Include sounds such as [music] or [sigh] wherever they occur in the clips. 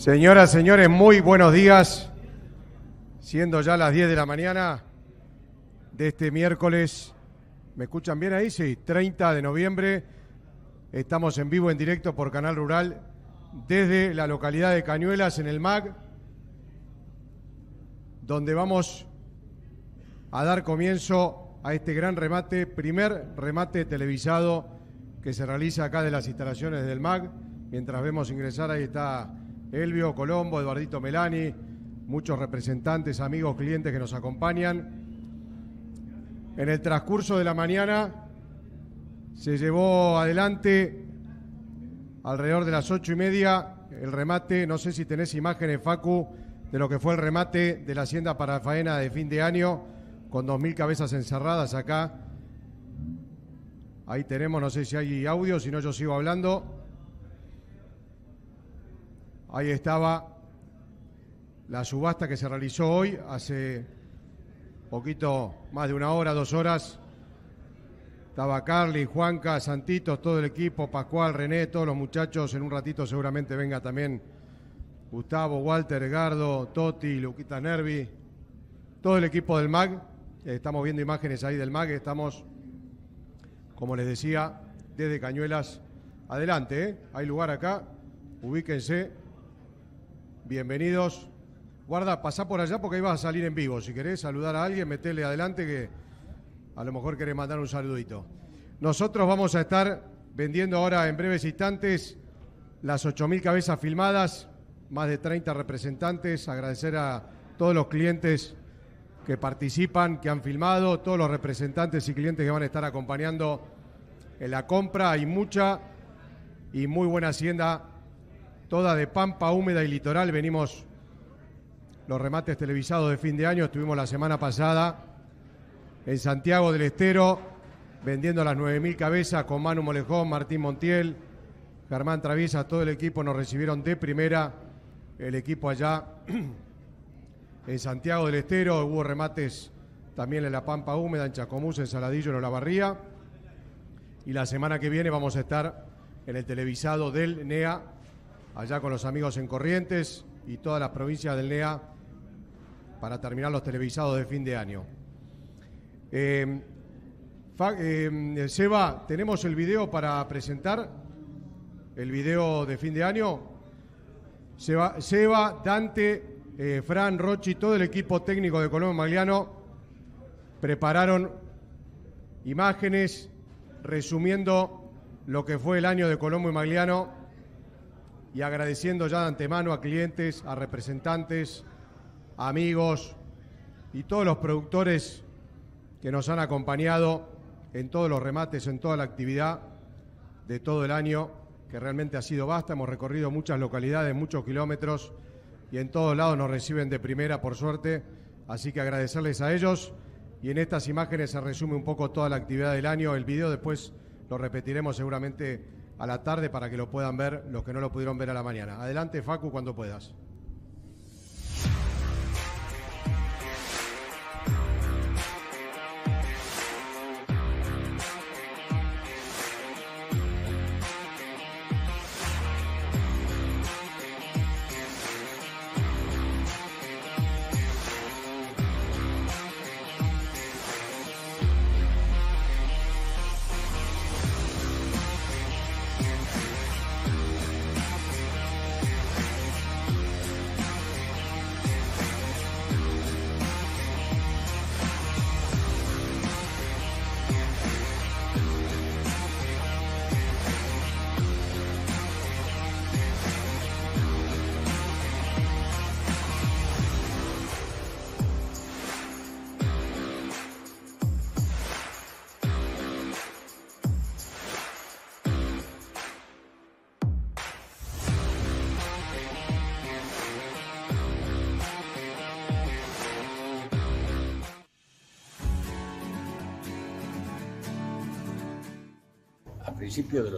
Señoras, señores, muy buenos días. Siendo ya las 10 de la mañana de este miércoles, ¿me escuchan bien ahí? Sí, 30 de noviembre. Estamos en vivo, en directo por Canal Rural, desde la localidad de Cañuelas, en el MAG, donde vamos a dar comienzo a este gran remate, primer remate televisado que se realiza acá de las instalaciones del MAG. Mientras vemos ingresar, ahí está Elvio, Colombo, Eduardito Melani, muchos representantes, amigos, clientes que nos acompañan. En el transcurso de la mañana se llevó adelante alrededor de las ocho y media el remate, no sé si tenés imágenes, Facu, de lo que fue el remate de la Hacienda para Faena de fin de año, con dos mil cabezas encerradas acá. Ahí tenemos, no sé si hay audio, si no yo sigo hablando. Ahí estaba la subasta que se realizó hoy, hace poquito más de una hora, dos horas. Estaba Carly, Juanca, Santitos, todo el equipo, Pascual, René, todos los muchachos. En un ratito seguramente venga también Gustavo, Walter, Gardo, Toti, Luquita Nervi, todo el equipo del MAG. Estamos viendo imágenes ahí del MAG. Estamos, como les decía, desde Cañuelas adelante. ¿eh? Hay lugar acá. Ubíquense. Bienvenidos. Guarda, pasá por allá porque ahí vas a salir en vivo. Si querés saludar a alguien, metele adelante que a lo mejor querés mandar un saludito. Nosotros vamos a estar vendiendo ahora en breves instantes las 8.000 cabezas filmadas, más de 30 representantes. Agradecer a todos los clientes que participan, que han filmado, todos los representantes y clientes que van a estar acompañando en la compra. Hay mucha y muy buena hacienda toda de pampa húmeda y litoral. Venimos los remates televisados de fin de año. Estuvimos la semana pasada en Santiago del Estero vendiendo las 9.000 cabezas con Manu Molejón, Martín Montiel, Germán Traviesa, todo el equipo nos recibieron de primera. El equipo allá [clears throat] en Santiago del Estero, hubo remates también en La Pampa Húmeda, en Chacomús, en Saladillo, en Olavarría. Y la semana que viene vamos a estar en el televisado del NEA allá con los amigos en Corrientes y todas las provincias del NEA para terminar los televisados de fin de año. Em, em, Seba, tenemos el video para presentar, el video de fin de año. Seba, Dante, eh, Fran, Rochi, todo el equipo técnico de y Magliano prepararon imágenes resumiendo lo que fue el año de Colombo y Magliano y agradeciendo ya de antemano a clientes, a representantes, amigos y todos los productores que nos han acompañado en todos los remates, en toda la actividad de todo el año, que realmente ha sido vasta. Hemos recorrido muchas localidades, muchos kilómetros y en todos lados nos reciben de primera, por suerte. Así que agradecerles a ellos. Y en estas imágenes se resume un poco toda la actividad del año. El video después lo repetiremos seguramente a la tarde para que lo puedan ver los que no lo pudieron ver a la mañana. Adelante, Facu, cuando puedas.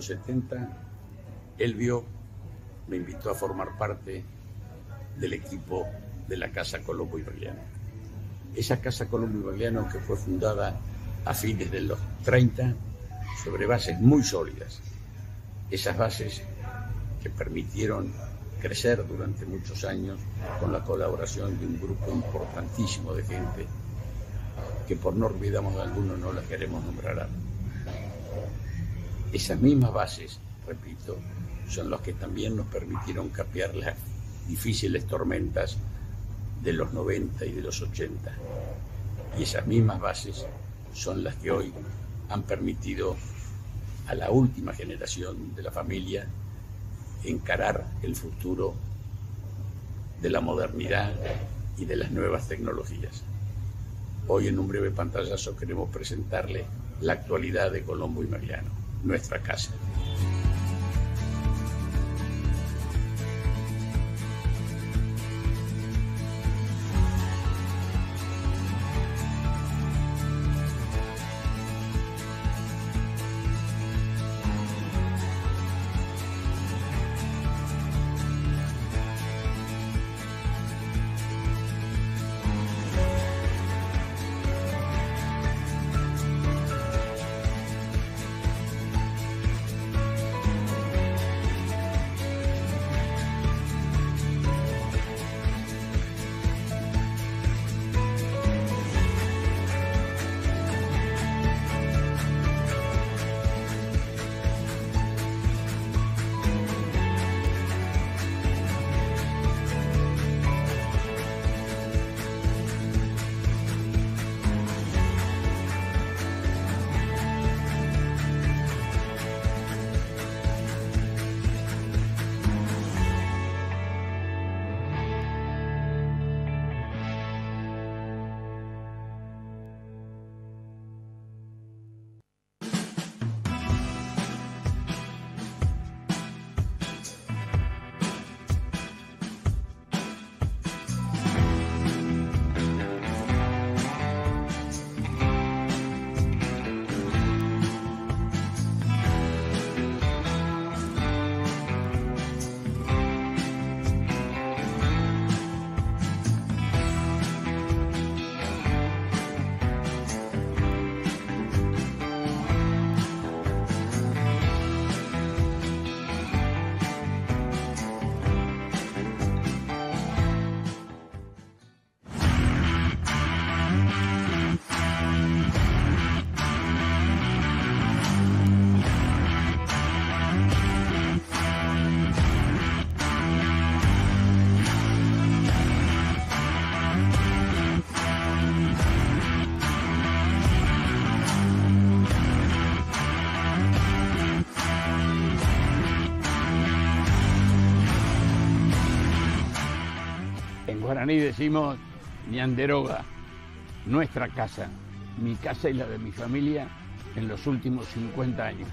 70, 70, vio, me invitó a formar parte del equipo de la Casa Colombo Iberliano. Esa Casa Colombo Iberliano que fue fundada a fines de los 30 sobre bases muy sólidas. Esas bases que permitieron crecer durante muchos años con la colaboración de un grupo importantísimo de gente que por no olvidamos de algunos no la queremos nombrar. Esas mismas bases, repito, son las que también nos permitieron capear las difíciles tormentas de los 90 y de los 80. Y esas mismas bases son las que hoy han permitido a la última generación de la familia encarar el futuro de la modernidad y de las nuevas tecnologías. Hoy en un breve pantallazo queremos presentarle la actualidad de Colombo y Mariano nuestra casa. guaraní decimos nianderoga, nuestra casa, mi casa y la de mi familia en los últimos 50 años.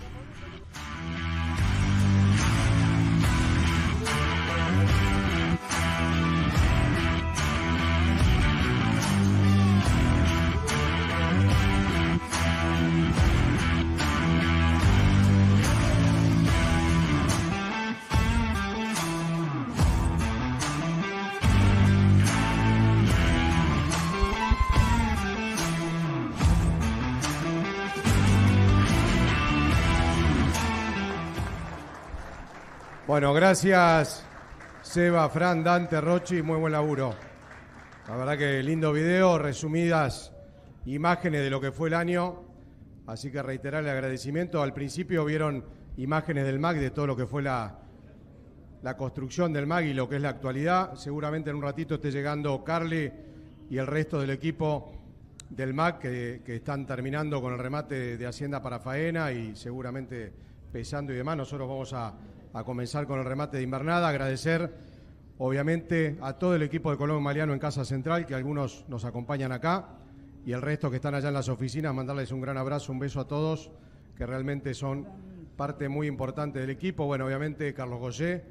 Bueno, gracias Seba, Fran, Dante, Rochi, muy buen laburo. La verdad que lindo video, resumidas imágenes de lo que fue el año, así que reiterar el agradecimiento. Al principio vieron imágenes del MAC, de todo lo que fue la, la construcción del MAC y lo que es la actualidad. Seguramente en un ratito esté llegando Carly y el resto del equipo del MAC que, que, están terminando con el remate de Hacienda para Faena y seguramente pesando y demás. Nosotros vamos a a comenzar con el remate de invernada. Agradecer, obviamente, a todo el equipo de Colón Maliano en Casa Central, que algunos nos acompañan acá, y el resto que están allá en las oficinas. Mandarles un gran abrazo, un beso a todos, que realmente son parte muy importante del equipo. Bueno, obviamente, Carlos Goyé,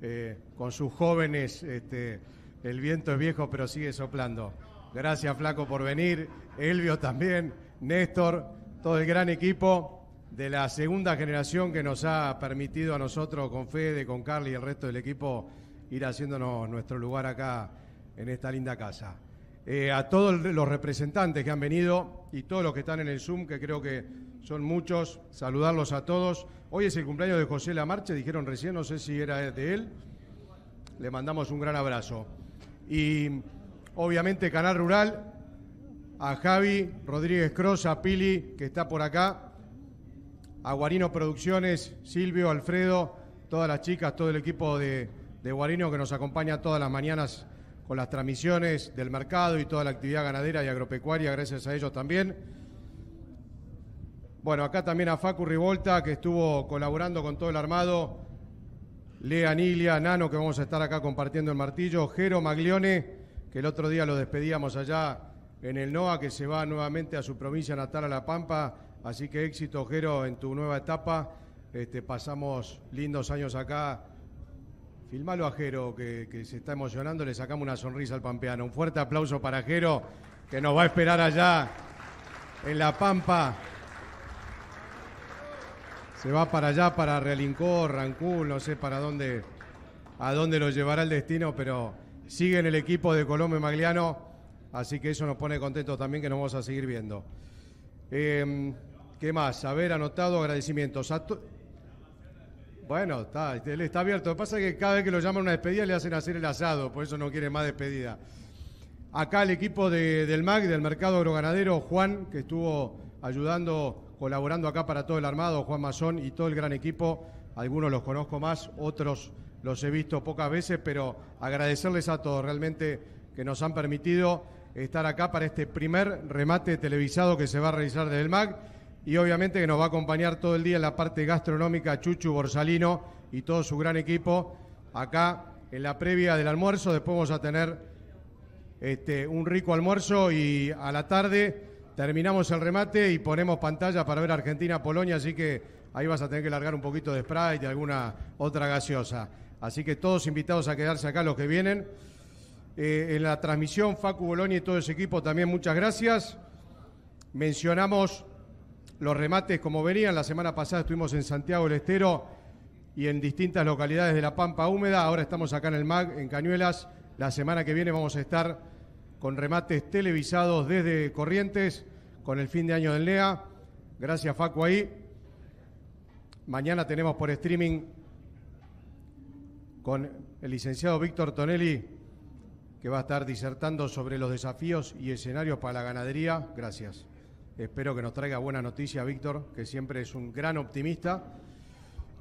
eh, con sus jóvenes, este, el viento es viejo, pero sigue soplando. Gracias, Flaco, por venir. Elvio también, Néstor, todo el gran equipo de la segunda generación que nos ha permitido a nosotros, con Fede, con Carly y el resto del equipo, ir haciéndonos nuestro lugar acá en esta linda casa. Eh, a todos los representantes que han venido y todos los que están en el Zoom, que creo que son muchos, saludarlos a todos. Hoy es el cumpleaños de José Lamarche, dijeron recién, no sé si era de él. Le mandamos un gran abrazo. Y obviamente Canal Rural, a Javi, Rodríguez Cross, a Pili, que está por acá, a Guarino Producciones, Silvio, Alfredo, todas las chicas, todo el equipo de, Guarino que nos acompaña todas las mañanas con las transmisiones del mercado y toda la actividad ganadera y agropecuaria, gracias a ellos también. Bueno, acá también a Facu Rivolta, que estuvo colaborando con todo el armado, Lea Nilia, Nano, que vamos a estar acá compartiendo el martillo, Jero Maglione, que el otro día lo despedíamos allá en el NOA, que se va nuevamente a su provincia natal, a La Pampa, Así que éxito, Jero, en tu nueva etapa. Este, pasamos lindos años acá. Filmalo a Jero, que, se está emocionando. Le sacamos una sonrisa al pampeano. Un fuerte aplauso para Jero, que nos va a esperar allá en La Pampa. Se va para allá, para Realincó, Rancún, no sé para dónde, a dónde lo llevará el destino, pero sigue en el equipo de Colombo Magliano. Así que eso nos pone contentos también, que nos vamos a seguir viendo. Em, ¿Qué más? Haber anotado agradecimientos. bueno, está, está abierto. Lo que pasa es que cada vez que lo llaman a una despedida le hacen hacer el asado, por eso no quiere más despedida. Acá el equipo del MAC, del Mercado Agroganadero, Juan, que estuvo ayudando, colaborando acá para todo el armado, Juan Mazón y todo el gran equipo. Algunos los conozco más, otros los he visto pocas veces, pero agradecerles a todos realmente que nos han permitido estar acá para este primer remate televisado que se va a realizar desde el MAC y obviamente que nos va a acompañar todo el día en la parte gastronómica Chuchu Borsalino y todo su gran equipo acá en la previa del almuerzo. Después vamos a tener este, un rico almuerzo y a la tarde terminamos el remate y ponemos pantalla para ver Argentina-Polonia, así que ahí vas a tener que largar un poquito de Sprite y alguna otra gaseosa. Así que todos invitados a quedarse acá los que vienen. Eh, en la transmisión, Facu Bolonia y todo ese equipo también, muchas gracias. Mencionamos los remates, como venían, la semana pasada estuvimos en Santiago del Estero y en distintas localidades de La Pampa Húmeda, ahora estamos acá en el MAG, en Cañuelas, la semana que viene vamos a estar con remates televisados desde Corrientes, con el fin de año del NEA, gracias Facu ahí. Mañana tenemos por streaming con el licenciado Víctor Tonelli, que va a estar disertando sobre los desafíos y escenarios para la ganadería. Gracias. Espero que nos traiga buena noticia, Víctor, que siempre es un gran optimista.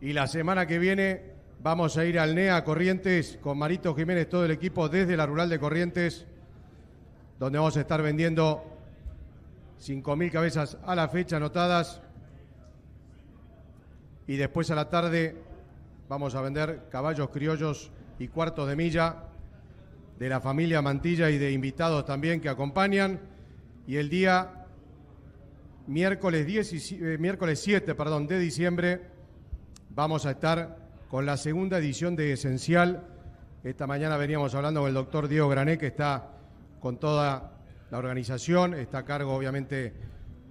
Y la semana que viene vamos a ir al NEA Corrientes con Marito Jiménez, todo el equipo desde la Rural de Corrientes, donde vamos a estar vendiendo 5.000 cabezas a la fecha anotadas. Y después a la tarde vamos a vender caballos criollos y cuartos de milla de la familia Mantilla y de invitados también que acompañan. Y el día miércoles, 10, eh, miércoles 7 perdón, de diciembre vamos a estar con la segunda edición de Esencial. Esta mañana veníamos hablando con el doctor Diego Grané, que está con toda la organización, está a cargo obviamente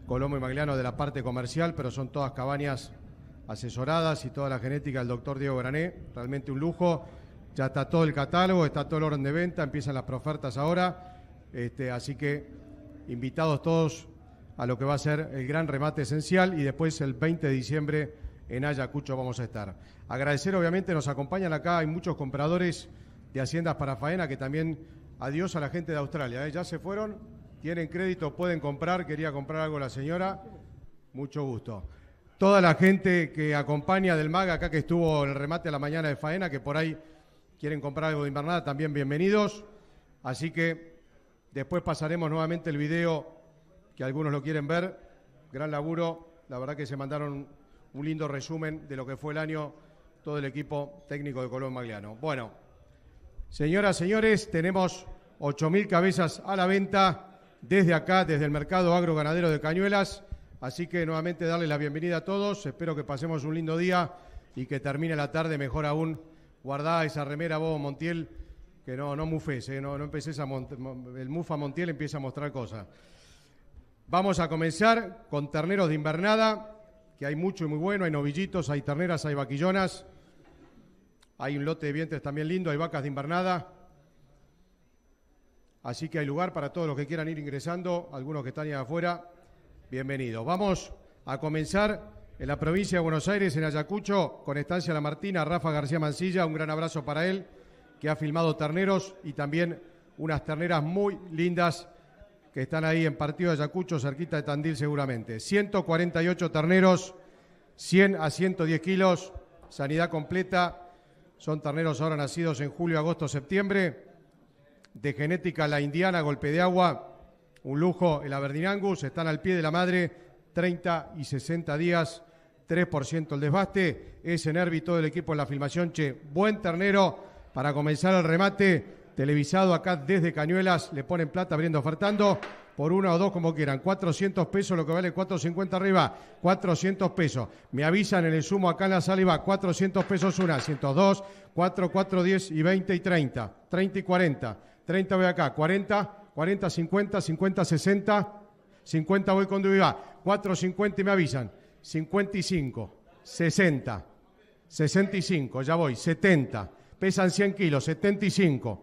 Colombo y Magliano de la parte comercial, pero son todas cabañas asesoradas y toda la genética del doctor Diego Grané, realmente un lujo. Ya está todo el catálogo, está todo el orden de venta, empiezan las profertas ahora. Este, así que invitados todos a lo que va a ser el gran remate esencial y después el 20 de diciembre en Ayacucho vamos a estar. Agradecer, obviamente, nos acompañan acá, hay muchos compradores de Haciendas para Faena que también, adiós a la gente de Australia, ¿eh? ya se fueron, tienen crédito, pueden comprar, quería comprar algo la señora, mucho gusto. Toda la gente que acompaña del MAG acá que estuvo en el remate a la mañana de Faena, que por ahí quieren comprar algo de invernada, también bienvenidos. Así que después pasaremos nuevamente el video que algunos lo quieren ver. Gran laburo, la verdad que se mandaron un lindo resumen de lo que fue el año todo el equipo técnico de Colón Magliano. Bueno, señoras, señores, tenemos 8.000 cabezas a la venta desde acá, desde el mercado agroganadero de Cañuelas. Así que nuevamente darle la bienvenida a todos. Espero que pasemos un lindo día y que termine la tarde, mejor aún. guardada esa remera vos, Montiel, que no, no mufes, eh, no, no el mufa Montiel empieza a mostrar cosas. Vamos a comenzar con terneros de invernada, que hay mucho y muy bueno, hay novillitos, hay terneras, hay vaquillonas, hay un lote de vientres también lindo, hay vacas de invernada. Así que hay lugar para todos los que quieran ir ingresando, algunos que están ahí afuera, bienvenidos. Vamos a comenzar en la provincia de Buenos Aires, en Ayacucho, con Estancia La Martina, Rafa García Mancilla, un gran abrazo para él, que ha filmado terneros y también unas terneras muy lindas que están ahí en Partido de Yacucho, cerquita de Tandil seguramente. 148 terneros, 100 a 110 kilos, sanidad completa. Son terneros ahora nacidos en julio, agosto, septiembre. De genética la indiana, golpe de agua. Un lujo el Aberdinangus, están al pie de la madre, 30 y 60 días. 3% el desbaste. Es y todo el equipo en la filmación. Che, buen ternero para comenzar el remate televisado acá desde Cañuelas, le ponen plata abriendo, ofertando por una o dos como quieran, 400 pesos lo que vale 450 arriba, 400 pesos. Me avisan en el sumo acá en la saliva, 400 pesos una, 102, 4, 4, 10 y 20 y 30, 30 y 40, 30 voy acá, 40, 40, 50, 50, 60, 50 voy con Duivá, 450 y me avisan, 55, 60, 65, ya voy, 70, pesan 100 kilos, 75.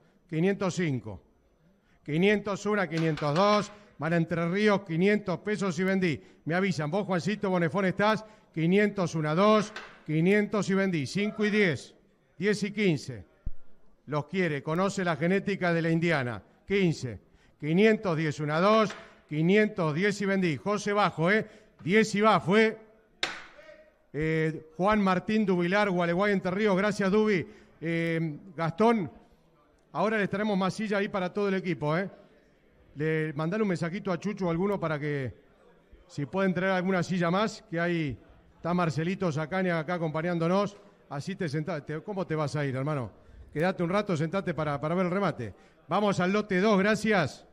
505. 501, 502, van Entre Ríos, 500 pesos y vendí. Me avisan, vos Juancito Bonefón estás, 501, 2, 500 y vendí. 5 y 10, 10 y 15. Los quiere, conoce la genética de la indiana. 15, 510, 1, 2, 510 y vendí. José Bajo, ¿eh? 10 y va, fue. ¿eh? eh, Juan Martín Dubilar, Gualeguay, Entre Ríos, gracias Dubi. Eh, Gastón, Ahora les traemos más silla ahí para todo el equipo, ¿eh? Le mandar un mensajito a Chucho o alguno para que si pueden traer alguna silla más, que ahí está Marcelito Sacania acá acompañándonos. Así te sentás. ¿Cómo te vas a ir, hermano? Quédate un rato, sentate para, para ver el remate. Vamos al lote 2, gracias.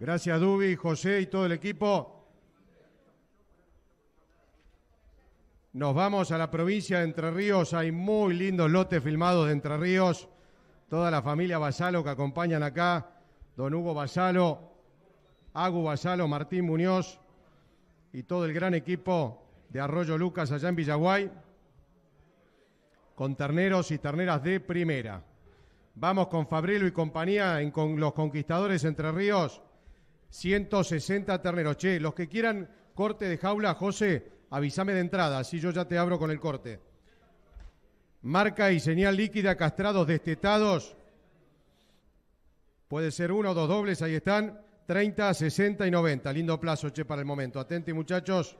Gracias, Dubi, José y todo el equipo. Nos vamos a la provincia de Entre Ríos. Hay muy lindos lotes filmados de Entre Ríos toda la familia Basalo que acompañan acá, don Hugo Basalo, Agu Basalo, Martín Muñoz y todo el gran equipo de Arroyo Lucas allá en Villaguay, con terneros y terneras de primera. Vamos con Fabrilo y compañía en con los conquistadores Entre Ríos. 160 terneros. Che, los que quieran corte de jaula, José, avísame de entrada, así yo ya te abro con el corte marca y señal líquida, castrados, destetados. Puede ser uno o dos dobles, ahí están. 30, 60 y 90. Lindo plazo, che, para el momento. atente muchachos.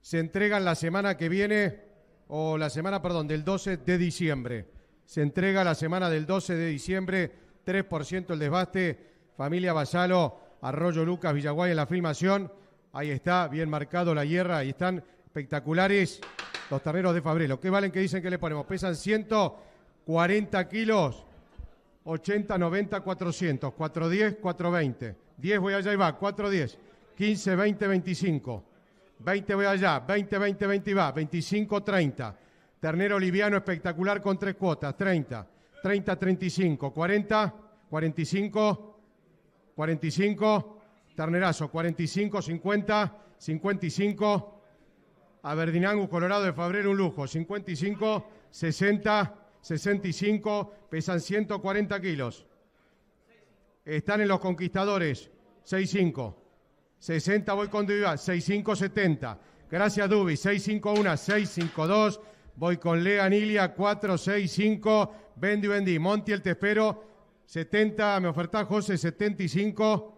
Se entregan la semana que viene, o la semana, perdón, del 12 de diciembre. Se entrega la semana del 12 de diciembre, 3% el desbaste. Familia Basalo, Arroyo Lucas, Villaguay en la filmación. Ahí está, bien marcado la hierra, ahí están espectaculares los terneros de Fabrelo. ¿Qué valen que dicen que le ponemos? Pesan 140 kilos, 80, 90, 400, 410, 420. 10 voy allá y va, 410, 15, 20, 25. 20 voy allá, 20, 20, 20 y va, 25, 30. Ternero liviano espectacular con tres cuotas, 30, 30, 35, 40, 45, 45, ternerazo, 45, 50, 55, a Verdinangus, Colorado de Fabrero, un lujo. 55, 60, 65, pesan 140 kilos. Están en los conquistadores, 65, 60 voy con Dubi, 65, 70. Gracias Dubi, 651, 652. Voy con Lea, Nilia, 465. Vendi, Vendi. Montiel, te espero. 70, me ofertás, José, 75.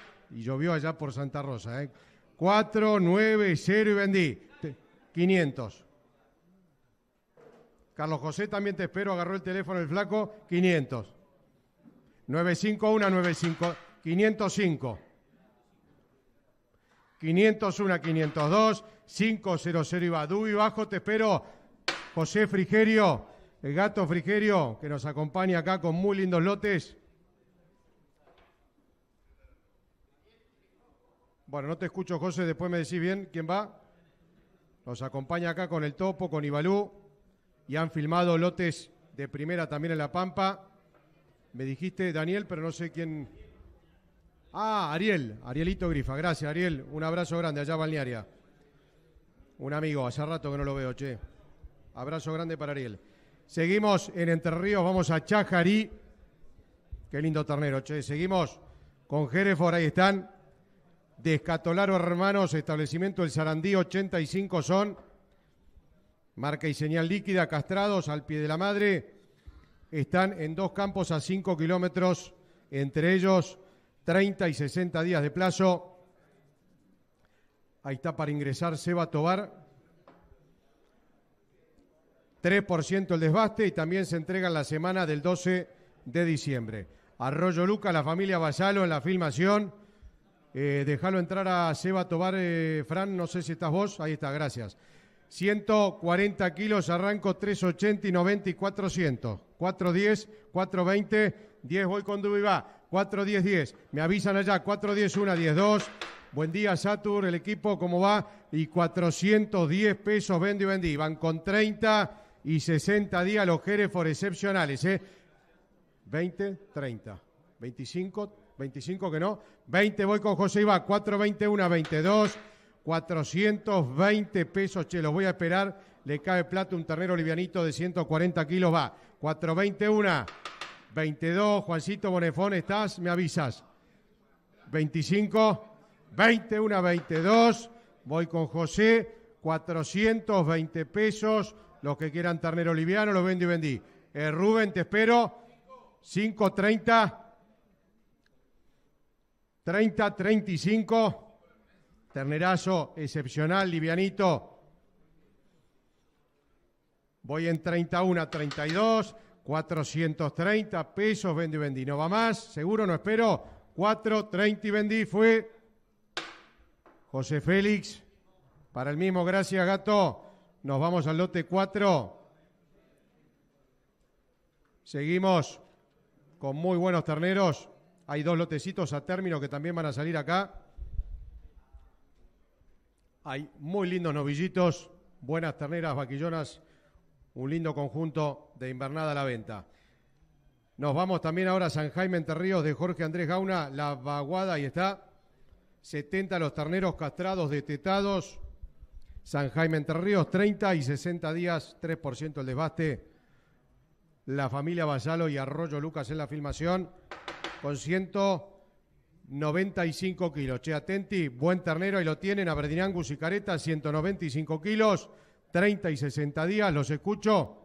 y llovió allá por Santa Rosa, ¿eh? 4, 9, 0 y vendí. 500. Carlos José, también te espero. Agarró el teléfono el flaco. 500. 951, 95. 505. 501, 502. 500 y va. y bajo. Te espero. José Frigerio, el gato Frigerio, que nos acompaña acá con muy lindos lotes. Bueno, no te escucho, José, después me decís bien quién va. Nos acompaña acá con el Topo, con Ibalú, y han filmado lotes de primera también en La Pampa. Me dijiste Daniel, pero no sé quién. Ah, Ariel, Arielito Grifa, gracias Ariel, un abrazo grande allá Balnearia. Un amigo, hace rato que no lo veo, che. Abrazo grande para Ariel. Seguimos en Entre Ríos, vamos a Chajarí. Qué lindo ternero, che. Seguimos con Jerefor, ahí están. Descatolaro Hermanos, establecimiento del Sarandí 85 son. Marca y señal líquida, castrados al pie de la madre. Están en dos campos a 5 kilómetros, entre ellos 30 y 60 días de plazo. Ahí está para ingresar Seba Tobar. 3% el desbaste y también se entrega en la semana del 12 de diciembre. Arroyo Luca, la familia Vallalo en la filmación eh, déjalo entrar a Seba Tobar, eh, Fran, no sé si estás vos, ahí está, gracias. 140 kilos, arranco 380 y 90 y 400. 410, 420, 10 voy con Dubivá, 410, 10. Me avisan allá, 410, 1, 10, 2. Buen día, Satur, el equipo, ¿cómo va? Y 410 pesos, vendo y vendí. Van con 30 y 60 días los Jerez excepcionales, 20, 30, 25, 30 25 que no, 20 voy con José va, 421 22, 420 pesos, che, los voy a esperar, le cae plato un ternero livianito de 140 kilos, va, 421, 22, Juancito Bonefón, ¿estás? Me avisas, 25, 21 22, voy con José, 420 pesos, los que quieran ternero liviano, los vendo y vendí. Eh, Rubén, te espero, 530. 30-35. Ternerazo excepcional, livianito. Voy en 31 32. 430 pesos, vendí, vendí. No va más, seguro, no espero. 430 y vendí, fue José Félix. Para el mismo, gracias, gato. Nos vamos al lote 4. Seguimos con muy buenos terneros. Hay dos lotecitos a término que también van a salir acá. Hay muy lindos novillitos, buenas terneras, vaquillonas, un lindo conjunto de invernada a la venta. Nos vamos también ahora a San Jaime Entre de Jorge Andrés Gauna, La Vaguada, ahí está. 70 los terneros castrados detetados. San Jaime Entre 30 y 60 días, 3% el desbaste. La familia Vallalo y Arroyo Lucas en la filmación con 195 kilos. Che Atenti, buen ternero, ahí lo tienen, Aberdinangus y Careta, 195 kilos, 30 y 60 días, los escucho.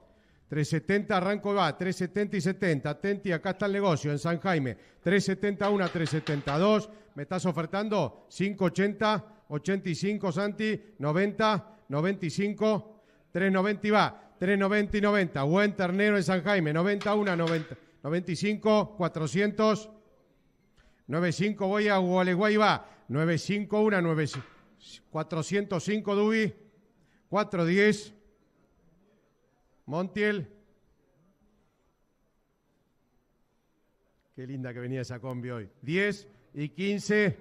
370 arranco y va, 370 y 70, atenti, acá está el negocio en San Jaime, 371, 372, me estás ofertando 580, 85 Santi, 90, 95, 390 y va, 390 y 90, buen ternero en San Jaime, 91, 90. 95, 400. 95 voy a Gualeguay va. 95, 1, 9, 405 Dubi. 410. Montiel. Qué linda que venía esa combi hoy. 10 y 15.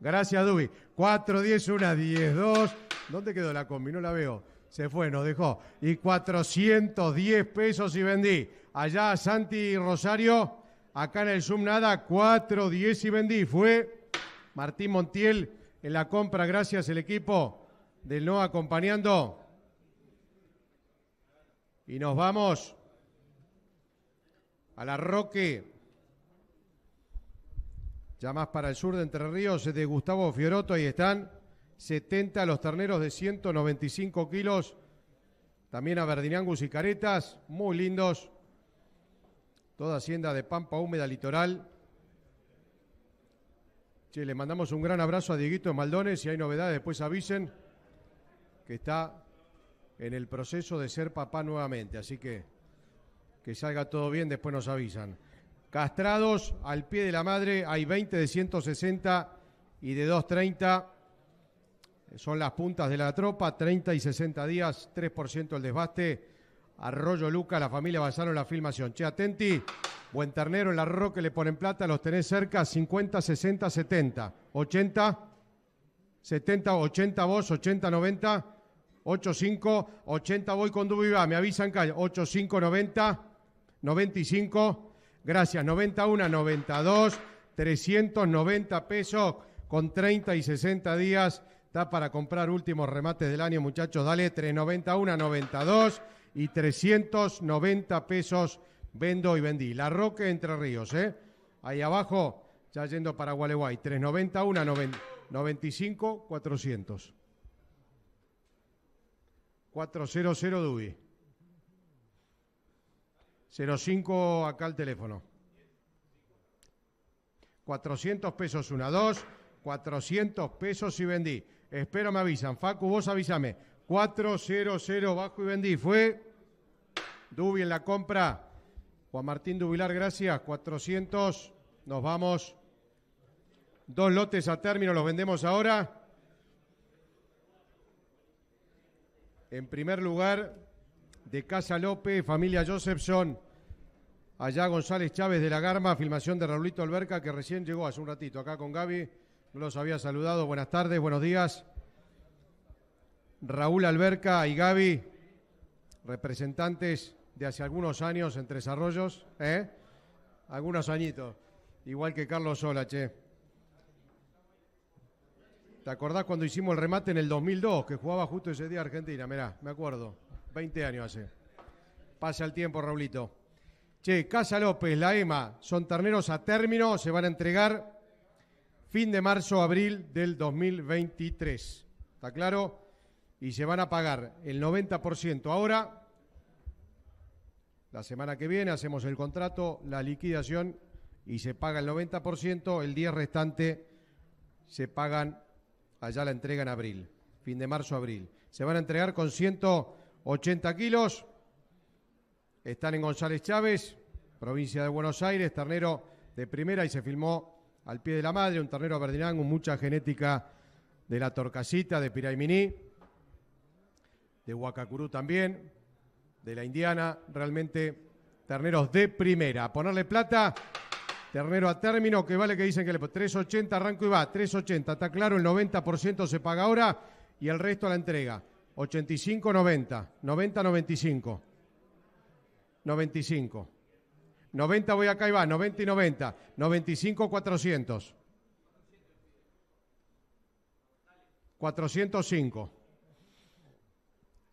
Gracias, Dubi. 4, 10, 1, 10, 2. ¿Dónde quedó la combi? No la veo. Se fue, nos dejó. Y 410 pesos y vendí. Allá Santi Rosario, acá en el Zoom nada, 4, 10 y vendí. Fue Martín Montiel en la compra, gracias el equipo del no acompañando. Y nos vamos a la Roque. Ya más para el sur de Entre Ríos, de Gustavo Fioroto, ahí están. 70 los terneros de 195 kilos. También a Verdinangus y Caretas, muy lindos toda Hacienda de Pampa Húmeda Litoral. Che, le mandamos un gran abrazo a Dieguito Maldones. Si hay novedades, después avisen que está en el proceso de ser papá nuevamente. Así que que salga todo bien, después nos avisan. Castrados al pie de la madre, hay 20 de 160 y de 230. Son las puntas de la tropa, 30 y 60 días, 3% el desbaste. Arroyo Luca, la familia Basano, la filmación. Che, atenti, buen ternero en la roca, le ponen plata, los tenés cerca, 50, 60, 70, 80, 70, 80 vos, 80, 90, 85, 80 voy con va. me avisan calle, 85, 90, 95, gracias, 91, 92, 390 pesos con 30 y 60 días. Está para comprar últimos remates del año, muchachos. Dale 391, 92 y 390 pesos vendo y vendí. La Roque Entre Ríos, ¿eh? Ahí abajo, ya yendo para Gualeguay, 390, 95, 400. 400 Dubi. 05 acá el teléfono. 400 pesos 1, 2. 400 pesos y vendí. Espero me avisan. Facu, vos avísame. 4-0-0 Bajo y Vendí. Fue Dubi en la compra. Juan Martín Dubilar, gracias. 400. Nos vamos. Dos lotes a término, los vendemos ahora. En primer lugar, de Casa López, familia Josephson. Allá González Chávez de la Garma, filmación de Raulito Alberca, que recién llegó hace un ratito acá con Gaby. No los había saludado. Buenas tardes, buenos días. Raúl Alberca y Gaby, representantes de hace algunos años en Tres Arroyos, ¿eh? Algunos añitos, igual que Carlos Sola, che. ¿Te acordás cuando hicimos el remate en el 2002, que jugaba justo ese día Argentina? Mirá, me acuerdo, 20 años hace. Pasa el tiempo, Raulito. Che, Casa López, la EMA, son terneros a término, se van a entregar fin de marzo, abril del 2023. ¿Está claro? y se van a pagar el 90% ahora. La semana que viene hacemos el contrato, la liquidación y se paga el 90%, el día restante se pagan, allá la entrega en abril, fin de marzo, abril. Se van a entregar con 180 kilos, están en González Chávez, provincia de Buenos Aires, ternero de primera y se filmó al pie de la madre, un ternero verdinán, mucha genética de la torcasita de Piraimini de Huacacurú también, de la Indiana, realmente terneros de primera. Ponerle plata, ternero a término, que vale que dicen que le 3.80 arranco y va, 3.80, está claro, el 90% se paga ahora y el resto a la entrega. 85, 90, 90, 95, 95. 90 voy acá y va, 90 y 90, 95, 400. 405.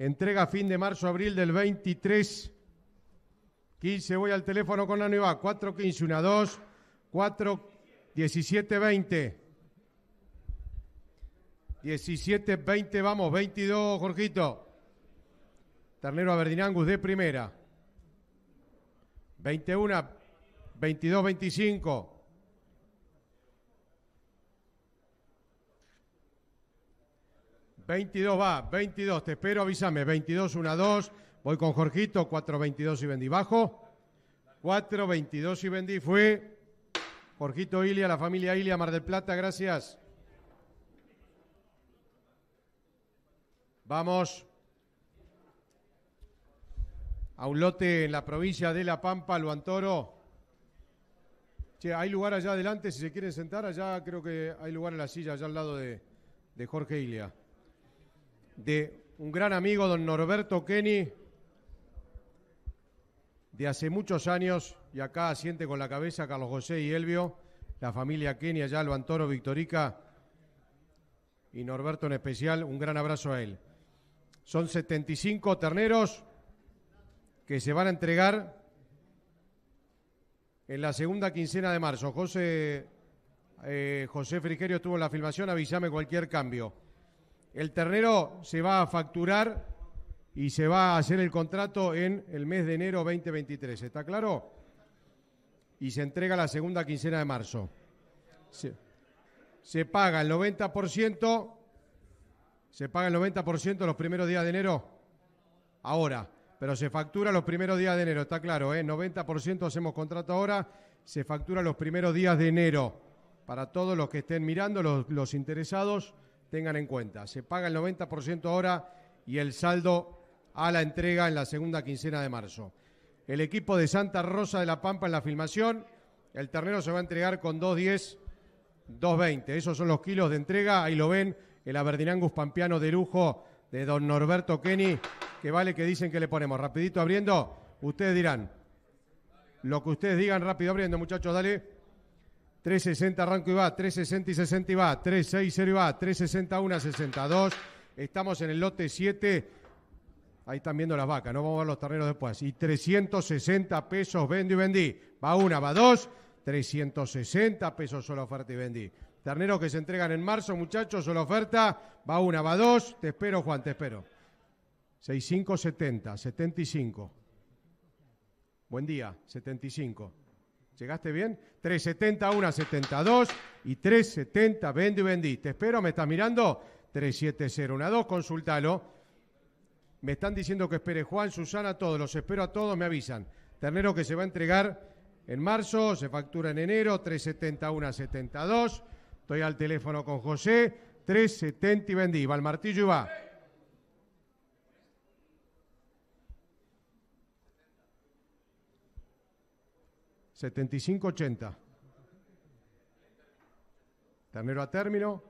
Entrega fin de marzo-abril del 23. 15, voy al teléfono con la nueva. 15, 1, 2, 4, 17, 20. 17, 20, vamos, 22, Jorgito. Ternero Aberdinangus de primera. 21, 22, 25. 22 va, 22, te espero, avísame, 22, 1, 2, voy con Jorgito, 4, 22 y vendí bajo, 4, 22 y vendí, fue Jorgito Ilia, la familia Ilia, Mar del Plata, gracias. Vamos a un lote en la provincia de La Pampa, Luantoro. Che, hay lugar allá adelante, si se quieren sentar, allá creo que hay lugar en la silla, allá al lado de, de Jorge Ilia de un gran amigo, don Norberto Kenny, de hace muchos años, y acá asiente con la cabeza Carlos José y Elvio, la familia Kenny, allá el Victorica y Norberto en especial, un gran abrazo a él. Son 75 terneros que se van a entregar en la segunda quincena de marzo. José, eh, José Frigerio estuvo en la filmación, avísame cualquier cambio. El ternero se va a facturar y se va a hacer el contrato en el mes de enero 2023, ¿está claro? Y se entrega la segunda quincena de marzo. Se, paga el 90%, se paga el 90% los primeros días de enero, ahora, pero se factura los primeros días de enero, está claro, ¿eh? 90% hacemos contrato ahora, se factura los primeros días de enero. Para todos los que estén mirando, los interesados, tengan en cuenta. Se paga el 90% ahora y el saldo a la entrega en la segunda quincena de marzo. El equipo de Santa Rosa de la Pampa en la filmación, el terreno se va a entregar con 2.10, 2.20. Esos son los kilos de entrega, ahí lo ven, el Aberdinangus Pampiano de lujo de don Norberto Kenny, que vale que dicen que le ponemos. Rapidito abriendo, ustedes dirán. Lo que ustedes digan rápido abriendo, muchachos, dale. 360 arranco y va, 360 y 60 y va, 360 y va, 361, 62. Estamos en el lote 7. Ahí están viendo las vacas, no vamos a ver los terneros después. Y 360 pesos vendo y vendí. Va una, va dos. 360 pesos solo oferta y vendí. Terneros que se entregan en marzo, muchachos, solo oferta. Va una, va dos. Te espero, Juan, te espero. 6570, 75. Buen día, 75. ¿Llegaste bien? 370, 172 y 370, vende y vendí. Te espero, me estás mirando. 37012, consultalo. Me están diciendo que espere Juan, Susana, todos, los espero a todos, me avisan. Ternero que se va a entregar en marzo, se factura en enero, 371-72. Estoy al teléfono con José, 370 y vendí. Va el martillo y va. 75-80. a término.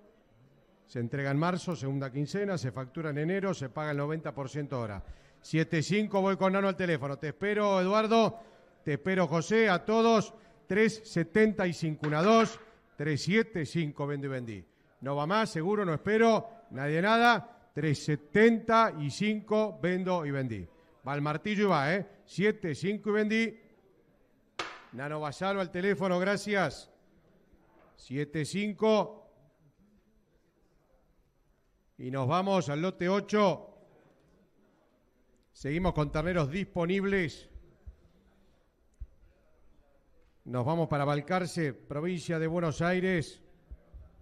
Se entrega en marzo, segunda quincena, se factura en enero, se paga el 90% ahora. 75 voy con Nano al teléfono. Te espero, Eduardo. Te espero, José. A todos. 375 1 2 375 y vendí. No va más, seguro, no espero. Nadie nada. 375 vendo y vendí. Va el martillo y va, ¿eh? 75 y vendí. Nano al teléfono, gracias. 7-5. Y nos vamos al lote 8. Seguimos con terneros disponibles. Nos vamos para Balcarce, provincia de Buenos Aires.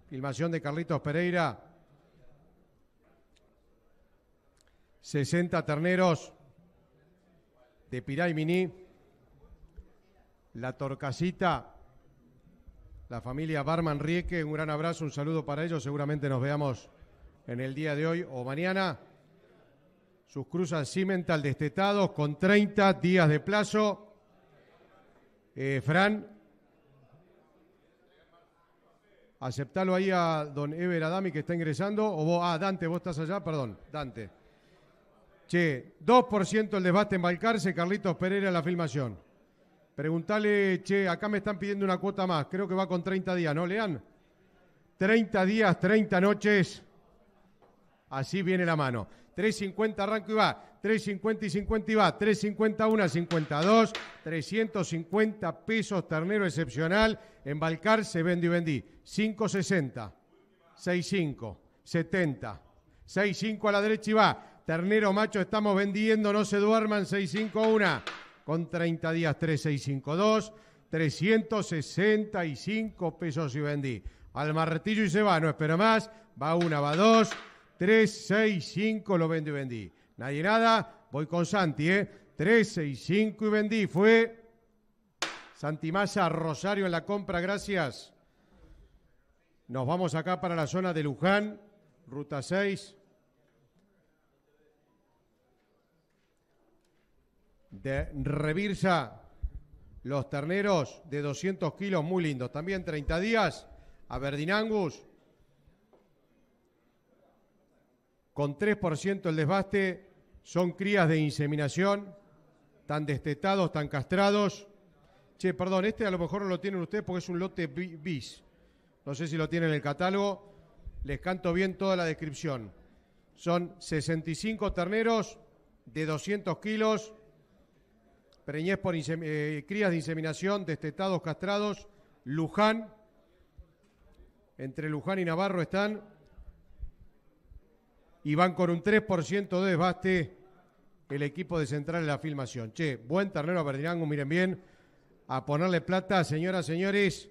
Filmación de Carlitos Pereira. 60 terneros de Piray Mini. La Torcasita, la familia Barman Rieke, un gran abrazo, un saludo para ellos. Seguramente nos veamos en el día de hoy o mañana. Sus cruzas cimental destetados con 30 días de plazo. Eh, Fran, aceptalo ahí a don Ever Adami que está ingresando. O vos, ah, Dante, vos estás allá, perdón, Dante. Che, 2% el debate en Valcarce, Carlitos Pereira la filmación. Preguntale, che, acá me están pidiendo una cuota más. Creo que va con 30 días, ¿no, Lean? 30 días, 30 noches. Así viene la mano. 350 arranco y va. 350 y 50 y va. 351, 52. 350 pesos, ternero excepcional. Embalcar, se y vendí. 560. 65. 70. 65 a la derecha y va. Ternero macho, estamos vendiendo, no se duerman. 651 con 30 días 3652, 365 pesos y vendí. Al marretillo y se va, no espera más, va una, va dos, 365 lo vendí, y vendí. Nadie nada, voy con Santi, ¿eh? 365 y vendí, fue Santi Massa, Rosario en la compra, gracias. Nos vamos acá para la zona de Luján, ruta 6. de Revirsa. Los terneros de 200 kilos, muy lindos. También 30 días a Angus Con 3% el desbaste. Son crías de inseminación. Tan destetados, tan castrados. Che, perdón, este a lo mejor no lo tienen ustedes porque es un lote bis. No sé si lo tienen en el catálogo. Les canto bien toda la descripción. Son 65 terneros de 200 kilos preñez por eh, crías de inseminación, destetados, castrados, Luján. Entre Luján y Navarro están. Y van con un 3% de desbaste el equipo de central en la filmación. Che, buen terreno a Verdinangus, miren bien. A ponerle plata, señoras, señores.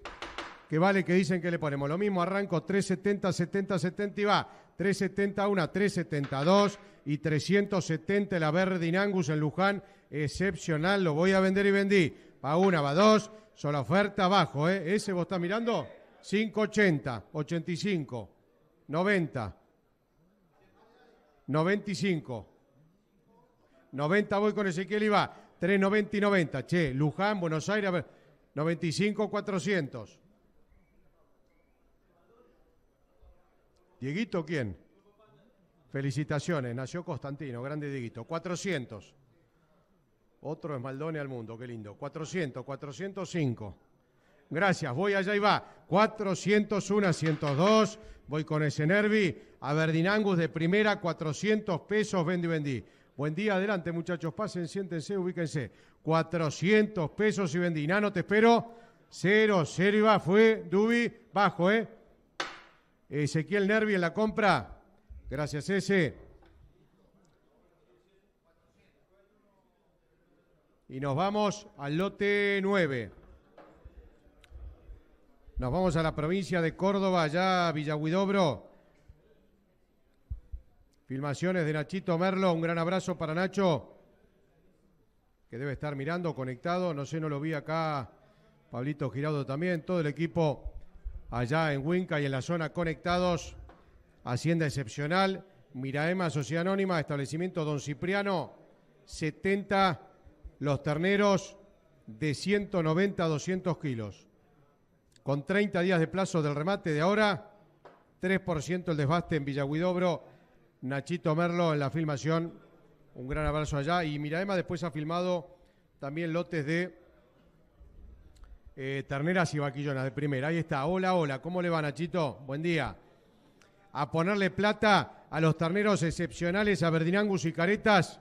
Que vale que dicen que le ponemos. Lo mismo arranco 370, 70, 70 y va. 371, 372 y 370 la Verdinangus en Luján excepcional. Lo voy a vender y vendí. Va una, va dos. Sola oferta abajo, ¿eh? Ese vos estás mirando. 580, 85, 90, 95. 90 voy con Ezequiel y va. 390 y 90. Che, Luján, Buenos Aires, 95, 400. Dieguito, ¿quién? Felicitaciones, nació Constantino, grande Dieguito. 400. Otro es Maldone al mundo, qué lindo. 400, 405. Gracias, voy allá y va. 401 102. Voy con ese Nervi. A Verdinangus de primera, 400 pesos. y vendí. Buen día, adelante muchachos. Pasen, siéntense, ubíquense. 400 pesos y vendí. Nano, te espero. Cero, cero y va. Fue, Dubi, bajo, ¿eh? Ezequiel Nervi en la compra. Gracias, ese. Y nos vamos al lote 9. Nos vamos a la provincia de Córdoba, allá a Villahuidobro. Filmaciones de Nachito Merlo, un gran abrazo para Nacho, que debe estar mirando, conectado. No sé, no lo vi acá, Pablito Giraudo también, todo el equipo allá en Huinca y en la zona conectados. Hacienda excepcional, Miraema, Sociedad Anónima, establecimiento Don Cipriano, 70 los terneros de 190 a 200 kilos. Con 30 días de plazo del remate de ahora, 3% el desbaste en Villaguidobro. Nachito Merlo en la filmación, un gran abrazo allá. Y Miraema después ha filmado también lotes de eh, terneras y vaquillonas de primera. Ahí está, hola, hola, ¿cómo le va Nachito? Buen día. A ponerle plata a los terneros excepcionales, a Verdinangus y Caretas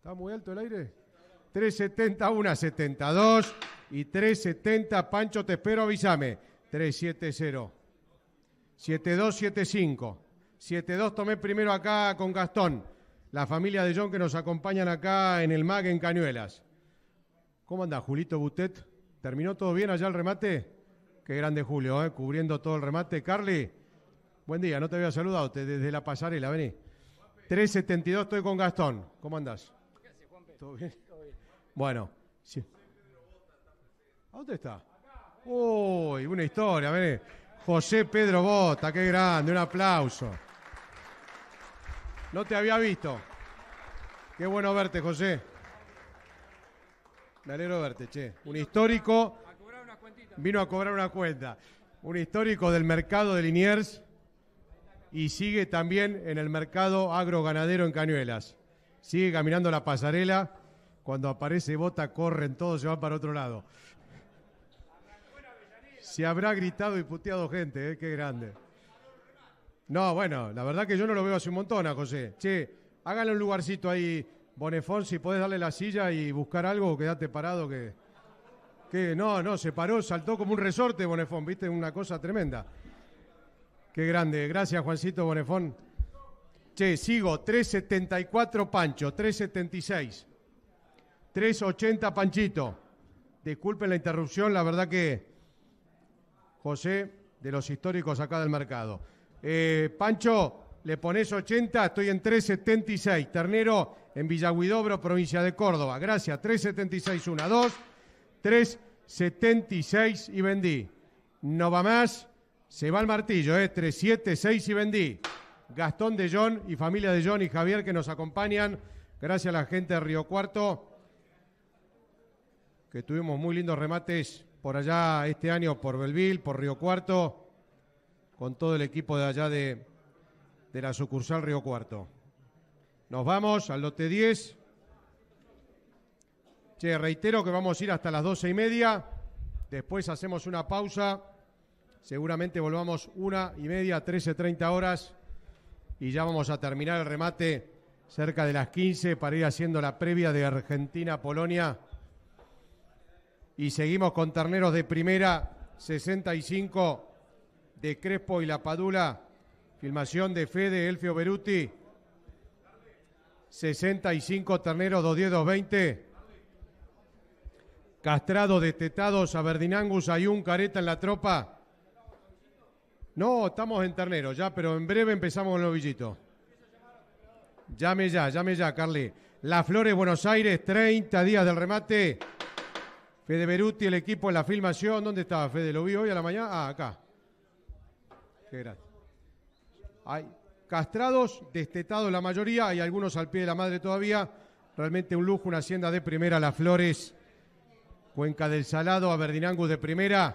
¿Está muy alto el aire? 3.71, 72 y 370. Pancho, te espero, avísame. 370. 7275. 72 tomé primero acá con Gastón, la familia de John que nos acompañan acá en el MAG en Cañuelas. ¿Cómo anda Julito Butet? ¿Terminó todo bien allá el remate? Qué grande Julio, ¿eh? cubriendo todo el remate. Carly, buen día, no te había saludado desde la pasarela, vení. 372 estoy con Gastón, ¿cómo andás? ¿Todo bien? Bueno. ¿A dónde está? Uy, una historia, ven. José Pedro Bota, qué grande, un aplauso. No te había visto. Qué bueno verte, José. Me alegro verte, che. Un histórico. Vino a cobrar una cuenta. Un histórico del mercado de Liniers y sigue también en el mercado agroganadero en Cañuelas sigue caminando la pasarela. Cuando aparece Bota, corren todos, se van para otro lado. Se habrá gritado y puteado gente, eh, qué grande. No, bueno, la verdad que yo no lo veo hace un montón José. Che, háganle un lugarcito ahí, Bonefón, si podés darle la silla y buscar algo, quedate parado que... no, no, se paró, saltó como un resorte Bonefón, viste, una cosa tremenda. Qué grande, gracias Juancito Bonefón sigo. 374 Pancho, 376. 380 Panchito. Disculpen la interrupción, la verdad que José, de los históricos acá del mercado. Eh, Pancho, le pones 80, estoy en 376. Ternero en Villahuidobro, provincia de Córdoba. Gracias, 376, 1, 2, 376 y vendí. No va más, se va el martillo, eh, 376 y vendí. Gastón de John y familia de John y Javier que nos acompañan. Gracias a la gente de Río Cuarto, que tuvimos muy lindos remates por allá este año, por Belville, por Río Cuarto, con todo el equipo de allá de, la sucursal Río Cuarto. Nos vamos al lote 10. Che, reitero que vamos a ir hasta las doce y media. Después hacemos una pausa. Seguramente volvamos una y media, treinta horas y ya vamos a terminar el remate cerca de las 15 para ir haciendo la previa de Argentina-Polonia. Y seguimos con terneros de primera, 65 de Crespo y La Padula. Filmación de Fede Elfio Beruti. 65 terneros, 210, 220. Castrado, detetados, hay un Careta en la tropa. No, estamos en ternero ya, pero en breve empezamos con el novillito. Llame ya, llame ya, Carly. Las Flores, Buenos Aires, 30 días del remate. Fede Beruti, el equipo en la filmación. ¿Dónde estaba Fede? ¿Lo vi hoy a la mañana? Ah, acá. Qué Hay castrados, destetados la mayoría, hay algunos al pie de la madre todavía. Realmente un lujo, una hacienda de primera, Las Flores, Cuenca del Salado, Aberdinangus de primera.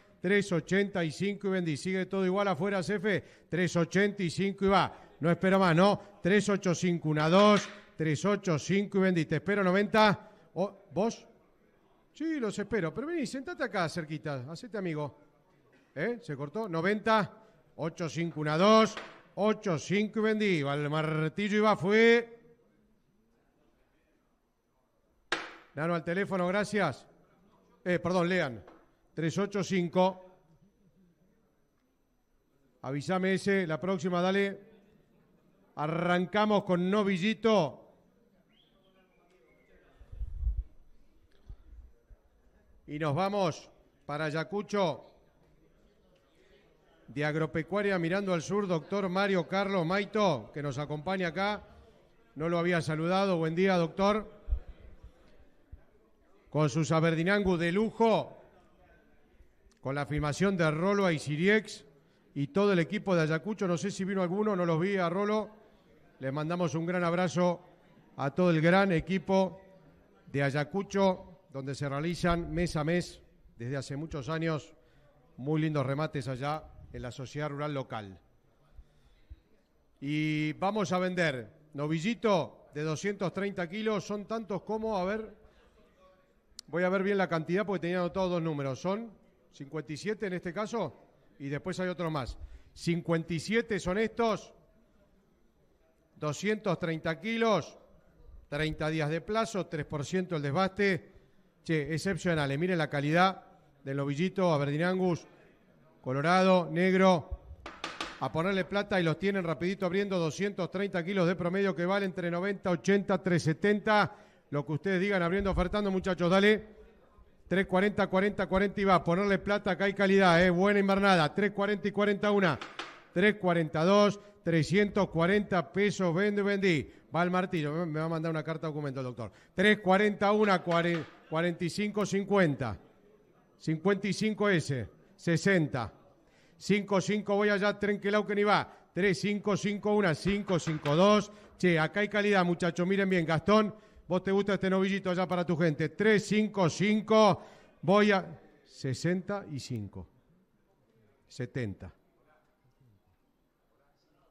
385 y Sigue todo igual afuera, Cefe, 385 y va. No espero más, ¿no? 385, 1, 2, 385 y vendí. Te espero 90. ¿Vos? Sí, los espero. Pero vení, sentate acá cerquita, hacete amigo. ¿Eh? ¿Se cortó? 90, 851, 2, 85 y vendí. Al martillo va, fue. Nano al teléfono, gracias. Eh, perdón, lean. 385. Avísame ese, la próxima, dale. Arrancamos con Novillito. Y nos vamos para Ayacucho. De Agropecuaria Mirando al Sur, doctor Mario Carlos Maito, que nos acompaña acá. No lo había saludado. Buen día, doctor. Con su Saberdinangu de lujo, con la afirmación de Rolo Siriex y todo el equipo de Ayacucho. No sé si vino alguno, no los vi a Rolo. Les mandamos un gran abrazo a todo el gran equipo de Ayacucho, donde se realizan mes a mes, desde hace muchos años, muy lindos remates allá en la sociedad rural local. Y vamos a vender novillito de 230 kilos, son tantos como, a ver, voy a ver bien la cantidad porque tenía todos dos números, son 57 en este caso, y después hay otro más. 57 son estos, 230 kilos, 30 días de plazo, 3% el desbaste. Che, excepcionales, eh. miren la calidad del Aberdeen Angus colorado, negro. A ponerle plata y los tienen rapidito abriendo 230 kilos de promedio que valen entre 90, 80, 370. Lo que ustedes digan abriendo, ofertando, muchachos, dale. 340, 40, 40 y va. Ponerle plata, acá hay calidad, ¿eh? Buena invernada. 340 y 41. 342, 340 pesos. Vende, vendí. Va el martillo. Me va a mandar una carta de documento el doctor. 341, 45, 50. 55S. 60. 55 voy allá, tren que Lauquen y va. 3551, 552. Che, acá hay calidad, muchachos. Miren bien, Gastón. Vos te gusta este novillito allá para tu gente. 355, voy a 65. 70.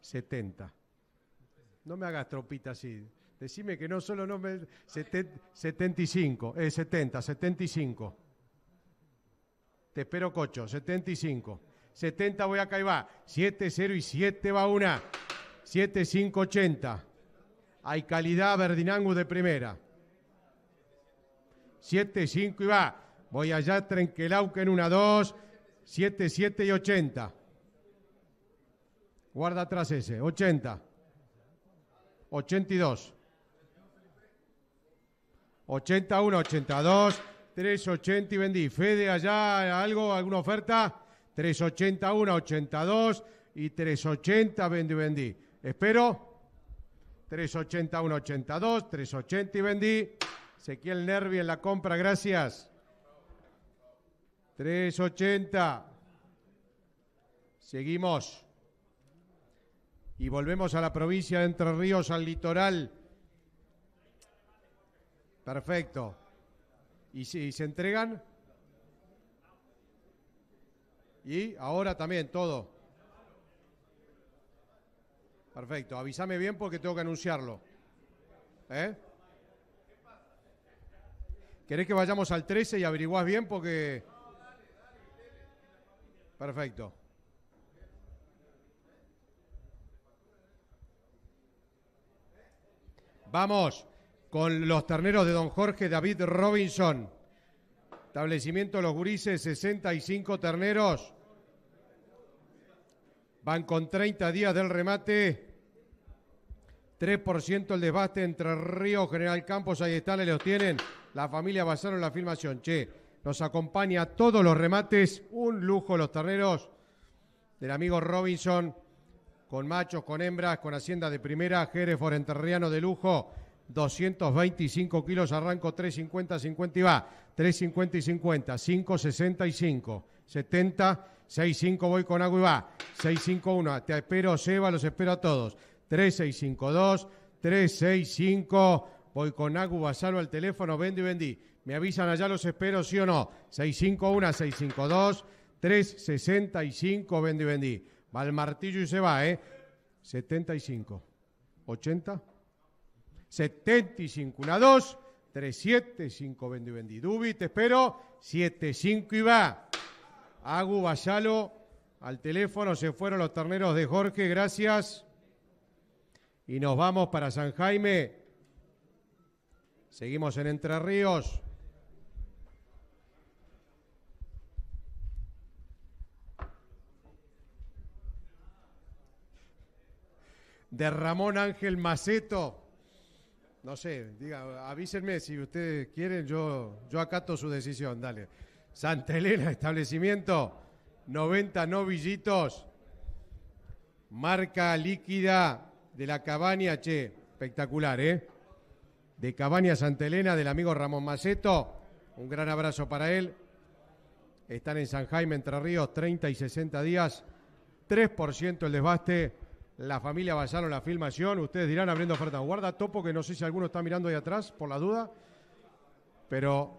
70. No me hagas tropita así. Decime que no solo no me. 75, eh, 70, 75. Te espero, Cocho, 75. 70 voy acá y va. 7, 0 y 7 va una. 7, 5, 80. Hay calidad Verdinangu, de primera. 7-5 y va. Voy allá, Trenquelauque en una 2. 7-7 y 80. Guarda atrás ese. 80. 82. 81, 82. 380 y vendí. Fede allá, algo, alguna oferta. 381, 82 y 380 vendí, vendí. Espero. 380, 182, 380 y vendí. el Nervi en la compra, gracias. 380. Seguimos. Y volvemos a la provincia de Entre Ríos, al litoral. Perfecto. ¿Y si se entregan? Y ahora también todo. Perfecto, avísame bien porque tengo que anunciarlo. ¿Eh? ¿Querés que vayamos al 13 y averiguás bien porque... Perfecto. Vamos con los terneros de don Jorge David Robinson. Establecimiento Los Gurises, 65 terneros. Van con 30 días del remate. 3% el desbaste entre Río General Campos. Ahí están, ahí los tienen. La familia basaron la filmación. Che, nos acompaña a todos los remates. Un lujo los terneros del amigo Robinson. Con machos, con hembras, con hacienda de primera. Jerez Enterriano de lujo. 225 kilos, arranco 350, 50 y va. 350 y 50, 565, 70 65 voy con agua y va. 6 Te espero, Seba, los espero a todos. 3652, 365 Voy con agua, salvo al teléfono, y vendí. Me avisan allá, los espero, sí o no. 651, 652, 365 6 y vendí, Va el martillo y se va, ¿eh? 75. 80. 75, 375 2. 3-7, vendí, Dubi, te espero. 75 y va. Agu Bayalo, al teléfono se fueron los terneros de Jorge, gracias. Y nos vamos para San Jaime. Seguimos en Entre Ríos. De Ramón Ángel Maceto. No sé, diga, avísenme si ustedes quieren, yo, yo acato su decisión, dale. Santa Elena, establecimiento 90 novillitos, marca líquida de la cabaña, che, espectacular, ¿eh? De Cabaña Santa Elena, del amigo Ramón Maceto, un gran abrazo para él. Están en San Jaime, Entre Ríos, 30 y 60 días, 3% el desbaste. La familia Basano, la filmación, ustedes dirán abriendo oferta. Guarda topo, que no sé si alguno está mirando ahí atrás, por la duda, pero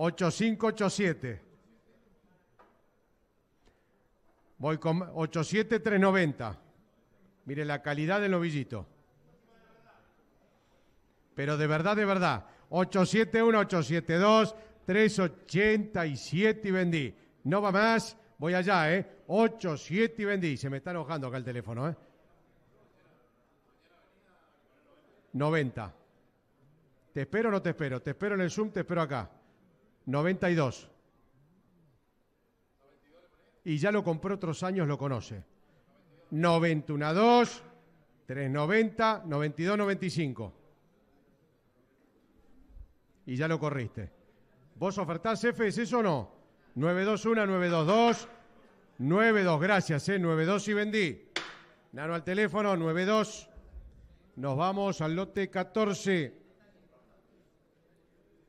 8587. Voy con 87390. Mire la calidad del novillito. Pero de verdad, de verdad. 871, 872, 387 y vendí. No va más. Voy allá, ¿eh? 87 y vendí. Se me está enojando acá el teléfono, ¿eh? 90. ¿Te espero o no te espero? Te espero en el Zoom, te espero acá. 92. Y ya lo compró otros años, lo conoce. 91 2, 390, 92, 95. Y ya lo corriste. ¿Vos ofertás F, es eso o no? 921, 922, 92, gracias, ¿eh? 92 y vendí. Nano al teléfono, 92. Nos vamos al lote 14.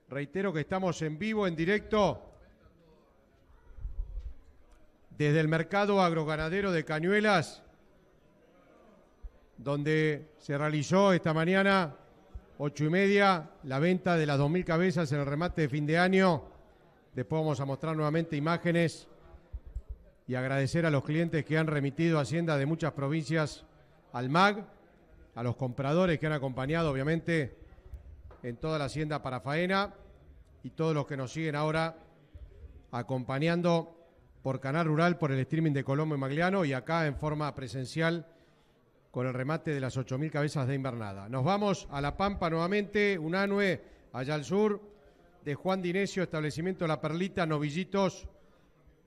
Reitero que estamos en vivo, en directo, desde el mercado agroganadero de Cañuelas, donde se realizó esta mañana, ocho y media, la venta de las 2.000 cabezas en el remate de fin de año. Después vamos a mostrar nuevamente imágenes y agradecer a los clientes que han remitido Hacienda de muchas provincias al MAG, a los compradores que han acompañado, obviamente, en toda la hacienda para faena y todos los que nos siguen ahora acompañando por Canal Rural, por el streaming de Colombo y Magliano y acá en forma presencial con el remate de las 8.000 cabezas de invernada. Nos vamos a La Pampa nuevamente, anue allá al sur, de Juan Dinesio, establecimiento La Perlita, novillitos,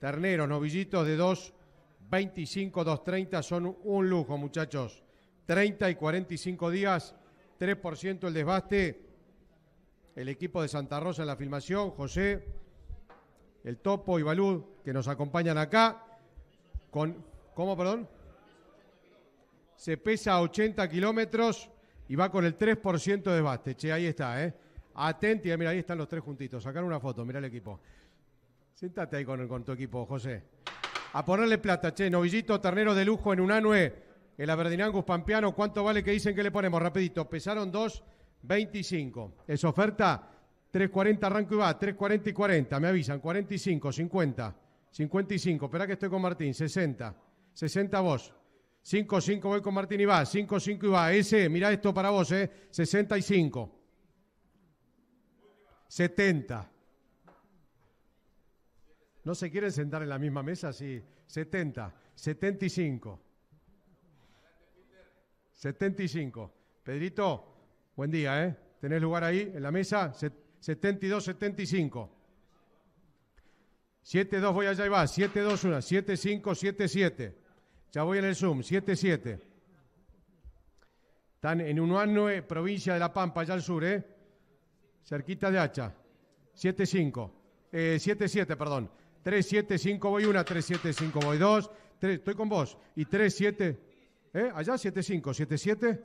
terneros, novillitos de 2, 25, 2.30, son un lujo muchachos. 30 y 45 días, 3% el desbaste, el equipo de Santa Rosa en la filmación, José, el Topo y Balú, que nos acompañan acá, con, ¿cómo, perdón? Se pesa 80 kilómetros y va con el 3% de bate, Che, ahí está, ¿eh? Atenti, eh, mira, ahí están los tres juntitos. Sacar una foto, mira el equipo. Siéntate ahí con, con tu equipo, José. A ponerle plata, che, novillito, ternero de lujo en un anue. El Aberdinangus Pampiano, ¿cuánto vale que dicen que le ponemos? Rapidito, pesaron dos 25. Es oferta 3.40 arranco y va, 3.40 y 40, me avisan, 45, 50, 55, espera que estoy con Martín, 60, 60 vos. 5-5 voy con Martín y va, 5-5 y va, ese, mira esto para vos, eh, 65, 70. ¿No se quieren sentar en la misma mesa? Sí, 70, 75, 75. Pedrito, Buen día, ¿eh? ¿Tenés lugar ahí en la mesa? 72-75. 7-2, voy allá y va. 7-2-1, 7-5, 7-7. Ya voy en el Zoom, 7-7. Están en Unuanue, provincia de La Pampa, allá al sur, ¿eh? Cerquita de Hacha. 7-5. Eh, 7-7, perdón. 3-7-5 voy una, 3-7-5 voy dos. 3, estoy con vos. Y 3-7. ¿Eh? Allá 7-5, 7-7.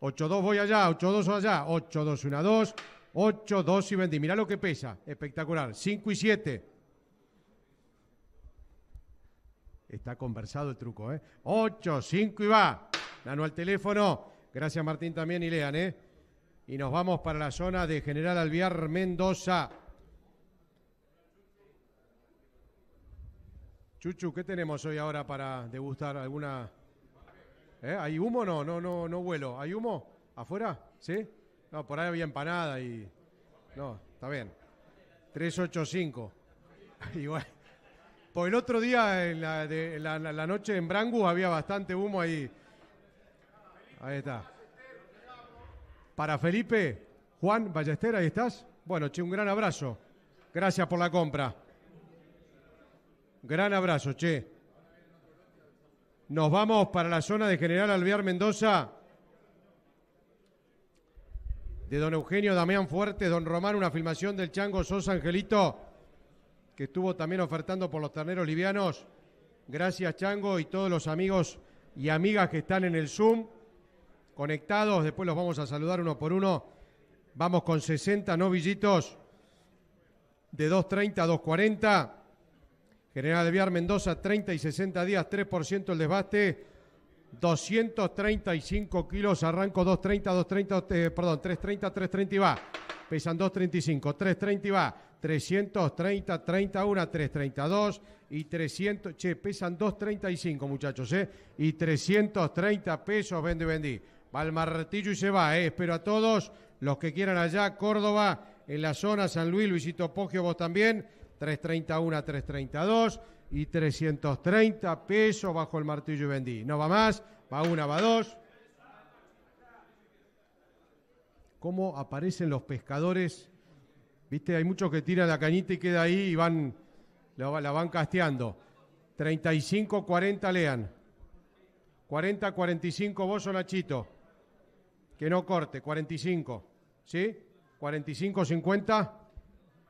8-2 voy allá, 8-2 allá, 8-2-1-2, 8-2 y vendí. Mirá lo que pesa, espectacular. 5 y 7. Está conversado el truco, ¿eh? 8, 5 y va. Nano al teléfono. Gracias Martín también y lean, ¿eh? Y nos vamos para la zona de General Alviar Mendoza. Chuchu, ¿qué tenemos hoy ahora para degustar alguna ¿Eh? ¿Hay humo? No, no, no, no vuelo. ¿Hay humo? ¿Afuera? ¿Sí? No, por ahí había empanada y. No, está bien. 385. Igual. Por el otro día, en la, la noche en Brangu, había bastante humo ahí. Ahí está. Para Felipe, Juan Ballester, ahí estás. Bueno, che, un gran abrazo. Gracias por la compra. Gran abrazo, che. Nos vamos para la zona de General Alvear Mendoza. De don Eugenio Damián Fuerte, don Román, una filmación del Chango Sosa Angelito, que estuvo también ofertando por los terneros livianos. Gracias Chango y todos los amigos y amigas que están en el Zoom conectados. Después los vamos a saludar uno por uno. Vamos con 60 novillitos de 2.30 a 2.40. General de Viar Mendoza, 30 y 60 días, 3% el desbaste, 235 kilos, arranco 230, 230, eh, perdón, 330, 330 y va. Pesan 235, 330 y va. 330, 31, 332 y 300, che, pesan 235 muchachos, ¿eh? Y 330 pesos, vende, vendí. Va al martillo y se va, ¿eh? Espero a todos los que quieran allá, Córdoba, en la zona, San Luis, Luisito Poggio, vos también. 331 332 y 330 pesos bajo el martillo y vendí. No va más, va una, va dos. ¿Cómo aparecen los pescadores? Viste, hay muchos que tiran la cañita y queda ahí y van, la, van casteando. 35, 40 lean. 40, 45 vos o Que no corte, 45. ¿Sí? 45, 50.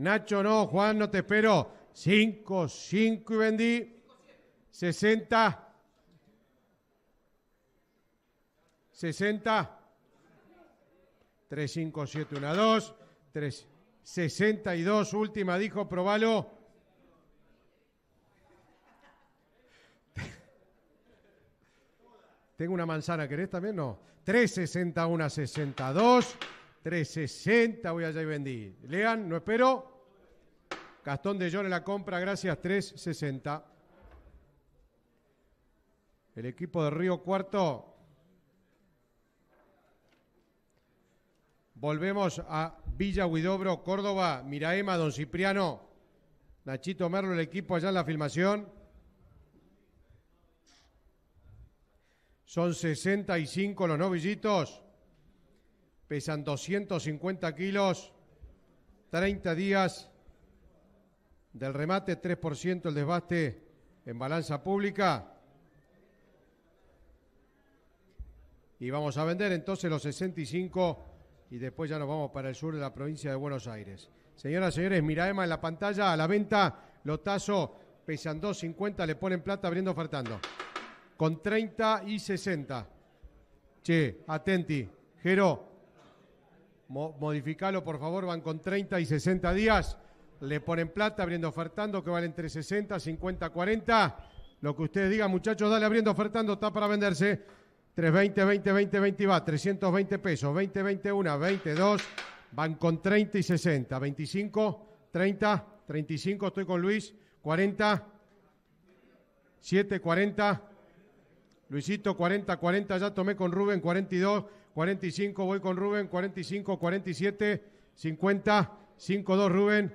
Nacho no, Juan no te espero. 5, 5 y vendí. 60. 60. 3, 5, 7, 1, 2. 3, 62, última, dijo, probalo. Tengo una manzana, ¿querés también? No. 3, 61, 62. 3, 60, voy allá y vendí. Lean, no espero. Gastón de Llor en la compra, gracias, 360. El equipo de Río Cuarto. Volvemos a Villa Huidobro, Córdoba, Miraema, Don Cipriano, Nachito Merlo, el equipo allá en la filmación. Son 65 los novillitos, pesan 250 kilos, 30 días del remate, 3% el desbaste en balanza pública. Y vamos a vender entonces los 65 y después ya nos vamos para el sur de la provincia de Buenos Aires. Señoras y señores, Miraema en la pantalla, a la venta, Lotazo, pesan 2.50, le ponen plata abriendo ofertando. Con 30 y 60. Che, atenti. Jero, modificalo por favor, van con 30 y 60 días le ponen plata, abriendo ofertando, que valen 60, 50, 40. Lo que ustedes digan, muchachos, dale abriendo ofertando, está para venderse. 320, 20, 20, 20 va, 320 pesos, 20, 21, 22, van con 30 y 60, 25, 30, 35, estoy con Luis, 40, 7, 40, Luisito 40, 40, ya tomé con Rubén 42, 45, voy con Rubén 45, 47, 50, 5, 2 Rubén,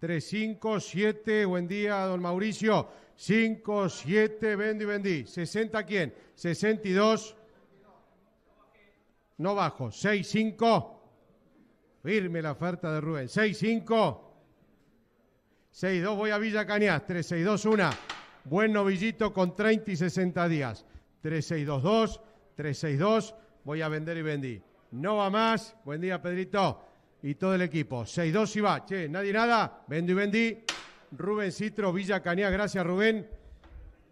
357, buen día, don Mauricio. 57, vendo y vendí. 60, ¿quién? 62. No bajo. 65. Firme la oferta de Rubén. 65. 62, voy a Villa Cañas. 362, 1. Buen novillito con 30 y 60 días. 3622, 362, voy a vender y vendí. No va más. Buen día, Pedrito y todo el equipo. 6-2 y va. Che, nadie nada. vendí y vendí. Rubén Citro, Villa Cañá. Gracias, Rubén.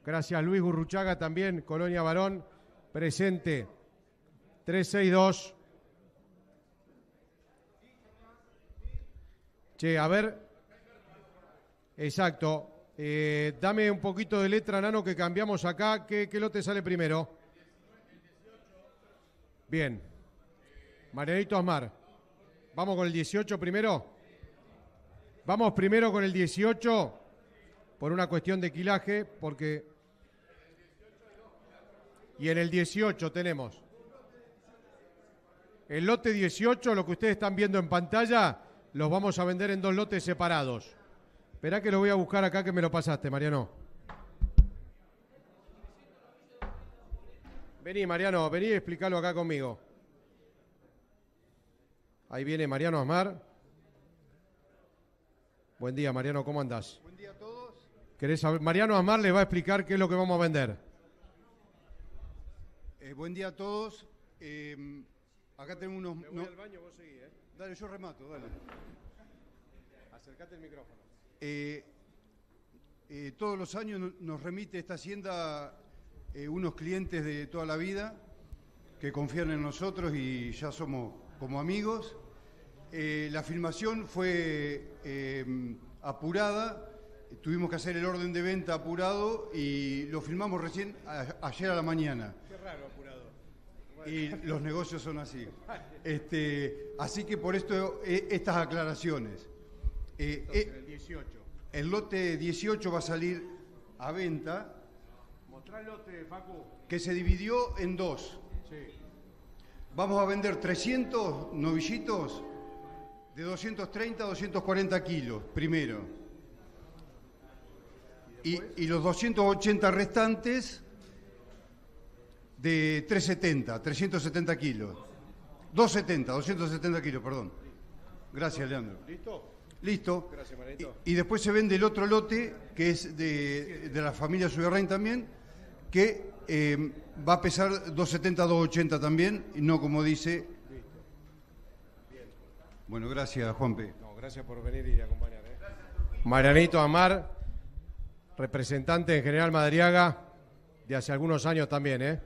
Gracias, Luis Gurruchaga también, Colonia Barón, presente. 3-6-2. Che, a ver. Exacto. Eh, dame un poquito de letra, Nano, que cambiamos acá. ¿Qué, qué lote sale primero? Bien. Marianito Asmar. Vamos con el 18 primero. Vamos primero con el 18 por una cuestión de quilaje, porque... Y en el 18 tenemos... El lote 18, lo que ustedes están viendo en pantalla, los vamos a vender en dos lotes separados. Esperá que lo voy a buscar acá que me lo pasaste, Mariano. Vení, Mariano, vení y explícalo acá conmigo. Ahí viene Mariano Amar. Buen día, Mariano, ¿cómo andás? Buen día a todos. saber? Mariano Amar les va a explicar qué es lo que vamos a vender. Eh, buen día a todos. Em, acá tenemos unos. Me voy al baño, vos seguís, ¿eh? Dale, yo remato, dale. Acercate el micrófono. Eh, eh, todos los años nos remite esta hacienda unos clientes de toda la vida que confían en nosotros y ya somos como amigos. Eh, la filmación fue eh, apurada, tuvimos que hacer el orden de venta apurado y lo filmamos recién ayer a la mañana. Qué raro apurado. Y los negocios son así. Este, así que por esto eh, estas aclaraciones. el 18. El lote 18 va a salir a venta. Mostrar el lote, Que se dividió en dos. Sí. Vamos a vender 300 novillitos de 230 240 kilos, primero. Y, los 280 restantes de 370, 370 kilos. 270, 270 kilos, perdón. Gracias, Leandro. ¿Listo? Listo. Gracias, y, y, después se vende el otro lote, que es de, la familia Suberrain también, que em, va a pesar 270, 280 también, y no como dice. Bueno, gracias, Juanpe. No, gracias por venir y acompañar. ¿eh? Amar, representante en General Madriaga de hace algunos años también, ¿eh?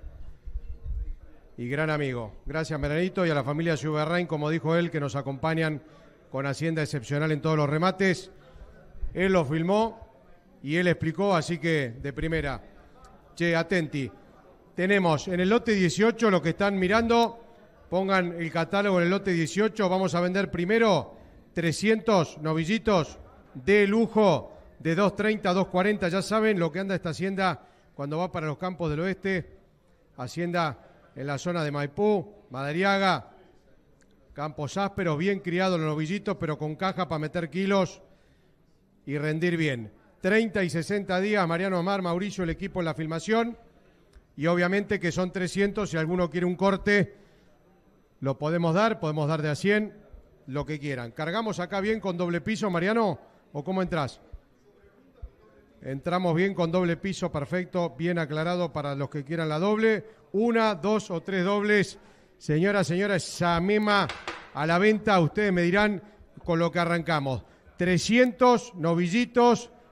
Y gran amigo. Gracias, Maranito, y a la familia Suberrain, como dijo él, que nos acompañan con Hacienda excepcional en todos los remates. Él lo filmó y él explicó, así que de primera. Che, atenti. Tenemos en el lote 18, los que están mirando, pongan el catálogo en el lote 18. Vamos a vender primero 300 novillitos de lujo de 2.30 2.40. Ya saben lo que anda esta hacienda cuando va para los campos del oeste. Hacienda en la zona de Maipú, Madariaga, campos ásperos, bien criados los novillitos, pero con caja para meter kilos y rendir bien. 30 y 60 días, Mariano Amar, Mauricio, el equipo en la filmación. Y obviamente que son 300, si alguno quiere un corte, lo podemos dar, podemos dar de a 100, lo que quieran. ¿Cargamos acá bien con doble piso, Mariano? ¿O cómo entras? Entramos bien con doble piso, perfecto, bien aclarado para los que quieran la doble. Una, dos o tres dobles. Señora, señora, esa a la venta, ustedes me dirán con lo que arrancamos. 300 novillitos,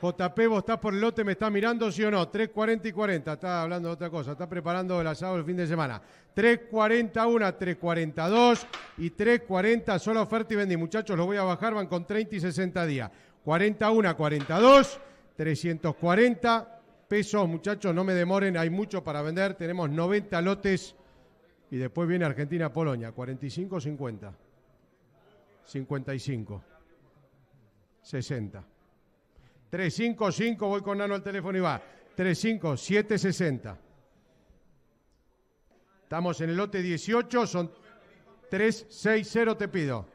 JP, vos estás por el lote, me estás mirando, sí o no. 3.40 y 40, está hablando de otra cosa, está preparando el asado el fin de semana. 3.41, 3.42 y 3.40, solo oferta y vendí. Muchachos, los voy a bajar, van con 30 y 60 días. 41, 42, 340 pesos, muchachos, no me demoren, hay mucho para vender. Tenemos 90 lotes y después viene Argentina-Polonia. 45, 50. 55. 60. 355, voy con Nano al teléfono y va. 35760. Estamos en el lote 18, son 360 te pido.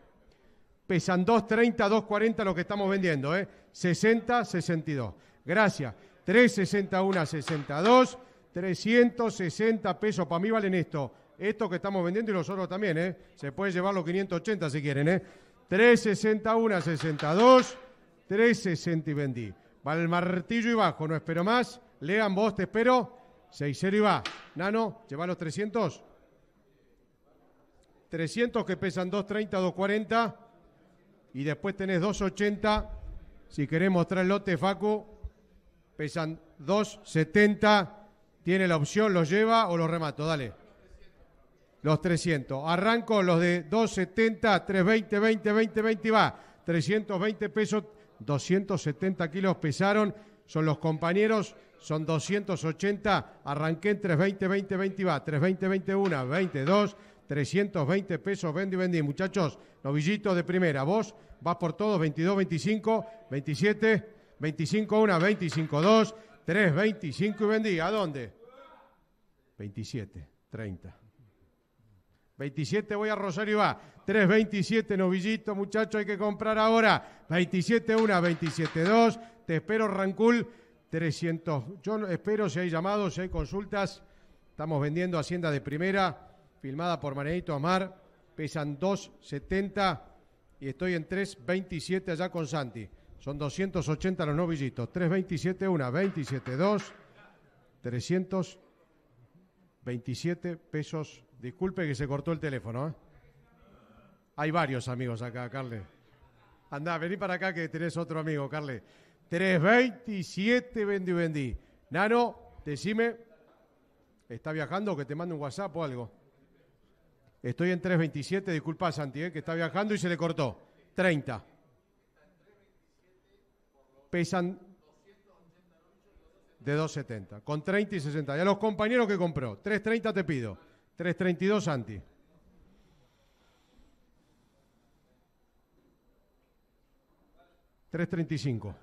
Pesan 230, 240 lo que estamos vendiendo, ¿eh? 60, 62. Gracias. 361, 62. 360 pesos. Para mí valen esto. Esto que estamos vendiendo y los otros también, ¿eh? Se puede llevar los 580 si quieren, ¿eh? 361, 62. 360 y vendí. Va el martillo y bajo, no espero más. Lean vos, te espero. 6-0 y va. Nano, lleva los 300. 300 que pesan 2.30, 2.40. Y después tenés 2.80. Si querés mostrar el lote, Facu, pesan 2.70. Tiene la opción, ¿Lo lleva o lo remato. Dale. Los 300. Arranco los de 2.70, 3.20, 20, 20, 20 y va. 320 pesos 270 kilos pesaron, son los compañeros, son 280, arranqué en 320, 20, 20 va, 320, 21, 22, 320 pesos, vendí, vendí. Muchachos, novillitos de primera, vos vas por todos, 22, 25, 27, 25, 1, 25, 2, 3, 25 y vendí. ¿A dónde? 27, 30. 27 voy a Rosario y va. 327 Novillito, muchachos, hay que comprar ahora. 27 1, 27 2. Te espero, Rancul. 300. Yo espero si hay llamados, si hay consultas. Estamos vendiendo Hacienda de Primera, filmada por Marianito Amar. Pesan 2.70 y estoy en 3.27 allá con Santi. Son 280 los novillitos. 3.27 1, 27 2, 327 pesos. Disculpe que se cortó el teléfono. ¿eh? Hay varios amigos acá, Carle. Andá, vení para acá que tenés otro amigo, Carle. 327 y vendí Nano, decime, ¿está viajando o que te mande un WhatsApp o algo? Estoy en 327, disculpa Santi, eh, que está viajando y se le cortó. 30. Pesan de 270, con 30 y 60. Ya a los compañeros que compró, 330 te pido, 332 Santi. 3.35.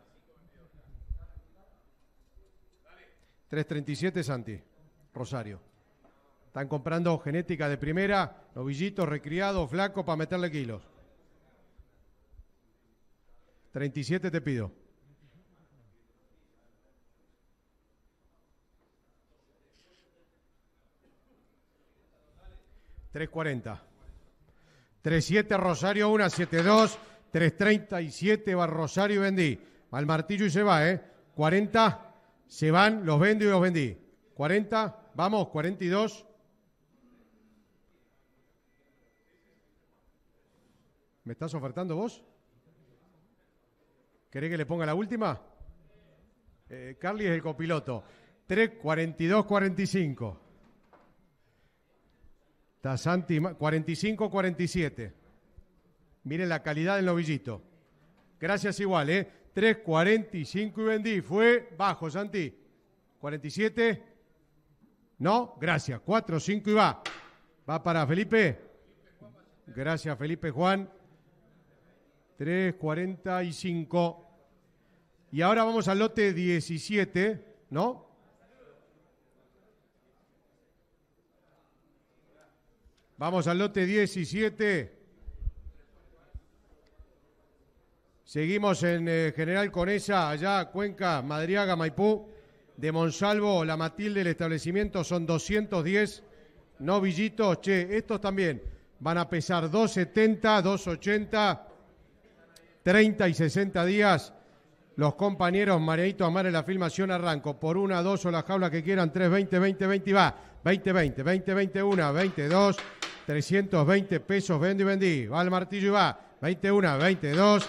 3.37 Santi, Rosario. Están comprando genética de primera, novillitos, recriados, flaco para meterle kilos. 37 te pido. Tres cuarenta. Tres siete Rosario, una siete dos. 337 va Rosario y vendí. Va el martillo y se va, ¿eh? 40, se van, los vendo y los vendí. 40, vamos, 42. ¿Me estás ofertando vos? ¿Querés que le ponga la última? Eh, Carly es el copiloto. 3, 42, 45. Santi, 45, 47. Miren la calidad del novillito. Gracias igual, ¿eh? 3.45 y vendí. Fue bajo, Santi. 47. No, gracias. 4, 5 y va. Va para Felipe. Gracias, Felipe Juan. 3.45. Y ahora vamos al lote 17, ¿no? Vamos al lote 17. Seguimos en eh, general General esa allá Cuenca, Madriaga, Maipú, de Monsalvo, la Matilde, el establecimiento son 210 novillitos. Che, estos también van a pesar 270, 280, 30 y 60 días. Los compañeros Marianito Amar en la filmación arranco por una, dos o la jaula que quieran, 3, 20, 20, 20 y va. 20, 20, 20, 21, 22, 320 pesos, y vendí. Va al martillo y va. 21, 22.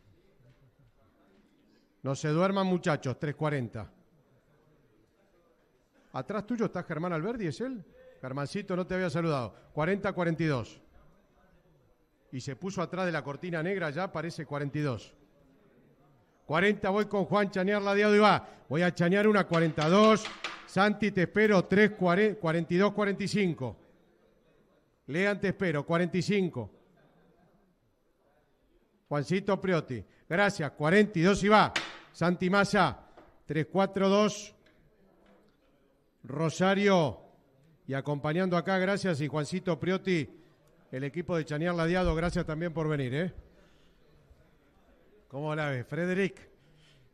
No se duerman, muchachos, 3.40. Atrás tuyo está Germán Alberdi, ¿es él? Germancito, no te había saludado. 40-42. Y se puso atrás de la cortina negra, ya parece 42. 40, voy con Juan, chanear ladeado y va. Voy a chañar una 42. Santi, te espero, 340 42, 45. Lean, te espero, 45. Juancito Priotti, gracias, 42 y va. Santi Massa, 3 4 Rosario y acompañando acá, gracias. Y Juancito Priotti, el equipo de Chaniar Ladeado, gracias también por venir. ¿eh? ¿Cómo la ves? Frederic,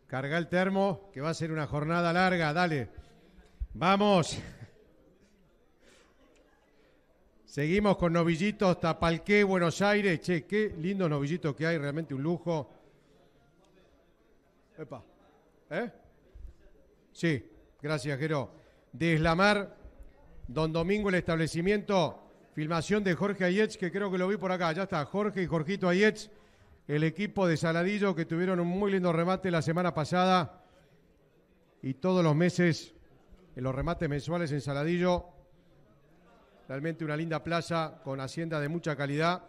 carga el termo, que va a ser una jornada larga, dale. Vamos. Seguimos con novillitos, Tapalqué, Buenos Aires. Che, qué lindos novillitos que hay, realmente un lujo. Epa. ¿Eh? Sí, gracias, Jero. De Don Domingo, el establecimiento, filmación de Jorge Ayetz, que creo que lo vi por acá. Ya está, Jorge y Jorgito Ayetz, el equipo de Saladillo, que tuvieron un muy lindo remate la semana pasada y todos los meses en los remates mensuales en Saladillo. Realmente una linda plaza con hacienda de mucha calidad.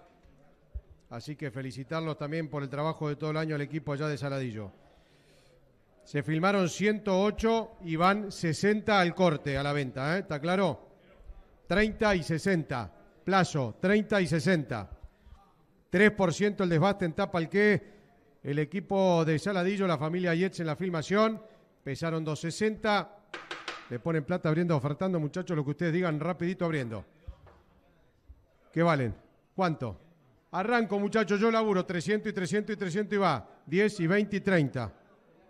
Así que felicitarlos también por el trabajo de todo el año al equipo allá de Saladillo. Se filmaron 108 y van 60 al corte, a la venta, ¿eh? ¿Está claro? 30 y 60. Plazo, 30 y 60. 3% el desbaste en que El equipo de Saladillo, la familia Yetz en la filmación. Pesaron 260. Le ponen plata abriendo, ofertando, muchachos, lo que ustedes digan, rapidito abriendo. ¿Qué valen? ¿Cuánto? Arranco, muchachos, yo laburo 300 y 300 y 300 y va. 10 y 20 y 30.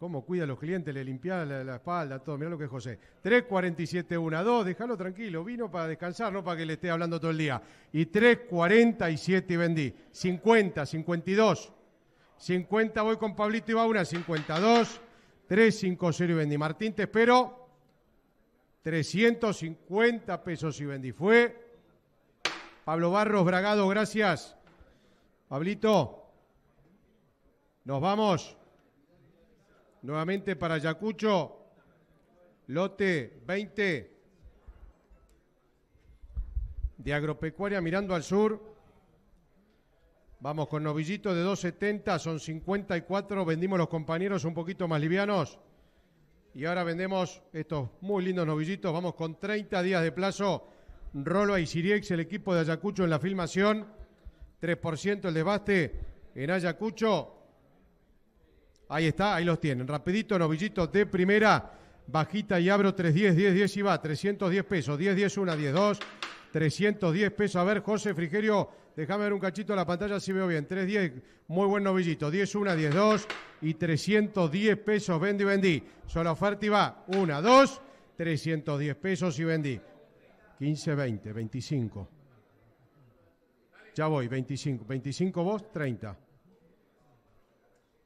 cómo cuida a los clientes, le limpia la, espalda, todo. Mirá lo que es José. 2, déjalo tranquilo, vino para descansar, no para que le esté hablando todo el día. Y 347 vendí. 50, 52. 50 voy con Pablito y va una, 52. 350 y vendí. Martín, te espero. 350 pesos y vendí. Fue. Pablo Barros Bragado, gracias. Pablito, nos vamos. Nuevamente para Ayacucho, Lote 20 de Agropecuaria mirando al sur. Vamos con novillitos de 270, son 54, vendimos los compañeros un poquito más livianos. Y ahora vendemos estos muy lindos novillitos, vamos con 30 días de plazo. Rolo y Siriex, el equipo de Ayacucho en la filmación, 3% el debaste en Ayacucho. Ahí está, ahí los tienen. Rapidito, novillitos de primera. Bajita y abro 310, 10, 10 y va. 310 pesos. 10, 10, 1, 10, 2. 310 pesos. A ver, José Frigerio, déjame ver un cachito a la pantalla si veo bien. 310, muy buen novillito. 10, 1, 10, 2 y 310 pesos. Vendí, vendí. Solo oferta y va. 1, 2, 310 pesos y vendí. 15, 20, 25. Ya voy, 25. 25 vos, 30.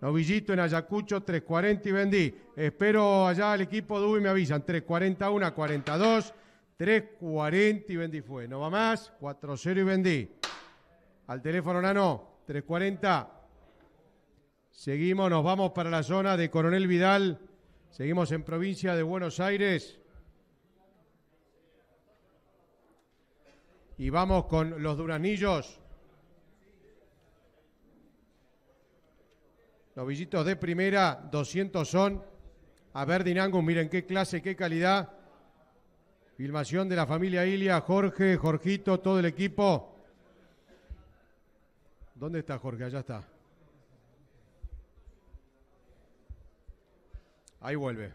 Novillito en Ayacucho, 3.40 y vendí. Espero allá el equipo de y me avisan. 3.41, 42, 3.40 y vendí fue. No va más, 4.0 y vendí. Al teléfono Nano, 3.40. Seguimos, nos vamos para la zona de Coronel Vidal. Seguimos en provincia de Buenos Aires. Y vamos con los duranillos. Los villitos de primera, 200 son. A ver, Dinango, miren qué clase, qué calidad. Filmación de la familia Ilia, Jorge, Jorgito, todo el equipo. ¿Dónde está Jorge? Allá está. Ahí vuelve.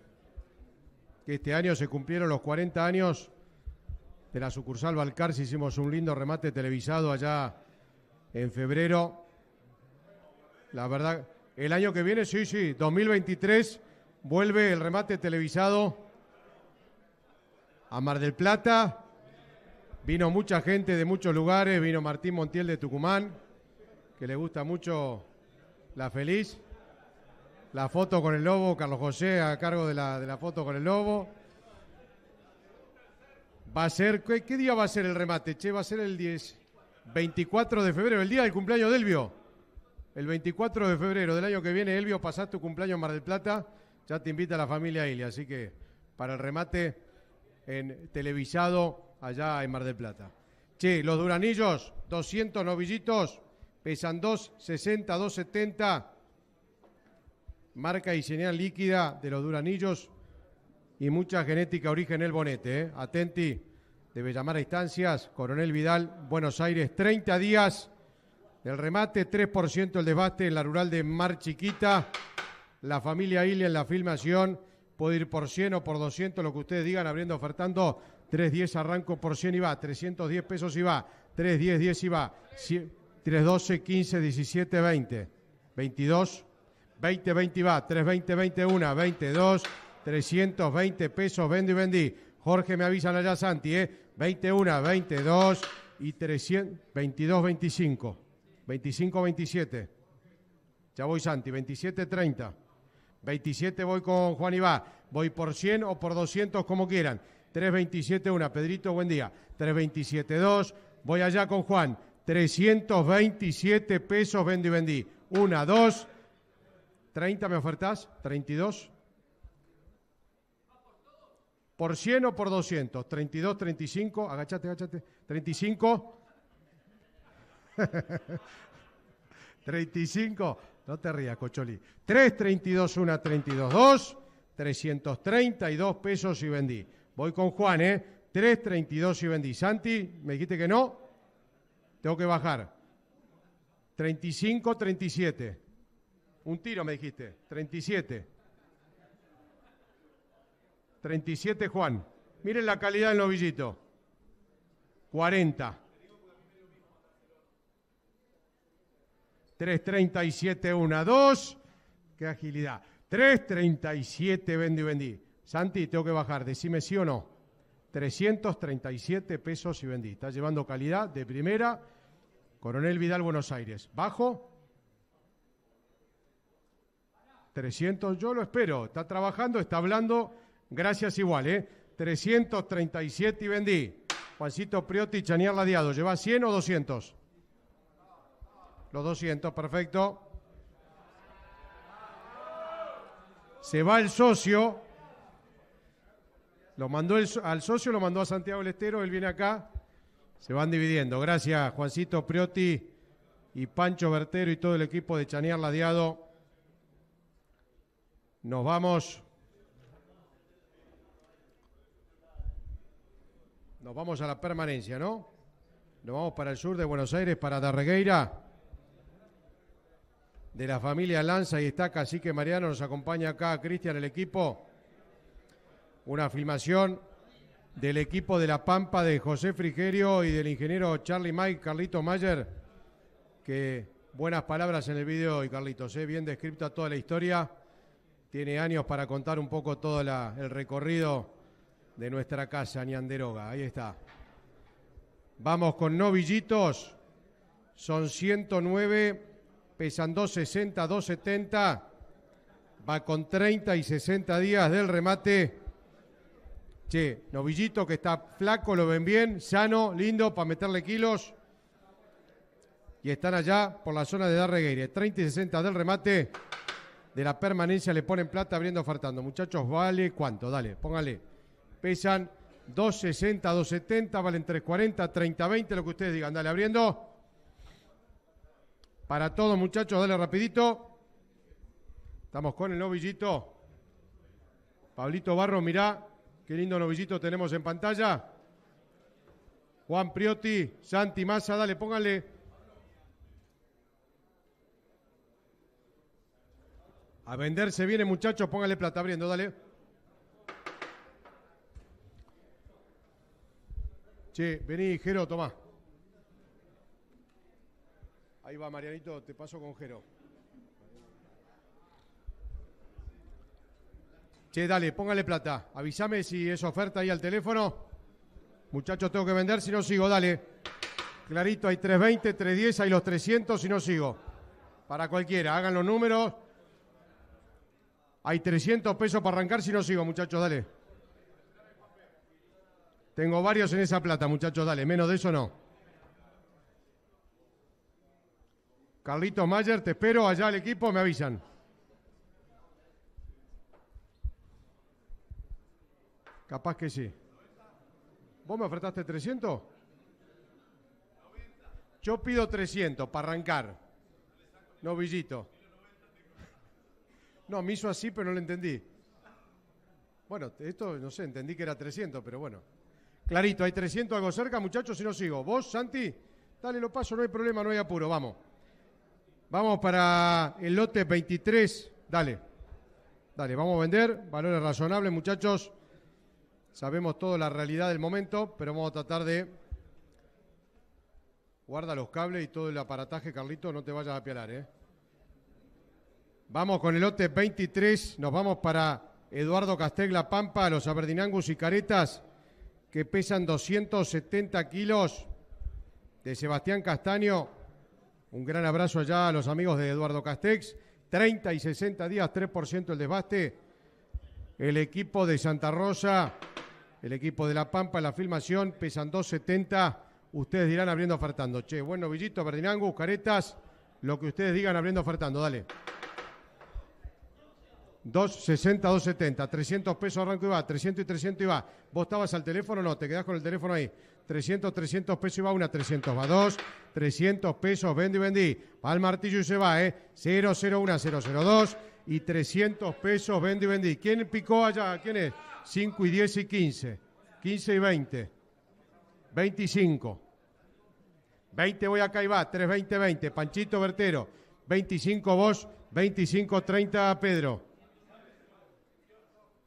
Que este año se cumplieron los 40 años de la sucursal Balcarce. Hicimos un lindo remate televisado allá en febrero. La verdad, el año que viene, sí, sí, 2023, vuelve el remate televisado a Mar del Plata. Vino mucha gente de muchos lugares, vino Martín Montiel de Tucumán, que le gusta mucho la feliz. La foto con el lobo, Carlos José a cargo de la, de la foto con el lobo. Va a ser, ¿qué, día va a ser el remate? Che, va a ser el 10, 24 de febrero, el día del cumpleaños de Elvio. El 24 de febrero del año que viene, Elvio, pasás tu cumpleaños en Mar del Plata. Ya te invita la familia Ilia, así que para el remate en televisado allá en Mar del Plata. Che, los duranillos, 200 novillitos, pesan 2,60, 2,70. Marca y señal líquida de los duranillos y mucha genética origen el bonete. Eh. Atenti, debe llamar a instancias, Coronel Vidal, Buenos Aires, 30 días el remate, 3% el desbaste en la rural de Mar Chiquita. La familia Ilia en la filmación puede ir por 100 o por 200, lo que ustedes digan, abriendo, ofertando. 310 arranco por 100 y va, 310 pesos y va, 310, 10 y va, 312, 15, 17, 20, 22, 20, 20 y va, 320, 21, 22, 320 pesos, vendo y vendí. Jorge, me avisan allá, Santi, ¿eh? 21, 22 y 300, 22, 25. 25-27. Ya voy Santi, 27-30. 27 voy con Juan va. Voy por 100 o por 200, como quieran. 327-1. Pedrito, buen día. 327-2. Voy allá con Juan. 327 pesos vendo y vendí. 1, 2. 30 me ofertás. 32. ¿Por 100 o por 200? 32, 35. Agachate, agachate. 35. 35, [laughs] no te rías, Cocholi. 32, 1, 32, 2, 332 pesos y vendí. Voy con Juan, ¿eh? 32 y vendí. Santi, me dijiste que no. Tengo que bajar. 35, 37. Un tiro me dijiste. 37. 37, Juan. Miren la calidad del novillito. 40. 337, 1, 2. Qué agilidad. 337, vendí, vendí. Santi, tengo que bajar, decime sí o no. 337 pesos y vendí. Está llevando calidad de primera. Coronel Vidal, Buenos Aires. Bajo. 300, yo lo espero. Está trabajando, está hablando. Gracias igual, ¿eh? 337 y vendí. Juancito Priotti, Chaniar Ladeado. ¿Lleva 100 o 200? Los 200, perfecto. Se va el socio. Lo mandó al socio, lo mandó a Santiago del Estero, él viene acá. Se van dividiendo. Gracias, Juancito Priotti y Pancho Bertero y todo el equipo de Chanear Ladeado. Nos vamos. Nos vamos a la permanencia, ¿no? Nos vamos para el sur de Buenos Aires, para Darregueira de la familia Lanza y está así que Mariano nos acompaña acá, Cristian, el equipo. Una filmación del equipo de La Pampa de José Frigerio y del ingeniero Charlie Mike, Carlito Mayer, que buenas palabras en el video hoy, Carlitos, ¿eh? bien descripta toda la historia, tiene años para contar un poco todo el recorrido de nuestra casa, nianderoga, ahí está. Vamos con novillitos, son 109 pesan 260, 270, va con 30 y 60 días del remate. Che, novillito que está flaco, lo ven bien, sano, lindo, para meterle kilos. Y están allá por la zona de Darregueire. 30 y 60 del remate. De la permanencia le ponen plata abriendo, faltando, Muchachos, vale cuánto, dale, póngale. Pesan 260, 270, valen 40, 30, 20, lo que ustedes digan. Dale, abriendo. Para todos, muchachos, dale rapidito. Estamos con el novillito. Pablito Barro, mirá, qué lindo novillito tenemos en pantalla. Juan Priotti, Santi Massa, dale, pónganle. A venderse viene, muchachos, pónganle plata abriendo, dale. Che, vení, Jero, tomá. Ahí va Marianito, te paso con Jero. Che, dale, póngale plata. Avísame si es oferta ahí al teléfono. Muchachos, tengo que vender, si no sigo, dale. Clarito, hay 320, 310, hay los 300, si no sigo. Para cualquiera, hagan los números. Hay 300 pesos para arrancar, si no sigo, muchachos, dale. Tengo varios en esa plata, muchachos, dale. Menos de eso no. Carlitos Mayer, te espero allá al equipo, me avisan. Capaz que sí. ¿Vos me ofertaste 300? Yo pido 300 para arrancar. Novillito. No, me hizo así, pero no lo entendí. Bueno, esto no sé, entendí que era 300, pero bueno. Clarito, hay 300 algo cerca, muchachos, si no sigo. ¿Vos, Santi? Dale, lo paso, no hay problema, no hay apuro, vamos. Vamos para el lote 23. Dale. Dale, vamos a vender. Valores razonables, muchachos. Sabemos toda la realidad del momento, pero vamos a tratar de. Guarda los cables y todo el aparataje, Carlito, no te vayas a apialar. ¿eh? Vamos con el lote 23. Nos vamos para Eduardo la Pampa, los Aberdinangus y Caretas, que pesan 270 kilos. De Sebastián Castaño, un gran abrazo allá a los amigos de Eduardo Castex. 30 y 60 días, 3% el desbaste. El equipo de Santa Rosa, el equipo de La Pampa, la filmación, pesan 2.70. Ustedes dirán abriendo ofertando. Che, bueno, Villito, Berdinangu, Caretas, lo que ustedes digan abriendo ofertando. Dale. 260, 270, 300 pesos arranco y va, 300 y 300 y va. Vos estabas al teléfono, no, te quedás con el teléfono ahí. 300, 300 pesos y va, una 300, va, dos, 300 pesos, y vendí. Va al martillo y se va, ¿eh? 001, 002 y 300 pesos, y vendí. ¿Quién picó allá? ¿Quién es? 5 y 10 y 15, 15 y 20, 25. 20 voy acá y va, 320 20, 20. Panchito Bertero, 25 vos, 25, 30 Pedro.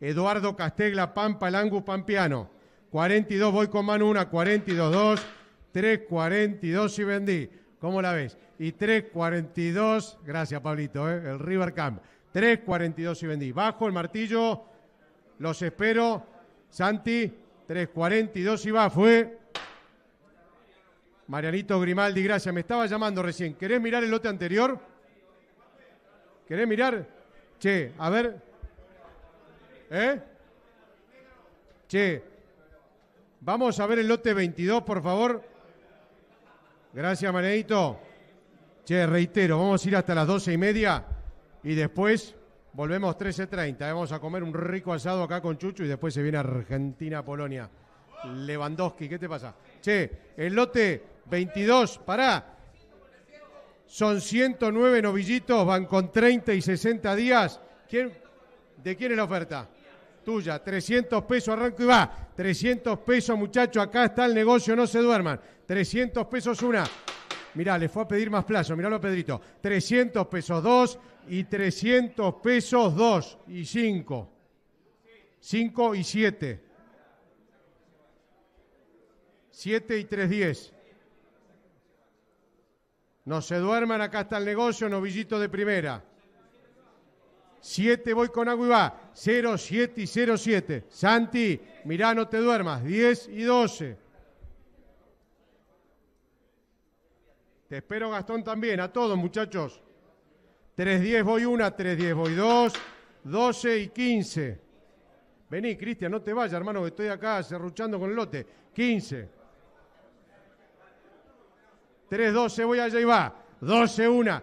Eduardo Castegla Pampa, el Pampiano. 42, voy con mano una, 42, 2, 3, 42 y vendí. ¿Cómo la ves? Y 3, 42, gracias Pablito, eh, el River Camp. 42 y vendí. Bajo el martillo, los espero. Santi, 3, 42 y va, fue. Eh. Marianito Grimaldi, gracias. Me estaba llamando recién. ¿Querés mirar el lote anterior? ¿Querés mirar? Che, a ver, ¿Eh? Che, vamos a ver el lote 22, por favor. Gracias, Maneito. Che, reitero, vamos a ir hasta las doce y media y después volvemos 13.30. ¿eh? Vamos a comer un rico asado acá con Chucho y después se viene Argentina-Polonia. Lewandowski, ¿qué te pasa? Che, el lote 22, pará. Son 109 novillitos, van con 30 y 60 días. ¿De quién es la oferta? tuya. 300 pesos, arranco y va. 300 pesos, muchachos, acá está el negocio, no se duerman. 300 pesos una. Mirá, le fue a pedir más plazo, miralo lo Pedrito. 300 pesos dos y 300 pesos dos y cinco. Cinco y siete. Siete y tres diez. No se duerman, acá está el negocio, novillito de primera. 7 voy con va, 0, 7 y 0, 7. Santi, mirá, no te duermas, 10 y 12. Te espero Gastón también, a todos muchachos. 3-10 voy 1, 3-10 voy 2, 12 y 15. Vení, Cristian, no te vayas, hermano, que estoy acá cerruchando con el lote. 15. 3-12 voy allá y va. 12-1.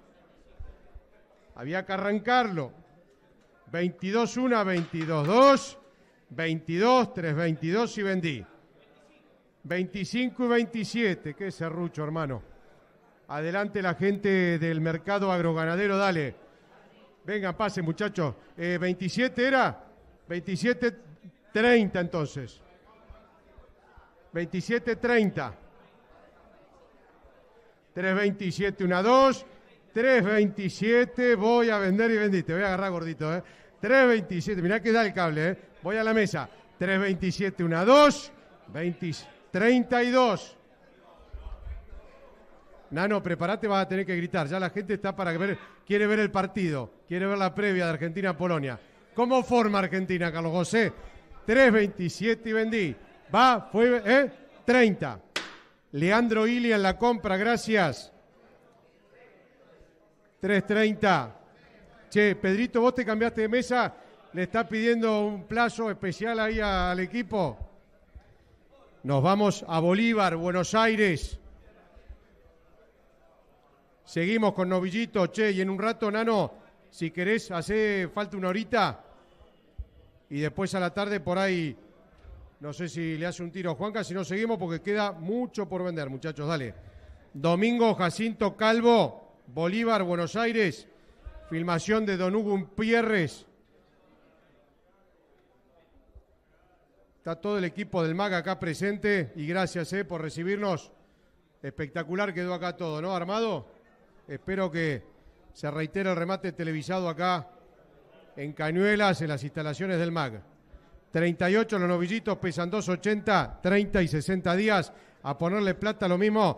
Había que arrancarlo. 22-1, 22-2, 22, 3, 22 y vendí. 25 y 27, qué serrucho, hermano. Adelante la gente del mercado agroganadero, dale. Venga, pase, muchachos. Eh, 27 era, 27, 30 entonces. 27, 30. 3, 27, 1, 2. 3.27, voy a vender y vendí. Te voy a agarrar gordito, ¿eh? 3.27, mirá que da el cable, ¿eh? Voy a la mesa. 3.27, una dos. 20, 32. Nano, prepárate, vas a tener que gritar. Ya la gente está para ver, quiere ver el partido, quiere ver la previa de Argentina-Polonia. ¿Cómo forma Argentina, Carlos José? 3.27 y vendí. Va, fue, ¿eh? 30. Leandro Ilia en la compra, gracias. 3.30. Che, Pedrito, vos te cambiaste de mesa. ¿Le está pidiendo un plazo especial ahí al equipo? Nos vamos a Bolívar, Buenos Aires. Seguimos con Novillito, che, y en un rato, Nano, si querés, hace falta una horita. Y después a la tarde por ahí, no sé si le hace un tiro a Juanca, si no seguimos porque queda mucho por vender, muchachos, dale. Domingo Jacinto Calvo, Bolívar, Buenos Aires, filmación de Don Hugo Pierres. Está todo el equipo del MAG acá presente y gracias eh, por recibirnos. Espectacular quedó acá todo, ¿no? Armado. Espero que se reitere el remate televisado acá en Cañuelas, en las instalaciones del MAG. 38 los novillitos, pesan 2,80, 30 y 60 días. A ponerle plata lo mismo,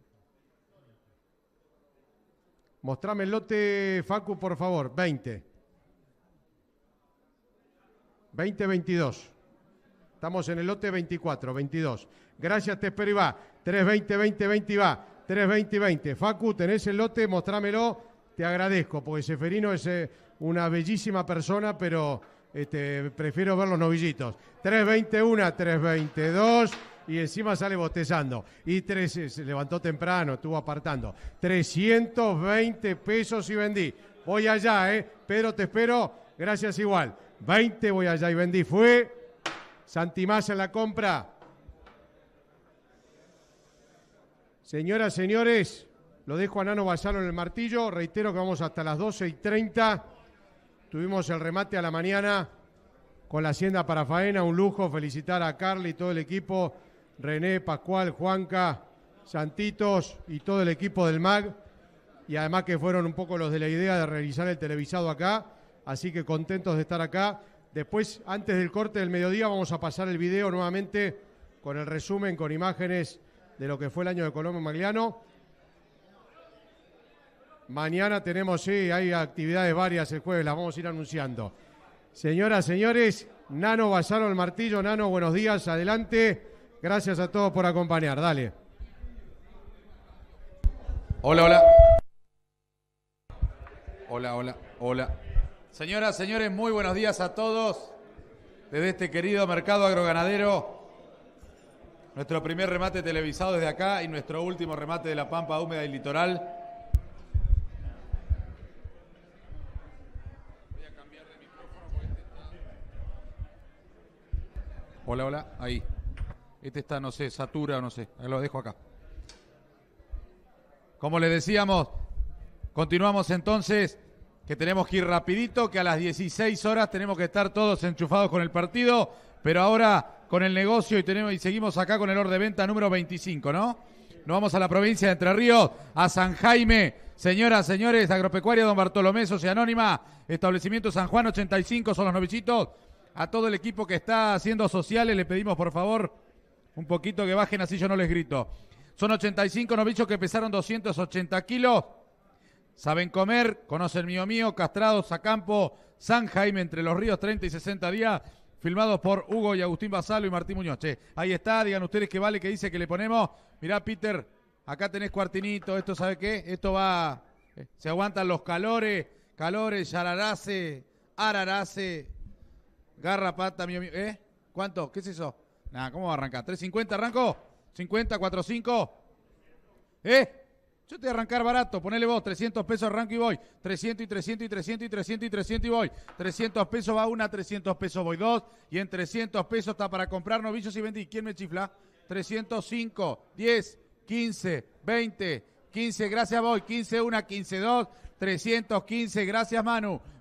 Mostrame el lote, Facu, por favor. 20. 20, 22. Estamos en el lote 24, 22. Gracias, te espero y va. 3, 20, 20, 20 y va. 3, 20, 20. Facu, tenés el lote, mostrámelo. Te agradezco, porque Seferino es eh, una bellísima persona, pero este, prefiero ver los novillitos. 3, 21, 3, 22 y encima sale botezando. Y tres, eh, se levantó temprano, estuvo apartando. 320 pesos y vendí. Voy allá, ¿eh? Pedro, te espero. Gracias igual. 20 voy allá y vendí. Fue Santimás en la compra. Señoras, señores, lo dejo a Nano Basalo en el martillo. Reitero que vamos hasta las 12 y 30. Tuvimos el remate a la mañana con la Hacienda para Faena. Un lujo felicitar a Carly y todo el equipo René, Pascual, Juanca, Santitos y todo el equipo del MAG. Y además que fueron un poco los de la idea de realizar el televisado acá. Así que contentos de estar acá. Después, antes del corte del mediodía, vamos a pasar el video nuevamente con el resumen, con imágenes de lo que fue el año de Colombia Magliano. Mañana tenemos, sí, hay actividades varias el jueves, las vamos a ir anunciando. Señoras, señores, Nano Basaro el Martillo, Nano, buenos días, adelante. Gracias a todos por acompañar. Dale. Hola, hola. Hola, hola, hola. Señoras, señores, muy buenos días a todos desde este querido mercado agroganadero. Nuestro primer remate televisado desde acá y nuestro último remate de la Pampa Húmeda y Litoral. Este hola, hola, ahí. Este está, no sé, satura, o no sé. Lo dejo acá. Como les decíamos, continuamos entonces que tenemos que ir rapidito, que a las 16 horas tenemos que estar todos enchufados con el partido, pero ahora con el negocio y, tenemos, y seguimos acá con el orden de venta número 25, ¿no? Nos vamos a la provincia de Entre Ríos, a San Jaime. Señoras, señores, Agropecuaria Don Bartolomé, Socia Anónima, Establecimiento San Juan 85, son los novicitos. A todo el equipo que está haciendo sociales le pedimos por favor un poquito que bajen, así yo no les grito. Son 85 novichos que pesaron 280 kilos. Saben comer, conocen mío mío, castrados a campo, San Jaime entre los ríos, 30 y 60 días, filmados por Hugo y Agustín Basalo y Martín Muñoz. ahí está, digan ustedes qué vale, que dice que le ponemos. Mirá, Peter, acá tenés cuartinito, esto sabe qué, esto va, eh, se aguantan los calores, calores, yararase, ararase, garrapata, mío mío. ¿Eh? ¿Cuánto? ¿Qué es eso? Nada, ¿cómo va a arrancar? 350, arranco. 50, 45. ¿Eh? Yo te voy a arrancar barato, ponele vos, 300 pesos arranco y voy. 300 y 300 y 300 y 300 y 300 y voy. 300 pesos va una, 300 pesos voy dos. Y en 300 pesos está para comprar novillos y vendí. ¿Quién me chifla? 305, 10, 15, 20, 15, gracias voy. 15, 1, 15, 2, 315, gracias Manu.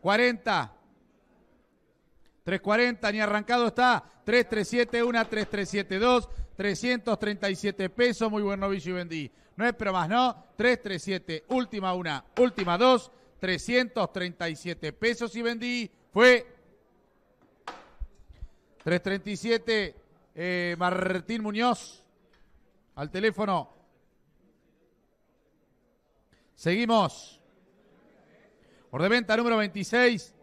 40. 340, ni arrancado está. 3.37, 3372, 337 pesos. Muy buen novillo y vendí. No es pero más, ¿no? 337, última una, última dos, 337 pesos y vendí. Fue 337, eh, Martín Muñoz, al teléfono. Seguimos venta número 26.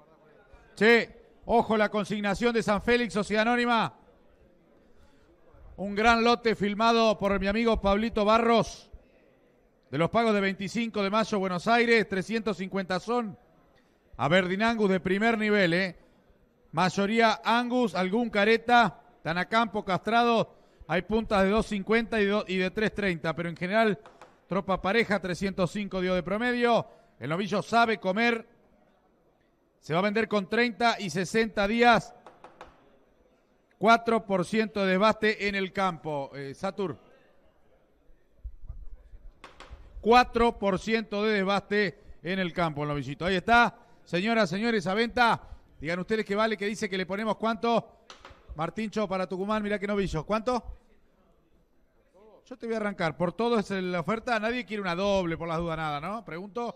Che, ojo la consignación de San Félix, Sociedad Anónima. Un gran lote filmado por mi amigo Pablito Barros. De los pagos de 25 de mayo, Buenos Aires, 350 son. A Verdin Angus de primer nivel, ¿eh? Mayoría Angus, algún careta, Tanacampo, Castrado. Hay puntas de 2.50 y de 3.30, pero en general, tropa pareja, 305 dio de promedio. El novillo sabe comer. Se va a vender con 30 y 60 días. 4% de desbaste en el campo. Eh, Satur. 4% de desbaste en el campo, el novillito. Ahí está. Señoras, señores, a venta. Digan ustedes qué vale, que dice que le ponemos cuánto. Martincho para Tucumán, mirá qué novillo. ¿Cuánto? Yo te voy a arrancar. Por todo es la oferta. Nadie quiere una doble, por las dudas, nada, ¿no? Pregunto.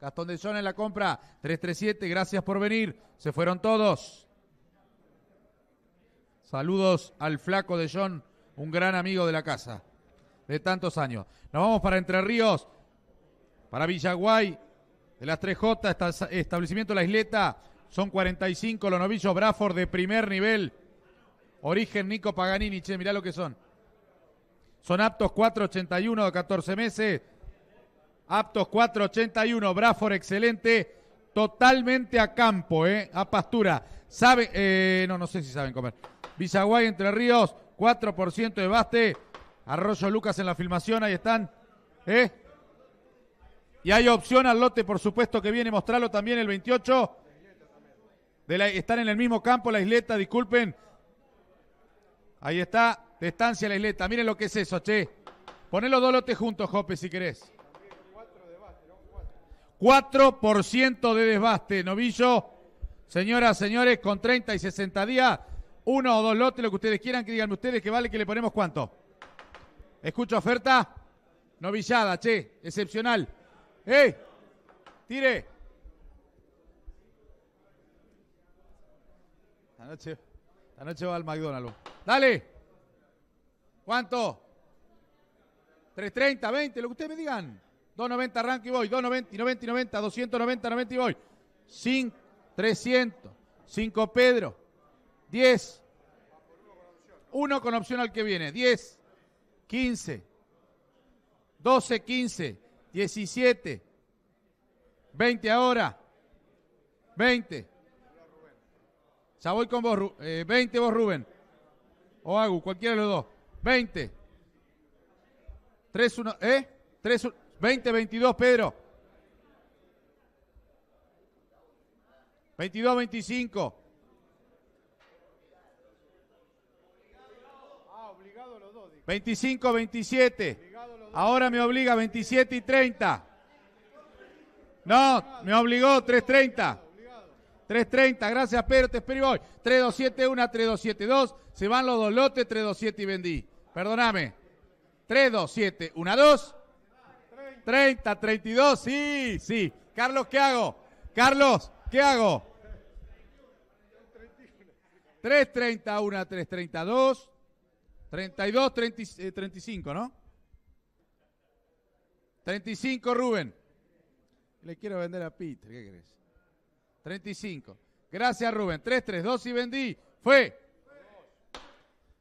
Gastón de John en la compra, 337, gracias por venir. Se fueron todos. Saludos al flaco de John, un gran amigo de la casa, de tantos años. Nos vamos para Entre Ríos, para Villaguay, de las 3J, establecimiento La Isleta, son 45 los novillos Braford de primer nivel. Origen Nico Paganini, che, mirá lo que son. Son aptos 481 de 14 meses. Aptos 481, Brafor excelente, totalmente a campo, ¿eh? a pastura. Saben, eh, no, no sé si saben comer. Villaguay, Entre Ríos, 4% de baste. Arroyo Lucas en la filmación, ahí están. ¿Eh? Y hay opción al lote, por supuesto, que viene, mostrarlo también el 28. De están en el mismo campo, la isleta, disculpen. Ahí está, de estancia la isleta. Miren lo que es eso, che. Poné los dos lotes juntos, Jope, si querés. 4% de desbaste. Novillo, señoras, señores, con 30 y 60 días, uno o dos lotes, lo que ustedes quieran, que digan ustedes que vale, que le ponemos cuánto. Escucho oferta. Novillada, che, excepcional. ¡Eh! ¡Tire! Anoche, va al McDonald's. ¡Dale! ¿Cuánto? 3.30, 20, lo que ustedes me digan. 290 arranca y voy, 290, 90 90, 290, 90 y voy. 5, 300, 5 Pedro, 10, 1 con opción al que viene, 10, 15, 12, 15, 17, 20 ahora, 20. Ya voy con vos, 20 eh, vos Rubén, o Agu, cualquiera de los dos, 20. 3, 1, ¿eh? 3, 1. 20-22, Pedro. 22-25. 25-27. Ah, Ahora me obliga 27 y 30. No, me obligó 3, 30 3, 30, gracias Pedro, te espero hoy y voy. 7 2 se van los dos lotes, 3, 3.27 y vendí. Perdóname. 1, 2. 30, 32, sí, sí. Carlos, ¿qué hago? Carlos, ¿qué hago? 331, 332, 32, 35, ¿no? 35, Rubén. Le quiero vender a Peter, ¿qué crees? 35. Gracias, Rubén. 332 y vendí. Fue.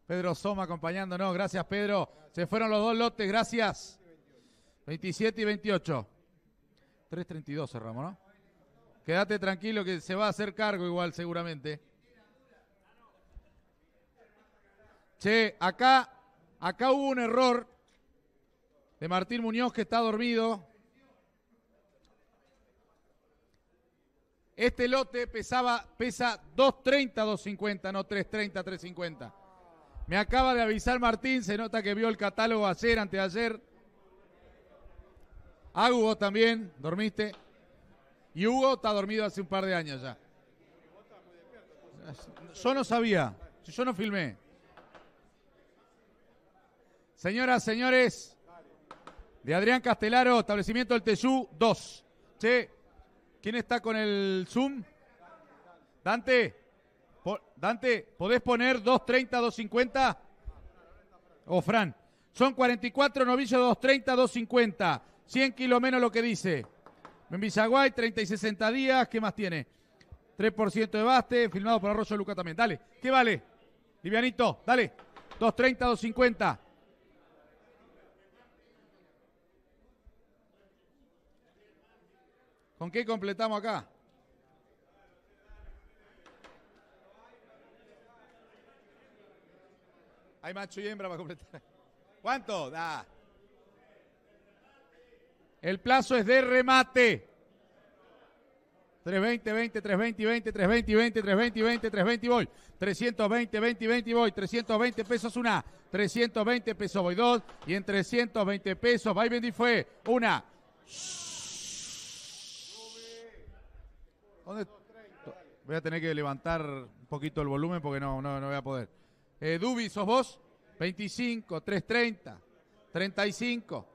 Pedro Soma acompañándonos. Gracias, Pedro. Se fueron los dos lotes. Gracias. 27 y 28. 3.32 cerramos, ¿no? Quédate tranquilo que se va a hacer cargo igual seguramente. Che, acá, acá hubo un error de Martín Muñoz que está dormido. Este lote pesaba, pesa 2.30, 2.50, no 3.30, 3.50. Me acaba de avisar Martín, se nota que vio el catálogo ayer, anteayer Ah, Hugo también, dormiste. Y Hugo está dormido hace un par de años ya. Yo no sabía, yo no filmé. Señoras, señores, de Adrián Castelaro, establecimiento del Teyú 2. Che, ¿quién está con el Zoom? Dante, Dante, ¿podés poner 230, 250? O Fran. Son 44, novillos, 230, 250. 100 kilos menos lo que dice. Membizaguay, 30 y 60 días. ¿Qué más tiene? 3% de baste, filmado por Arroyo Luca también. Dale, ¿qué vale? Livianito, dale. 230, 250. ¿Con qué completamos acá? Hay macho y hembra para completar. ¿Cuánto? da? El plazo es de remate. 320, 20, 320, 20, 320, 20, 320, 20, 320 voy. 320, 20, 20 voy. 320 pesos una. 320 pesos voy dos. Y en 320 pesos va y vendí fue una. ¿Dónde? Voy a tener que levantar un poquito el volumen porque no, voy a poder. Eh, Dubi, ¿sos vos? 25, 330, 35.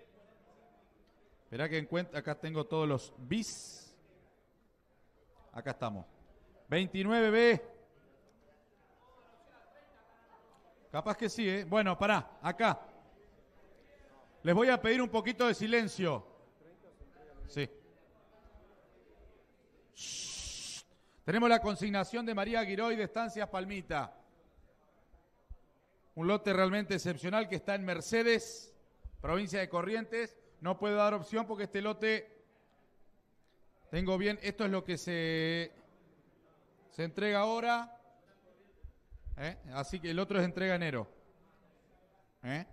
Verá que encuentra acá tengo todos los bis. Acá estamos. 29B. Capaz que sí, ¿eh? Bueno, pará, acá. Les voy a pedir un poquito de silencio. Sí. Tenemos la consignación de María y de Estancias Palmita. Un lote realmente excepcional que está en Mercedes, provincia de Corrientes. No puedo dar opción porque este lote. Tengo bien. Esto es lo que se, se entrega ahora. ¿eh? Así que el otro es entrega enero. ¿eh?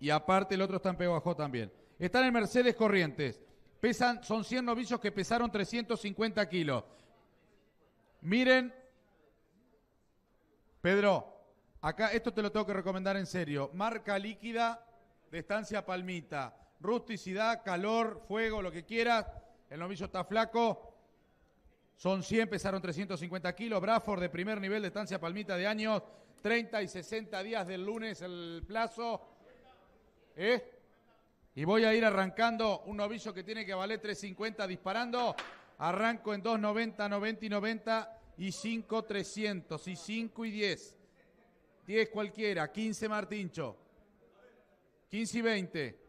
Y, aparte el otro está en también. Están en Mercedes Corrientes. Pesan, son 100 novillos que pesaron 350 kilos. Miren, Pedro, acá esto te lo tengo que recomendar en serio. Marca líquida de estancia palmita rusticidad, calor, fuego, lo que quieras. El novillo está flaco. Son 100, pesaron 350 kilos. Braford de primer nivel de estancia palmita de años. 30 y 60 días del lunes el plazo. ¿Eh? Y voy a ir arrancando un novillo que tiene que valer 350 disparando. Arranco en 290, 90 y 90 y 5 300 y 5 y 10. 10 cualquiera, 15 Martincho. 15 y 20.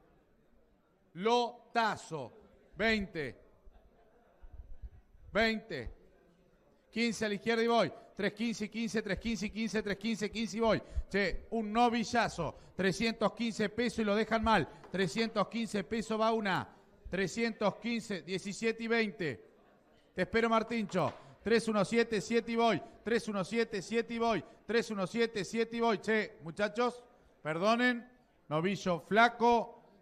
Lotazo. 20. 20. 15 a la izquierda y voy. 3, 15, 15, 3, 15, 15, 3, 15, 15 y voy. Che, un novillazo. 315 pesos y lo dejan mal. 315 pesos va una. 315, 17 y 20. Te espero, Martincho. 317, 7 y voy. 317, 7 y voy. 317, 7 y voy. Che, muchachos, perdonen. Novillo flaco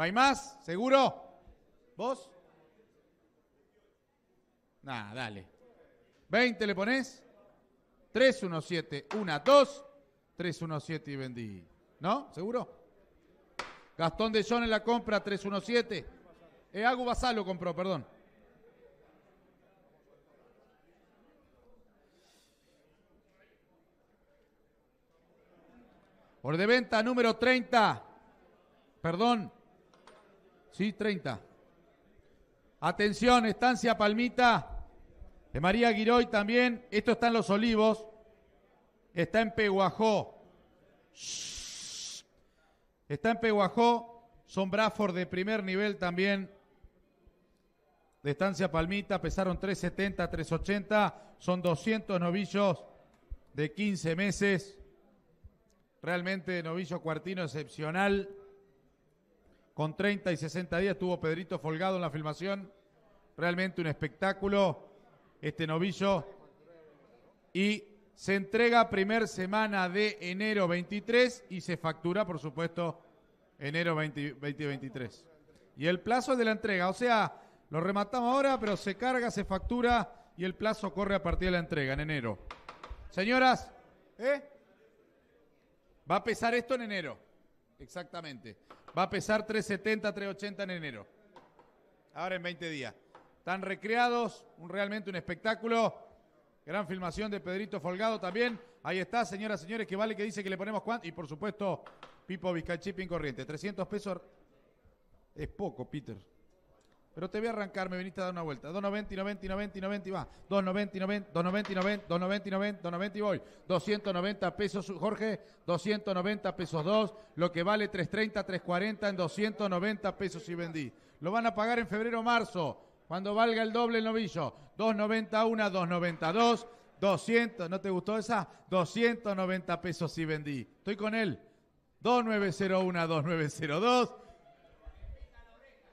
¿No hay más? ¿Seguro? ¿Vos? Nada, dale. 20 le ponés. 317, 1, 2. 317 y vendí. ¿No? ¿Seguro? Gastón de John en la compra, 317. Eh, Agu Basal lo compró, perdón. de venta número 30. Perdón, Sí, 30. Atención, Estancia Palmita, de María Giroy también. Esto está en Los Olivos, está en Peguajó. Está en Peguajó, son Braford de primer nivel también. De Estancia Palmita, pesaron 370, 380, son 200 novillos de 15 meses. Realmente novillo cuartino excepcional con 30 y 60 días. Estuvo Pedrito folgado en la filmación. Realmente un espectáculo este novillo. Y se entrega primer semana de enero 23 y se factura, por supuesto, enero 2023. Y el plazo de la entrega, o sea, lo rematamos ahora, pero se carga, se factura y el plazo corre a partir de la entrega en enero. Señoras, ¿eh? Va a pesar esto en enero, exactamente. Va a pesar 370, 380 en enero. Ahora en 20 días. Están recreados, un, realmente un espectáculo. Gran filmación de Pedrito Folgado también. Ahí está, señoras, señores, que vale que dice que le ponemos cuánto. Y por supuesto, Pipo Vizcachipi en corriente. 300 pesos es poco, Peter. Pero te voy a arrancar, me viniste a dar una vuelta. 290 90 90 y 90 y va. 290 90, 290 90, 290 90, 290 y voy. 290 pesos, Jorge, 290 pesos dos, lo que vale 330, 340 en 290 pesos si vendí. Lo van a pagar en febrero o marzo, cuando valga el doble el novillo. 291, 292, 200, ¿no te gustó esa? 290 pesos si vendí. Estoy con él. 2901, 2902.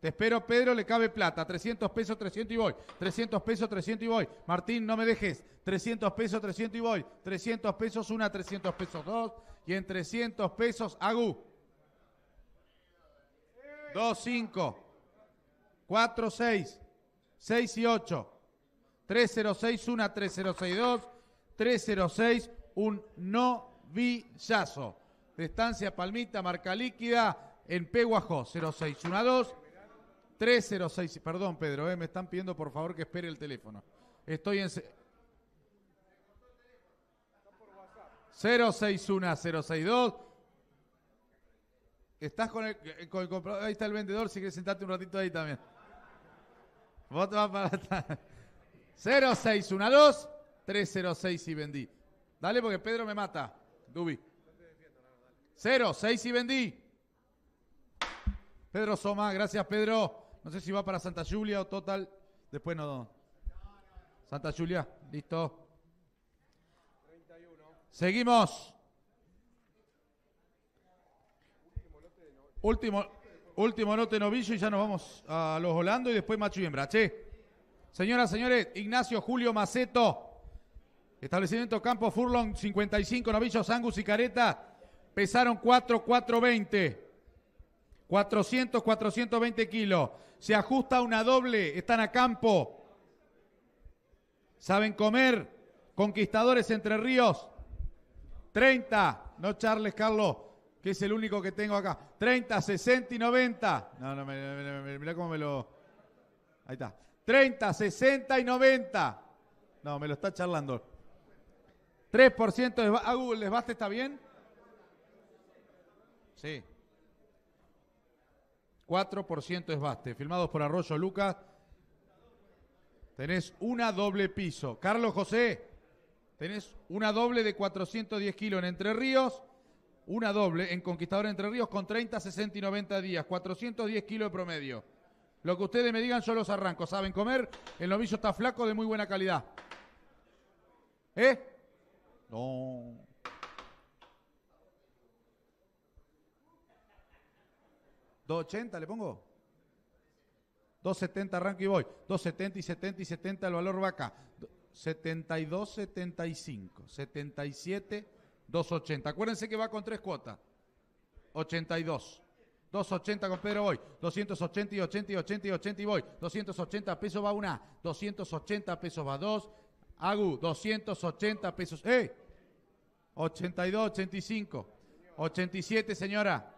Te espero, Pedro, le cabe plata. 300 pesos, 300 y voy. 300 pesos, 300 y voy. Martín, no me dejes. 300 pesos, 300 y voy. 300 pesos, 1, 300 pesos, 2. Y en 300 pesos, Agu. 2, 5. 4, 6. 6 y 8. 306, una, 306, 2. 306, un no De estancia Palmita, marca líquida en Peguajó 0612 306, perdón Pedro, eh, me están pidiendo por favor que espere el teléfono. Estoy en... 061-062. Estás con el, con el comprador, ahí está el vendedor, si quieres sentarte un ratito ahí también. Vos te vas para... 0612 306 y vendí. Dale porque Pedro me mata. Dubi. 06 y vendí. Pedro Soma, gracias Pedro. No sé si va para Santa Julia o Total. Después no. Santa Julia, listo. Seguimos. Último, último lote novillo y ya nos vamos a los Holando y después macho y hembra. Señoras, señores, Ignacio Julio Maceto. Establecimiento Campo Furlong, 55 novillos, Angus y Careta. Pesaron 4, 4, 20. 400, 420 kilos. Se ajusta una doble, están a campo. Saben comer. Conquistadores Entre Ríos. 30. No charles, Carlos, que es el único que tengo acá. 30, 60 y 90. No, no, mirá cómo me lo... Ahí está. 30, 60 y 90. No, me lo está charlando. 3% de... ¿A Google les basta? ¿Está bien? Sí. 4% es baste. Filmados por Arroyo Lucas. Tenés una doble piso. Carlos José, tenés una doble de 410 kilos en Entre Ríos. Una doble en Conquistador Entre Ríos con 30, 60 y 90 días. 410 kilos de promedio. Lo que ustedes me digan, yo los arranco. Saben comer. El novillo está flaco de muy buena calidad. ¿Eh? No. 280 le pongo. 270 arranco y voy. 270 y 70 y 70 el valor va acá. 72, 75. 77, 280. Acuérdense que va con tres cuotas. 82. 280 con Pedro voy, 280 y 80 y 80 y 80 y voy, 280 pesos va una, 280 pesos va dos, Agu, 280 pesos, ¡eh! 82, 85, 87 señora,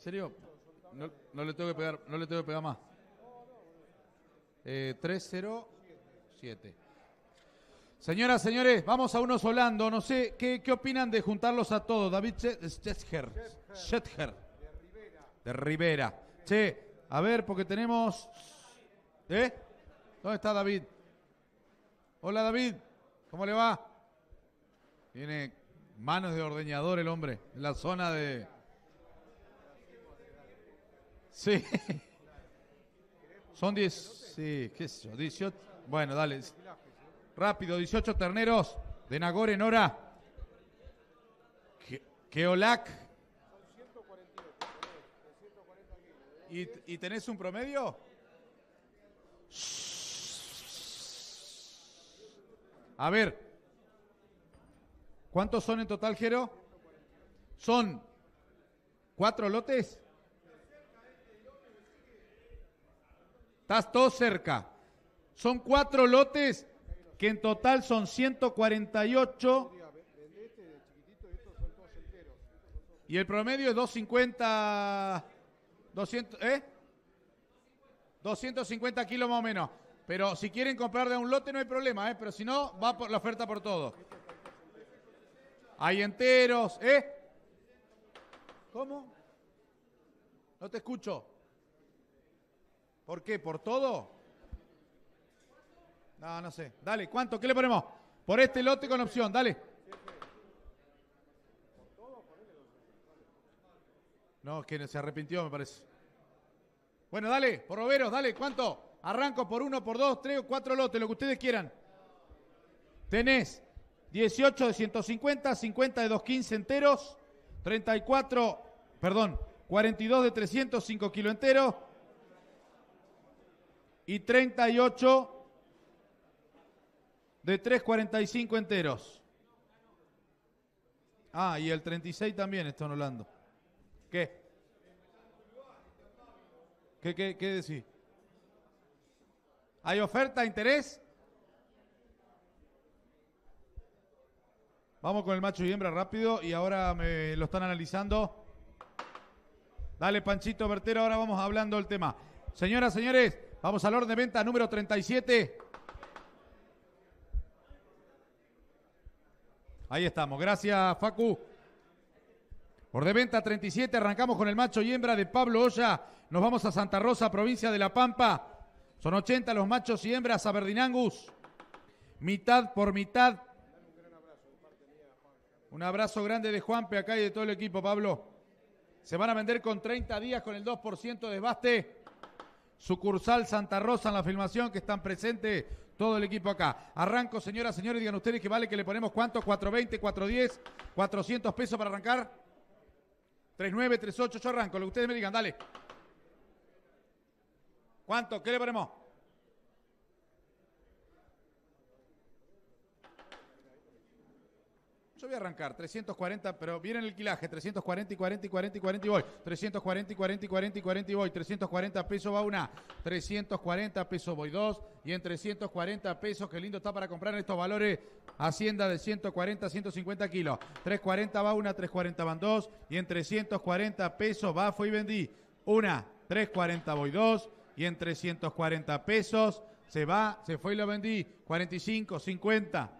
¿En serio, no, le tengo que pegar, no le tengo que más. 307. Eh, Señoras, señores, vamos a unos solando. No sé, ¿qué, qué opinan de juntarlos a todos? David De De Rivera. Che, a ver, porque tenemos. ¿Eh? ¿Dónde está David? Hola, David. ¿Cómo le va? Tiene manos de ordeñador el hombre. En la zona de. Sí. Son 10, sí, qué sé 18. Bueno, dale. Rápido, 18 terneros de Nagore Nora. son olac. ¿Y, ¿Y tenés un promedio? A ver, ¿cuántos son en total, Jero? Son cuatro lotes. Estás todo cerca. Son cuatro lotes que en total son 148. Y el promedio es 250, 200, ¿eh? 250 kilos más o menos. Pero si quieren comprar de un lote no hay problema, ¿eh? Pero si no, va por la oferta por todo. Hay enteros, ¿eh? ¿Cómo? No te escucho. ¿Por qué? ¿Por todo? No, no sé. Dale, ¿cuánto? ¿Qué le ponemos? Por este lote con opción, dale. No, es que se arrepintió, me parece. Bueno, dale, por Roberos, dale, ¿cuánto? Arranco por uno, por dos, tres o cuatro lotes, lo que ustedes quieran. Tenés 18 de 150, 50 de 215 enteros, 34, perdón, 42 de 305 kilos enteros, y 38 de 3.45 enteros. Ah, y el 36 también están hablando. ¿Qué? ¿Qué, qué, qué decir ¿Hay oferta, interés? Vamos con el macho y hembra rápido y ahora me lo están analizando. Dale, Panchito Bertero, ahora vamos hablando del tema. Señoras, señores, Vamos al orden de venta número 37. Ahí estamos. Gracias, Facu. Orden de venta 37, arrancamos con el macho y hembra de Pablo Olla. Nos vamos a Santa Rosa, provincia de La Pampa. Son 80 los machos y hembras a Berdinangus. Mitad por mitad. Un abrazo grande de Juanpe acá y de todo el equipo, Pablo. Se van a vender con 30 días con el 2% de desbaste sucursal Santa Rosa en la filmación, que están presentes todo el equipo acá. Arranco, señoras, señores, digan ustedes que vale que le ponemos cuánto, 420, 410, 400 pesos para arrancar. 39, 38, yo arranco, lo que ustedes me digan, dale. ¿Cuánto? ¿Qué le ponemos? Yo voy a arrancar, 340, pero miren el quilaje 340 y 40 y 40 y 40 y voy, 340 y 40 y 40 y 40 y voy, 340 pesos va una, 340 pesos voy dos, y en 340 pesos, qué lindo está para comprar estos valores, Hacienda de 140 150 kilos, 340 va una, 340 van dos, y en 340 pesos va, fue y vendí, una, 340 voy dos, y en 340 pesos se va, se fue y lo vendí, 45, 50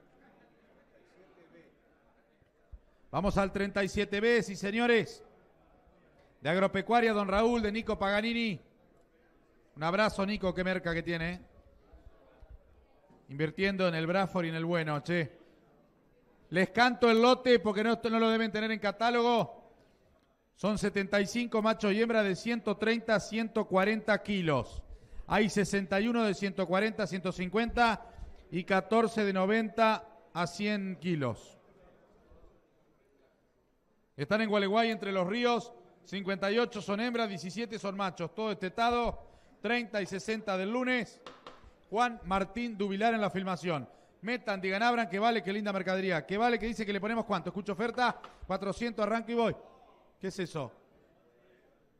Vamos al 37B, sí señores. De Agropecuaria, don Raúl, de Nico Paganini. Un abrazo, Nico, qué merca que tiene. ¿eh? Invirtiendo en el Bradford y en el bueno, che. Les canto el lote porque no, no lo deben tener en catálogo. Son 75 machos y hembras de 130 a 140 kilos. Hay 61 de 140 a 150 y 14 de 90 a 100 kilos. Están en Gualeguay entre los ríos, 58 son hembras, 17 son machos, todo estetado, 30 y 60 del lunes. Juan Martín Dubilar en la filmación. Metan, digan, abran, que vale, qué linda mercadería. Que vale, que dice que le ponemos cuánto. Escucho oferta, 400, arranco y voy. ¿Qué es eso?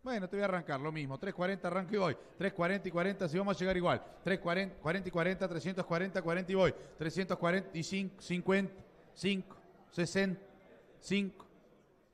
Bueno, te voy a arrancar, lo mismo. 3.40 arranco y voy. 3.40 y 40, si vamos a llegar igual. 3.40 40 y 40, 340, 40 y voy. 345, 50, 5, 60, 5.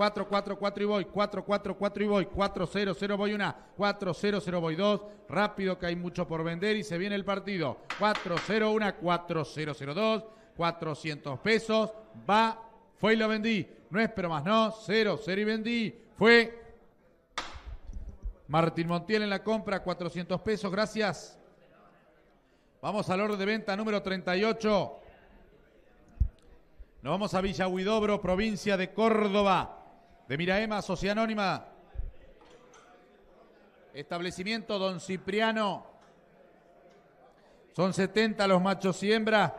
4, 4, 4 y voy, 4, 4, 4 y voy, 4, 0, 0 voy una, 4, 0, 0 voy dos, rápido que hay mucho por vender y se viene el partido, 4, 0, 1, 4, 0, 0, 2, 400 pesos, va, fue y lo vendí, no espero más, no, 0, 0 y vendí, fue Martín Montiel en la compra, 400 pesos, gracias. Vamos al orden de venta número 38. Nos vamos a Villa Huidobro, provincia de Córdoba de Miraema, Sociedad Anónima. Establecimiento Don Cipriano. Son 70 los machos y hembras.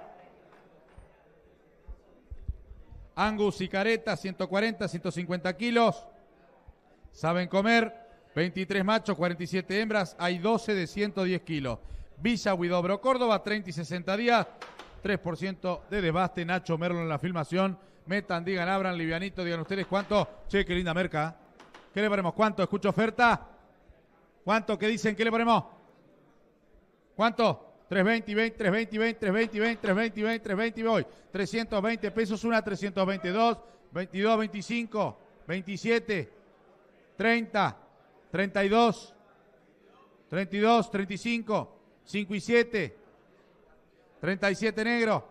Angus y careta, 140, 150 kilos. Saben comer, 23 machos, 47 hembras. Hay 12 de 110 kilos. Visa Huidobro, Córdoba, 30 y 60 días. 3% de debaste. Nacho Merlo en la filmación. Metan, digan, abran, livianito, digan ustedes cuánto. Che, qué linda merca. ¿eh? ¿Qué le ponemos? ¿Cuánto? ¿Escucho oferta? ¿Cuánto? ¿Qué dicen? ¿Qué le ponemos? ¿Cuánto? 320, 20, 320, 20, 320, 20, 320, 20, 320, voy. 320 pesos una, 322, 22, 25, 27, 30, 32, 32, 35, 5 y 7, 37 negro,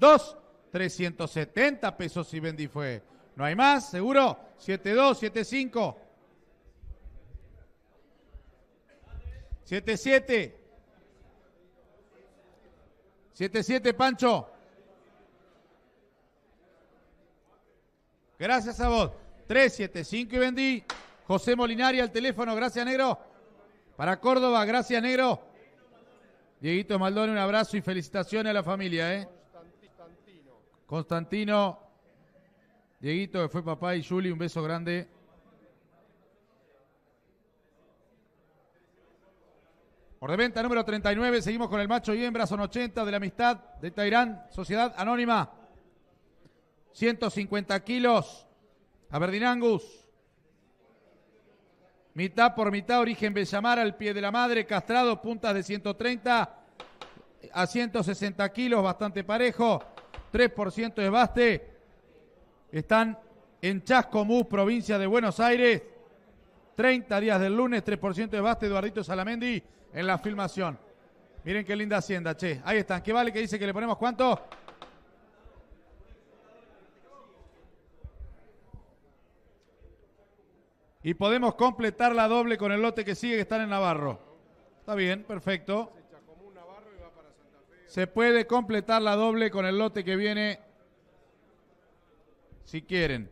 2, 370 pesos y vendí fue. ¿No hay más? ¿Seguro? 72, 75. 77. 77, Pancho. Gracias a vos. 375 y vendí. José Molinari al teléfono. Gracias, negro. Para Córdoba, gracias, negro. Dieguito Maldone, un abrazo y felicitaciones a la familia, ¿eh? Constantino, Dieguito, que fue papá, y Juli, un beso grande. Por venta número 39, seguimos con el macho y hembra, son 80 de la amistad de Tairán, Sociedad Anónima. 150 kilos, Angus, Mitad por mitad, origen Bellamar al pie de la madre, castrado, puntas de 130 a 160 kilos, bastante parejo. 3% de Baste. Están en Chascomús, provincia de Buenos Aires. 30 días del lunes, 3% de Baste, Eduardito Salamendi en la filmación. Miren qué linda hacienda, che. Ahí están. ¿Qué vale que dice que le ponemos cuánto? Y podemos completar la doble con el lote que sigue, que está en Navarro. Está bien, perfecto. Se puede completar la doble con el lote que viene, si quieren.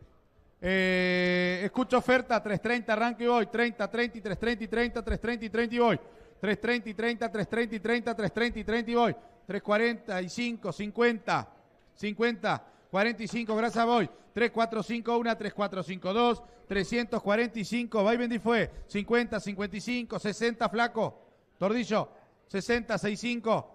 Eh, escucho oferta, 3.30 arranque y voy, 30, 30 3.30 y 30, 3.30 y 30 y voy, 3.30 y 30, 3.30 y 30, 3.30 y 30 y voy, 3.45, 50, 50, 45, gracias voy, 3451, 3452, 345, va y vendí fue, 50, 55, 60, flaco, tordillo, 60, 65.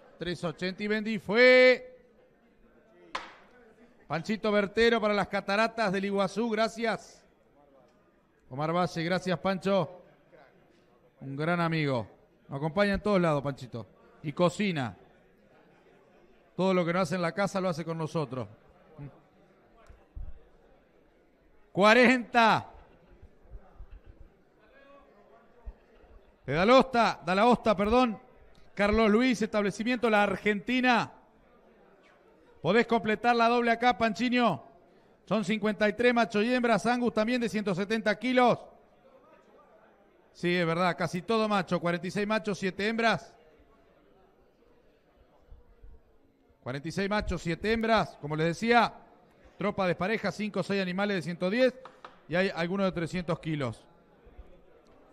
3.80 y Bendy fue. Panchito Bertero para las cataratas del Iguazú, gracias. Omar Valle, gracias Pancho. Un gran amigo. Nos acompaña en todos lados, Panchito. Y cocina. Todo lo que no hace en la casa lo hace con nosotros. 40. da la hosta, perdón. Carlos Luis, establecimiento La Argentina. Podés completar la doble acá, Panchiño. Son 53 machos y hembras, Angus también de 170 kilos. Sí, es verdad, casi todo macho, 46 machos, 7 hembras. 46 machos, 7 hembras, como les decía, tropa de pareja, 5 o 6 animales de 110 y hay algunos de 300 kilos.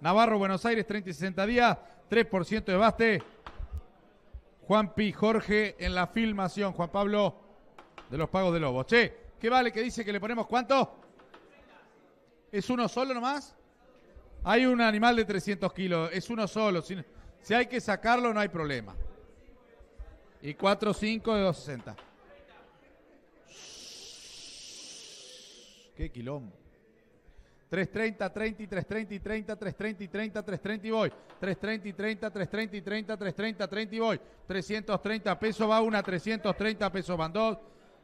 Navarro, Buenos Aires, 30 y 60 días, 3% de baste. Juan P. Jorge en la filmación, Juan Pablo de los Pagos de Lobos. Che, ¿qué vale que dice que le ponemos cuánto? ¿Es uno solo nomás? Hay un animal de 300 kilos, es uno solo. Si, hay que sacarlo, no hay problema. Y 4 5 de 260. Qué quilombo. 330, 30 y 330 y 30, 330 y 30, 330 y voy. 330 y 30, 330 y 30, 330, 30 y voy. 330 pesos va una, 330 pesos van dos.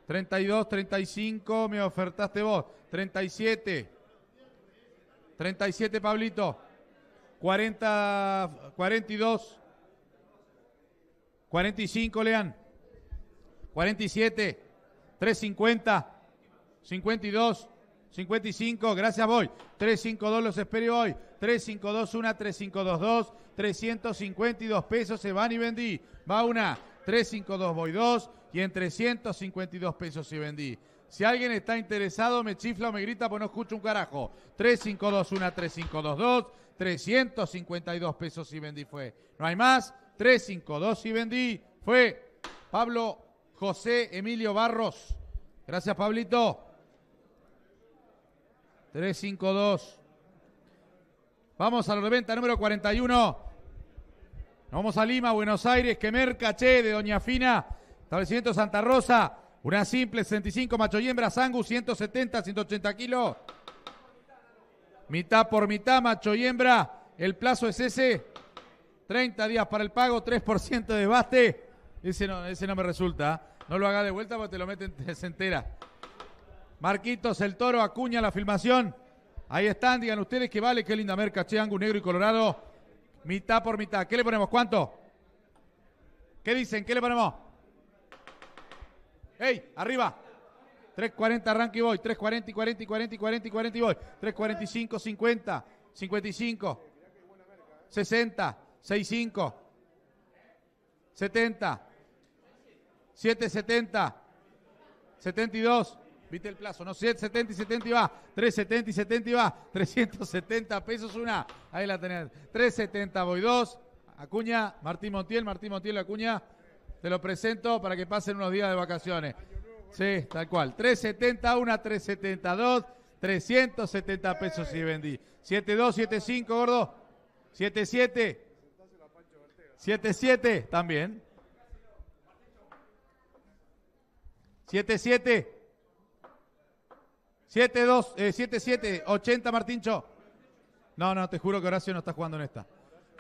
32, 35, me ofertaste vos. 37. 37, Pablito. 40, 42. 45, Lean. 47. 350. 52. 55, gracias voy. 352 los espero hoy. 352 una, 352 2, 352 pesos se van y vendí. Va una, 352 voy dos, y en 352 pesos se vendí. Si alguien está interesado, me chifla o me grita, pues no escucho un carajo. 352 una, 352 352 pesos y vendí fue. No hay más. 352 y vendí fue Pablo José Emilio Barros. Gracias, Pablito. 352. Vamos a la reventa número 41. vamos a Lima, Buenos Aires, que Caché, de Doña Fina, establecimiento Santa Rosa, una simple 65, macho y hembra, Sangu, 170, 180 kilos. Mitad por mitad, macho y El plazo es ese. 30 días para el pago, 3% de baste. Ese no, ese no me resulta. ¿eh? No lo haga de vuelta porque te lo meten, [laughs] se entera. Marquitos el Toro acuña la filmación. Ahí están, digan ustedes que vale, qué linda merca, che, negro y colorado, mitad por mitad. ¿Qué le ponemos? ¿Cuánto? ¿Qué dicen? ¿Qué le ponemos? ¡Ey! ¡Arriba! 3.40 arranque y voy, 3.40 y 40 y 40 y 40 y 40 y voy, 3.45, 50, 55, 60, 65, 70, 770, 72, Viste el plazo, ¿no? 770 y 70 y va. 370 y 70 y va. 370 pesos una. Ahí la tenés. 370 voy dos. Acuña, Martín Montiel, Martín Montiel, Acuña. Te lo presento para que pasen unos días de vacaciones. Sí, tal cual. 370, una, 372, 370 pesos y vendí. 72, 75, gordo. 77. 77 también. 77. 7 7-7, 80 Martincho. No, no, te juro que Horacio no está jugando en esta.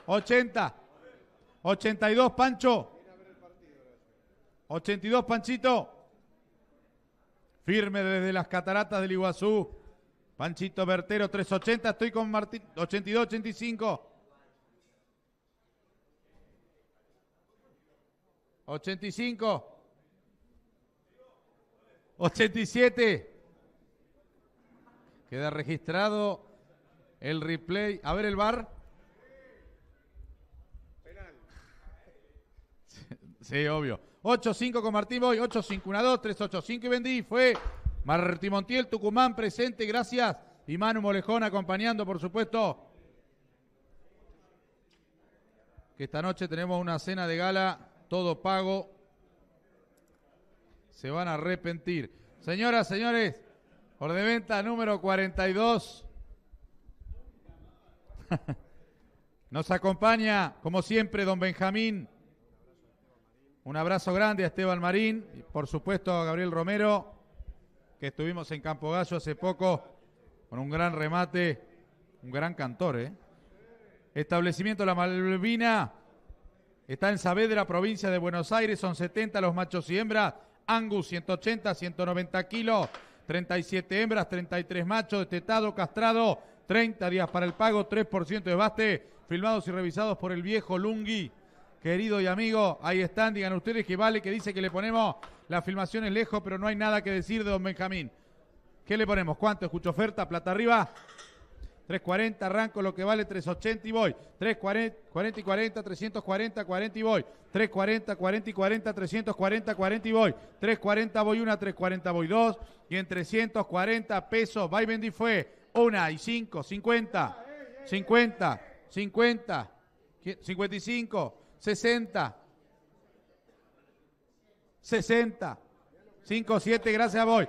80. 82 Pancho. 82 Panchito. Firme desde las cataratas del Iguazú. Panchito Bertero 380, estoy con Martín 82 85. 85. 87. Queda registrado el replay. A ver el bar. Penal. Sí, obvio. 8-5 con Martín Boy, 8-5-1-2, 3-8-5 y vendí. Fue Martín Montiel, Tucumán presente, gracias. Y Manu Molejón acompañando, por supuesto. Que esta noche tenemos una cena de gala, todo pago. Se van a arrepentir. Señoras, señores, Orden de venta número 42. [laughs] Nos acompaña, como siempre, don Benjamín. Un abrazo grande a Esteban Marín y, por supuesto, a Gabriel Romero, que estuvimos en Campo Gallo hace poco con un gran remate, un gran cantor. ¿eh? Establecimiento La Malvina está en Saavedra, provincia de Buenos Aires. Son 70 los machos y hembras. Angus 180, 190 kilos. 37 hembras, 33 machos, destetado, castrado, 30 días para el pago, 3% de baste, filmados y revisados por el viejo Lungui. Querido y amigo, ahí están, digan ustedes que vale, que dice que le ponemos las filmaciones lejos, pero no hay nada que decir de don Benjamín. ¿Qué le ponemos? ¿Cuánto? Escucho oferta? ¿Plata arriba? 3.40, arranco lo que vale 3.80 y voy. 3.40, 40 y 40, 340, 40 y voy. 3.40, 40 y 40, 340, 40 y voy. 3.40 voy una, 3.40 voy dos. Y en 340 pesos, va y vendí fue. Una y cinco, 50, 50, 50, 55, 60, 60, 5, 7, gracias, voy.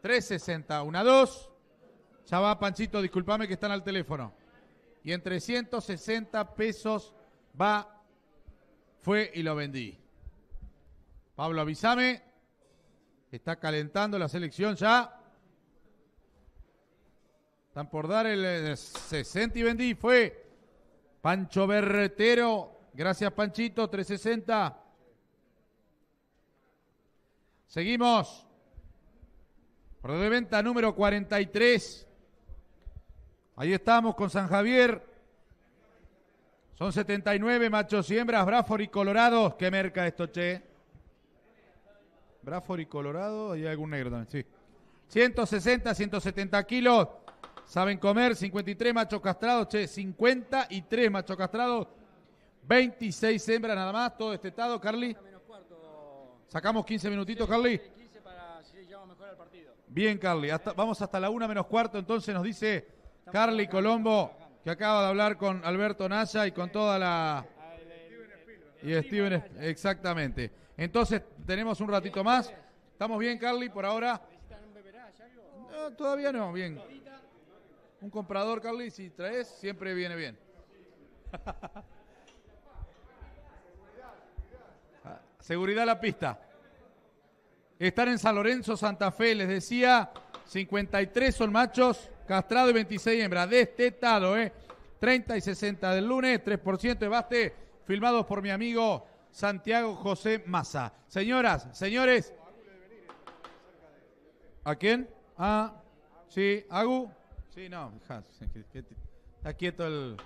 360, una, dos. Ya va Panchito, discúlpame que están al teléfono. Y en 360 pesos va, fue y lo vendí. Pablo, avísame. Está calentando la selección ya. Están por dar el, el eh, 60 y vendí. Fue Pancho Berretero. Gracias, Panchito. 360. Seguimos de venta número 43. Ahí estamos con San Javier. Son 79 machos y hembras, Bráfor y Colorado. Qué merca esto, che. Bráfor y Colorado, hay algún negro también, sí. 160, 170 kilos. Saben comer, 53 machos castrados, che, 53 machos castrados, 26 hembras nada más, todo estetado, Carly. Sacamos 15 minutitos, Carly. 15 para si mejor al partido. Bien, Carly. vamos hasta la una menos cuarto. Entonces nos dice Carly Colombo, que acaba de hablar con Alberto Naya y con toda la. Y Steven, exactamente. Entonces tenemos un ratito más. ¿Estamos bien, Carly, por ahora? No, todavía no, bien. Un comprador, Carly, si traes, siempre viene bien. [laughs] Ah, seguridad a la pista están en San Lorenzo, Santa Fe. Les decía, 53 son machos, castrado y 26 hembras. Destetado, ¿eh? 30 y 60 del lunes, 3% de baste, filmados por mi amigo Santiago José Massa. Señoras, señores. ¿A quién? Ah, sí, Agu. Sí, no, está quieto el...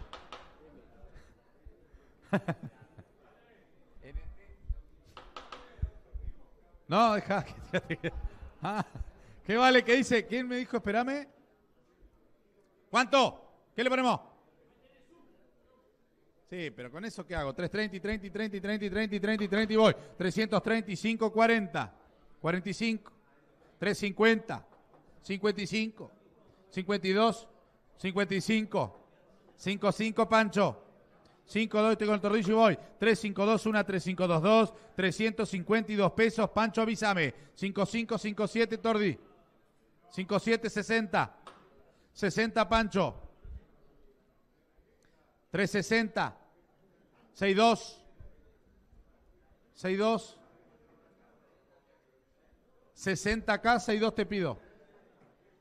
[laughs] No, deja. Ah, ¿Qué vale? ¿Qué dice? ¿Quién me dijo? Espérame. ¿Cuánto? ¿Qué le ponemos? Sí, pero con eso ¿qué hago? 330 30 30 30 30 30 30 y voy. 335, 40, 45, 350, 55, 52, 55, 55 Pancho, 5-2, estoy con el tordillo y voy. 3-5-2-1, 3-5-2-2, 352 pesos. Pancho, avísame. 5-5-5-7, Tordi. 5-7, 60. 60, Pancho. 3, 60, 6-2. 6-2. 60 acá, 6-2 te pido.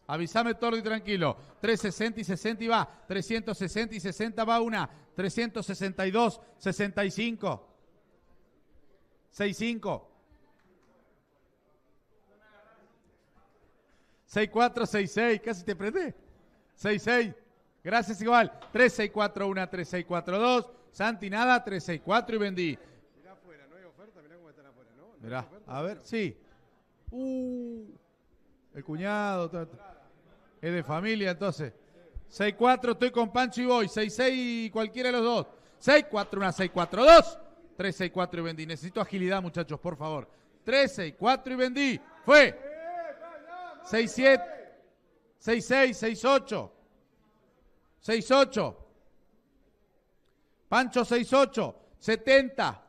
Avisame tordo y tranquilo. 360 y 60 y va. 360 y 60 va una. 362, 65. 65. 64, 66. Casi te prende. 66. Gracias igual. 364, 364, 2. Santi nada, 364 y vendí. Mirá afuera, no hay oferta, mirá cómo están afuera, ¿no? mirá, a ver, sí. Uh, el cuñado. Es de familia entonces. 6-4, estoy con Pancho y voy. 6-6, cualquiera de los dos. 6-4, una 6-4-2. 3-6-4 y vendí. Necesito agilidad, muchachos, por favor. 3-6-4 y vendí. Fue. 6-7, 6-6, 6-8. 6-8. Pancho 6-8. 70.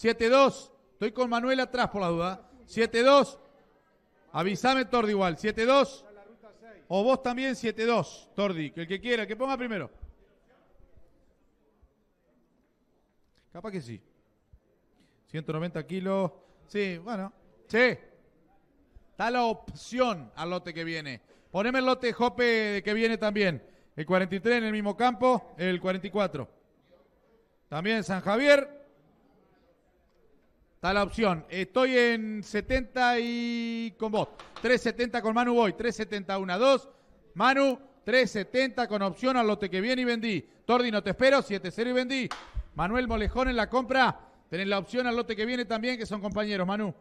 7-2. Estoy con Manuel atrás por la duda. 7-2. Avisame, Tordi, igual. 7-2. O vos también 7-2, Tordi, que el que quiera, que ponga primero. Capaz que sí. 190 kilos. Sí, bueno. Sí. Está la opción al lote que viene. Poneme el lote Jope que viene también. El 43 en el mismo campo, el 44. También San Javier, Está la opción. Estoy en 70 y con vos. 370 con Manu Boy. 1 2. Manu, 370 con opción al lote que viene y vendí. no te espero. 7-0 y vendí. Manuel Molejón en la compra. Tenés la opción al lote que viene también, que son compañeros, Manu.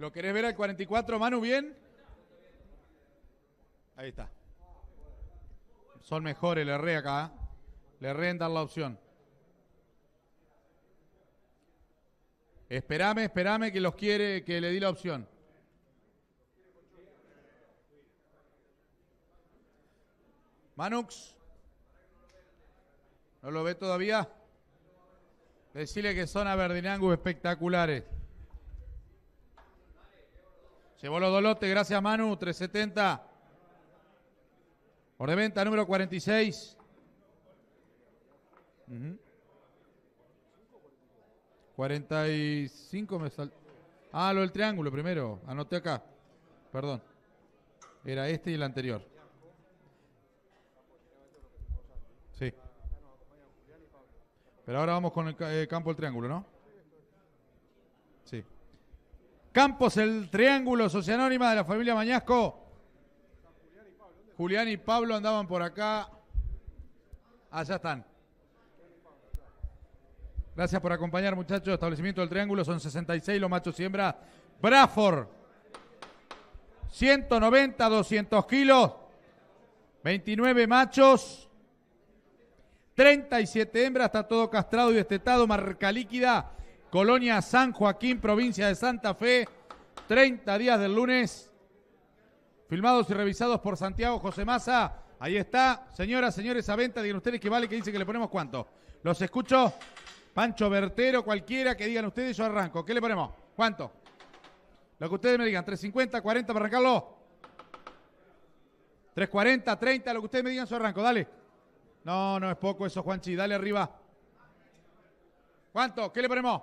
¿Lo querés ver al 44, Manu, bien? Ahí está. Son mejores, le re acá. ¿eh? Le re en dar la opción. Esperame, esperame que los quiere, que le di la opción. Manux, ¿no lo ve todavía? Decirle que son a Berdinangu espectaculares. Llevó los Dolote, gracias Manu, 370. Por venta número 46. 45 me sal... Ah, lo del triángulo primero, anoté acá. Perdón. Era este y el anterior. Sí. Pero ahora vamos con el eh, campo del triángulo, ¿no? Sí. Campos, el triángulo socianónima de la familia Mañasco. Julián y Pablo andaban por acá. Allá están. Gracias por acompañar, muchachos. Establecimiento del Triángulo son 66 los machos y siembra. Braford, 190, 200 kilos. 29 machos. 37 hembras. Está todo castrado y destetado. Marca líquida. Colonia San Joaquín, provincia de Santa Fe, 30 días del lunes. Filmados y revisados por Santiago José Massa. Ahí está, señoras, señores, a venta, digan ustedes que vale, que dicen que le ponemos cuánto. Los escucho, Pancho Vertero, cualquiera que digan ustedes, yo arranco. ¿Qué le ponemos? ¿Cuánto? Lo que ustedes me digan, 350, 40 para arrancarlo. 340, 30, lo que ustedes me digan, yo arranco, dale. No, no es poco eso, Juanchi, dale arriba. ¿Cuánto? ¿Qué le ponemos?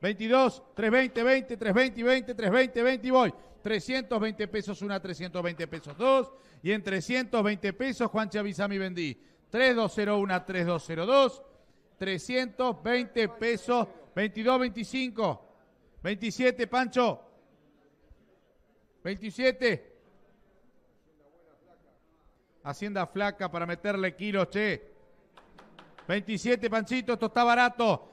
22, 320, 20, 320, 20, 320, 20 y voy. 320 pesos una, 320 pesos dos. Y en 320 pesos, Juan Chavizami vendí. 3201, 3202. 320 pesos, 22, 25. 27, Pancho. 27. Hacienda flaca para meterle kilos, che. 27, Panchito, esto está barato.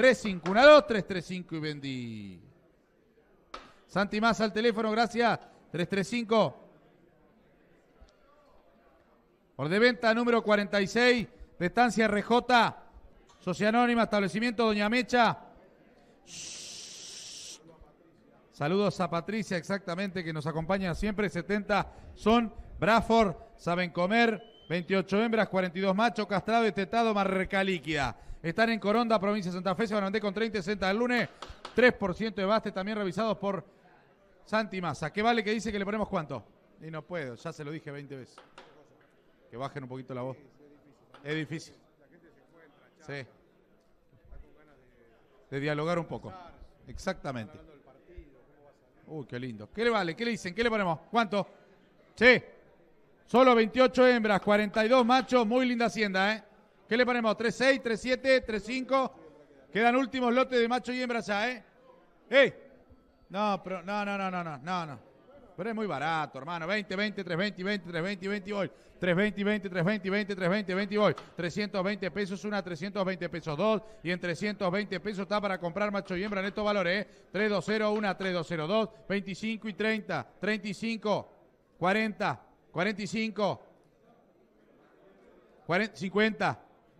3 5 2 3 y vendí. Santi más al teléfono, gracias. 335. Por de venta número 46 de estancia RJ, Socianónima, Anónima, establecimiento Doña Mecha. Saludos a Patricia, exactamente, que nos acompaña siempre. 70 son Braford, saben comer. 28 hembras, 42 machos, castrado, tetado, marreca líquida. Están en Coronda, provincia de Santa Fe, se van a vender con 60 el lunes. 3% de baste también revisados por Santi Massa. ¿Qué vale que dice que le ponemos cuánto? Y no puedo, ya se lo dije 20 veces. Que bajen un poquito la voz. Es difícil. Sí. De dialogar un poco. Exactamente. Uy, qué lindo. ¿Qué le vale? ¿Qué le dicen? ¿Qué le ponemos? ¿Cuánto? Sí. Solo 28 hembras, 42 machos. Muy linda hacienda, ¿eh? ¿Qué le ponemos? ¿3-6, 3-7, 3-5? Quedan últimos lotes de macho y hembra ya, ¿eh? ¡Eh! No, pero, no, no, no, no, no, no, no. Pero es muy barato, hermano. 20, 20, 320, 20, 320, 20 voy. 320, 20, 320, 20, 320, 20 voy. 320 pesos una, 320 pesos dos. Y en 320 pesos está para comprar macho y hembra en estos valores, ¿eh? 2, 0, 2. 25 y 30, 35, 40, 45, 50.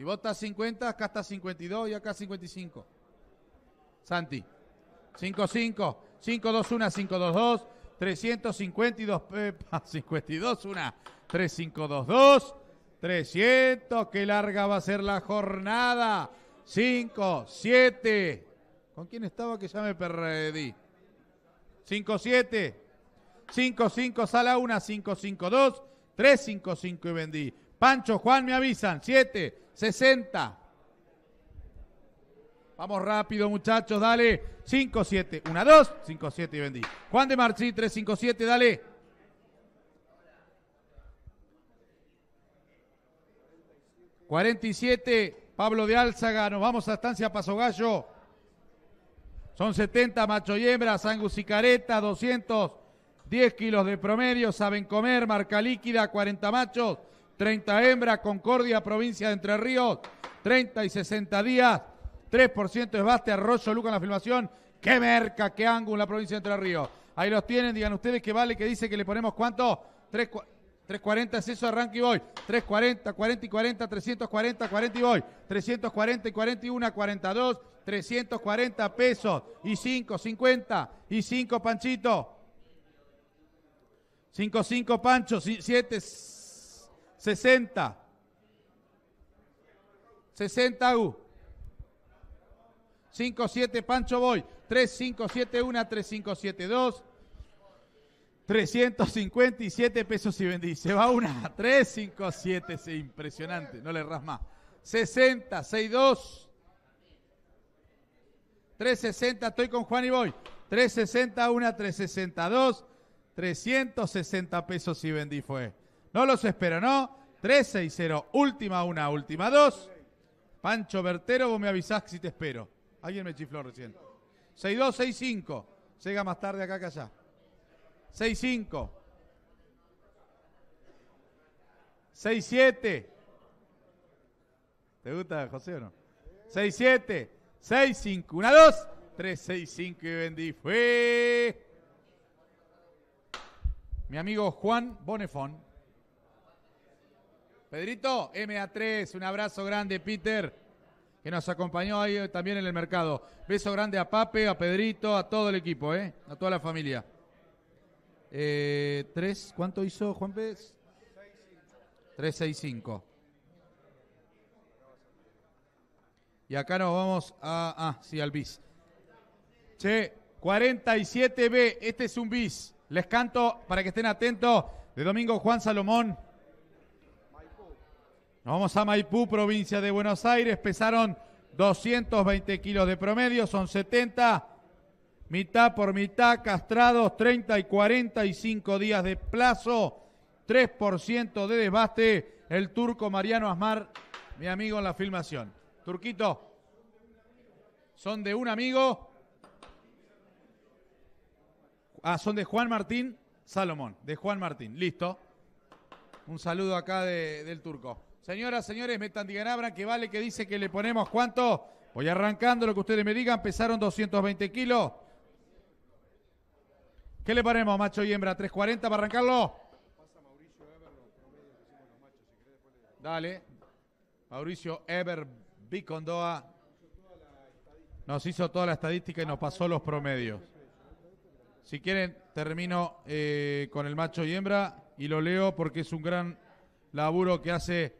Si vos estás 50, acá estás 52 y acá 55. Santi. 5-5, 5-2-1, 5-2-2, 352, pepa, 52, 1, 3-5-2-2, 300, qué larga va a ser la jornada. 5, 7. ¿Con quién estaba que ya me perdí? 5, 7. 5, 5, sala 1, 5, 5, 2, 3, 5, 5 y vendí. Pancho, Juan, me avisan. 7, 60. Vamos rápido, muchachos, dale. 5-7, 1-2, 5-7 y bendito. Juan de Marchi, 3-5-7, dale. ...47... Pablo de Álzaga, nos vamos a Estancia Paso Gallo. Son 70 macho y hembra, Sangus y Careta, 210 kilos de promedio, saben comer, marca líquida, 40 machos, 30 hembras, Concordia, provincia de Entre Ríos, 30 y 60 días, 3% de baste, Arroyo, Luca en la filmación, qué merca, qué ángulo la provincia de Entre Ríos. Ahí los tienen, digan ustedes qué vale, que dice que le ponemos cuánto, 340 es eso, arranque y voy. 340, 40 y 40, 340, 40 y voy. 340 y 41, 42, 340 pesos. Y 5, 50. Y 5, Panchito. 5, 5, Pancho. 7, 60. 60 U. 57 Pancho Boy. 3571 3572. 357 pesos y vendí, Se va una. 357. Es impresionante. No le erras más. 60, 62. 360. Estoy con Juan y Boy. 60, 362. 360 pesos y bendí fue. No los espero, ¿no? 360, última una, última dos. Pancho Bertero, vos me avisás si te espero. Alguien me chifló recién. 6265. Llega más tarde acá que allá. 65. 67. ¿Te gusta, José, o no? 67. 65. Una, dos. 3, 6, 5 y vendí. Fue. Mi amigo Juan Bonefón Pedrito, MA3, un abrazo grande, Peter, que nos acompañó ahí también en el mercado. Beso grande a Pape, a Pedrito, a todo el equipo, ¿eh? a toda la familia. Eh, ¿Tres? ¿Cuánto hizo Juan Pérez? 365. Y acá nos vamos a. Ah, sí, al bis. Che, 47B, este es un bis. Les canto para que estén atentos. De domingo, Juan Salomón. Nos vamos a Maipú, provincia de Buenos Aires. Pesaron 220 kilos de promedio, son 70. Mitad por mitad, castrados, 30 y 45 días de plazo, 3% de desbaste. El turco Mariano Asmar, mi amigo en la filmación. Turquito, son de un amigo. Ah, son de Juan Martín Salomón, de Juan Martín. Listo. Un saludo acá del turco. Señoras, señores, metan, digan, abran, que vale, que dice que le ponemos cuánto. Voy arrancando lo que ustedes me digan. Pesaron 220 kilos. ¿Qué le ponemos, macho y hembra? ¿340 para arrancarlo? Dale. Mauricio Ever Bicondoa nos hizo toda la estadística y nos pasó los promedios. Si quieren, termino eh, con el macho y hembra y lo leo porque es un gran laburo que hace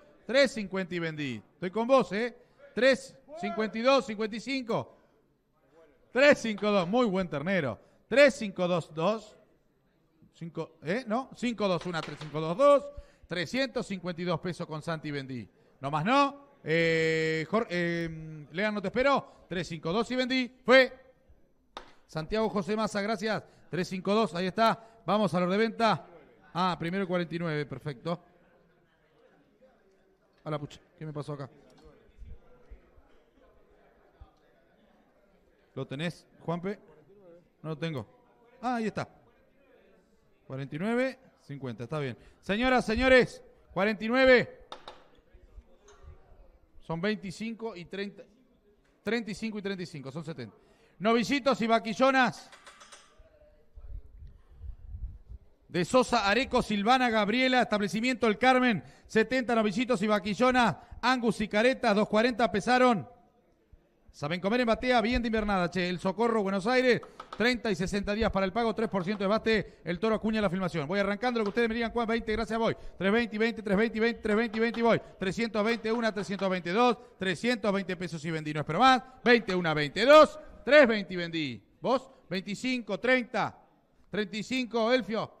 3.50 y vendí. Estoy con vos, ¿eh? 3.52, 55. 3.52, muy buen ternero. 3.522. 5, ¿eh? ¿No? 521, 3.522. 352 pesos con Santi vendí. No más no. Eh, Lean, no te espero. 352 y vendí. Fue. Santiago José Massa, gracias. 352, ahí está. Vamos a los de venta. Ah, primero 49, perfecto. A la pucha, ¿qué me pasó acá? ¿Lo tenés, Juanpe? No lo tengo. Ah, ahí está. 49, 50, está bien. Señoras, señores, 49. Son 25 y 30. 35 y 35, son 70. Novicitos y vaquillonas de Sosa, Areco, Silvana, Gabriela, Establecimiento El Carmen, 70 novillitos y vaquillona, Angus y Caretas, 240 pesaron. Saben comer en batea, bien de invernada, che. El Socorro, Buenos Aires, 30 y 60 días para el pago, 3% de Bate, El toro acuña la filmación. Voy arrancando lo que ustedes me digan, Juan, 20, gracias, voy. 320, 20, 320, 20, 320, 20, voy. 321, 322, 320 pesos y vendí, no espero más. 21, 22, 320 y vendí. ¿Vos? 25, 30, 35, Elfio.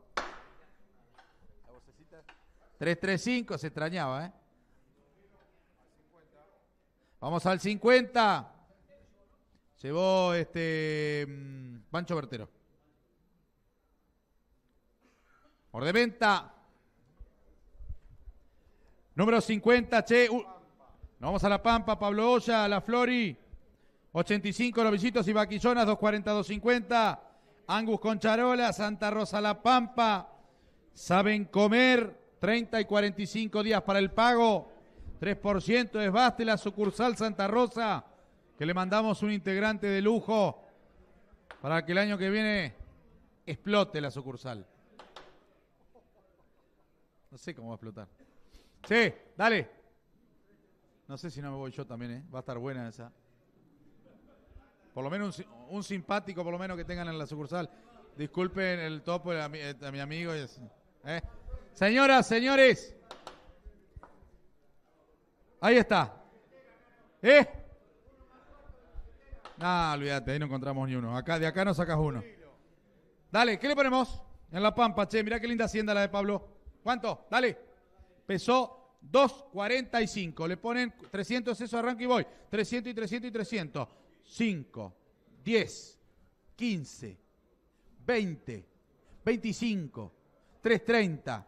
335 se extrañaba, ¿eh? Vamos al 50. Llevó este mm, Pancho Bertero. venta Número 50, Che. nos vamos a La Pampa, Pablo Olla, La Flori. 85 lobisitos y Vaquillonas, 240, 250. Angus Concharola, Santa Rosa La Pampa. Saben comer. 30 y 45 días para el pago. 3% desbaste la sucursal Santa Rosa, que le mandamos un integrante de lujo para que el año que viene explote la sucursal. No sé cómo va a explotar. Sí, dale. No sé si no me voy yo también, ¿eh? Va a estar buena esa. Por lo menos un, simpático, por lo menos que tengan en la sucursal. Disculpen el topo eh, a mi, amigo. ¿eh? Señoras, señores. Ahí está. ¿Eh? Ah, olvídate, ahí no encontramos ni uno. Acá, de acá no sacas uno. Dale, ¿qué le ponemos? En la pampa, che, mirá qué linda hacienda la de Pablo. ¿Cuánto? Dale. Pesó 2.45. Le ponen 300, eso arranca y voy. 300 y 300 y 300. 5, 10, 15, 20, 25, 330,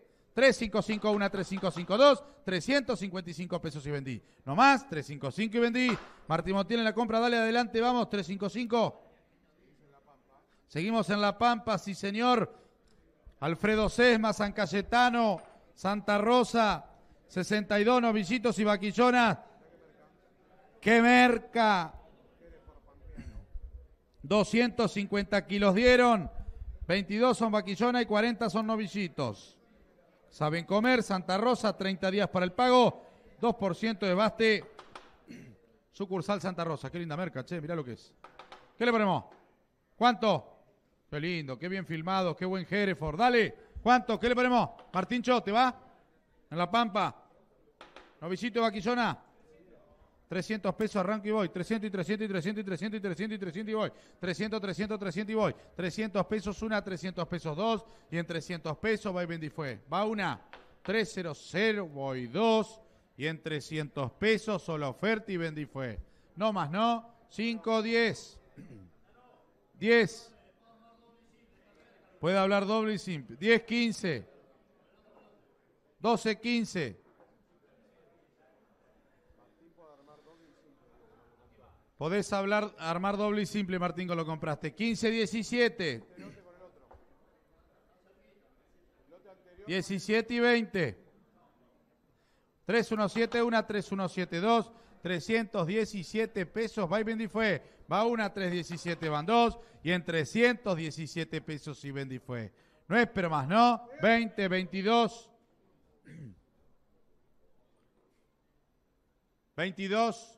3551 3552 355 pesos y vendí. No más, 355 y vendí. Martín Montiel en la compra, dale adelante, vamos, 355. Seguimos en La Pampa, sí señor. Alfredo Sesma, San Cayetano, Santa Rosa, 62 novillitos y vaquillonas. ¡Qué merca! 250 kilos dieron, 22 son vaquillonas y 40 son novillitos. Saben comer, Santa Rosa, 30 días para el pago, 2% de baste. Sucursal Santa Rosa, qué linda merca, che, mirá lo que es. ¿Qué le ponemos? ¿Cuánto? Qué lindo, qué bien filmado, qué buen Hereford. Dale, ¿cuánto? ¿Qué le ponemos? Martín Chote, ¿te va? En La Pampa. Novicito Vaquillona. 300 pesos, arranco y voy. 300 y 300 y 300 y 300 y 300 y 300 y voy. 300, 300, 300 y voy. 300 pesos una, 300 pesos dos. Y en 300 pesos va y vendí fue. Va una, 300, voy dos. Y en 300 pesos solo oferta y vendí fue. No más, no. 5, 10. 10. Puede hablar doble y simple. 10, 15. 12, 15. Podés hablar, armar doble y simple, Martín, que lo compraste. 15-17. 17 y 20. 7, 2. 317 pesos. Va y vendí fue. Va una, 317 van 2. Y en 317 pesos y vendí fue. No es más, ¿no? 20, 22. 22.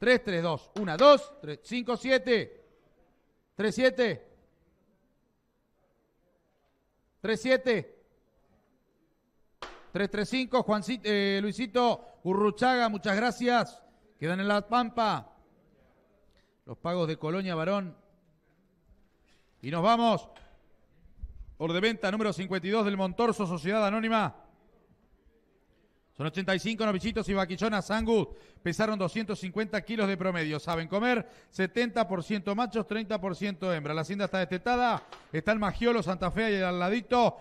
3, 3, 2, 1, 2, 3, 5, 7, 3, 7, 3, 7, 3, 3, 5, Juancito, eh, Luisito Urruchaga, muchas gracias, quedan en la pampa los pagos de Colonia Varón y nos vamos, venta número 52 del Montorso, Sociedad Anónima. Son 85 novicitos y vaquillonas Angus. Pesaron 250 kilos de promedio. Saben comer 70% machos, 30% hembras. La hacienda está destetada. Está el Magiolo, Santa Fe y al ladito.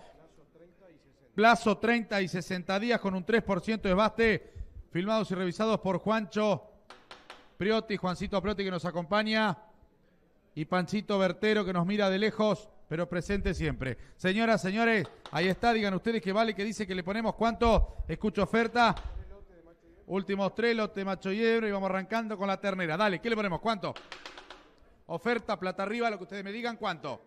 Plazo 30 y 60 días con un 3% de baste. Filmados y revisados por Juancho Priotti, Juancito Priotti que nos acompaña y Panchito Bertero que nos mira de lejos, pero presente siempre. Señoras, señores, ahí está, digan ustedes que vale, que dice que le ponemos cuánto, escucho oferta. Últimos tres lotes macho hebra, y vamos arrancando con la ternera. Dale, ¿qué le ponemos? ¿Cuánto? Oferta, plata arriba, lo que ustedes me digan, ¿cuánto?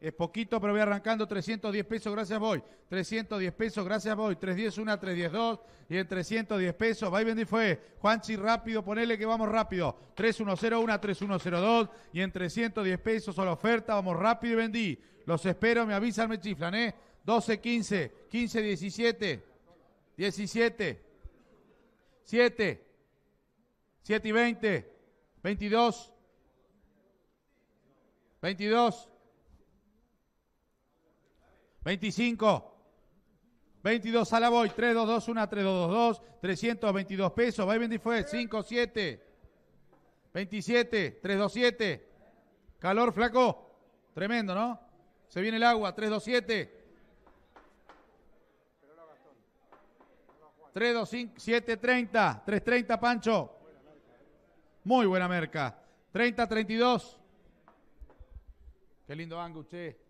Es poquito, pero voy arrancando. 310 pesos, gracias voy. 310 pesos, gracias voy. 310 1, 310 2. Y en 310 pesos, va y vendí fue. Juanchi, rápido, ponele que vamos rápido. 3101, 3102. Y en 310 pesos solo la oferta, vamos rápido y vendí. Los espero, me avisan, me chiflan, ¿eh? 12, 15, 15, 17, 17, 7, 7 y 20, 22, 22. 25. 22 a la voy, 3-2-2-1, 3-2-2-2, 322 pesos, va y fue, 5-7, 27, 3-2-7, calor flaco, tremendo, ¿no? Se viene el agua, 3-2-7, 3-2-5, 7-30, 3-30 Pancho, muy buena merca, 30-32, qué lindo ángulo, che.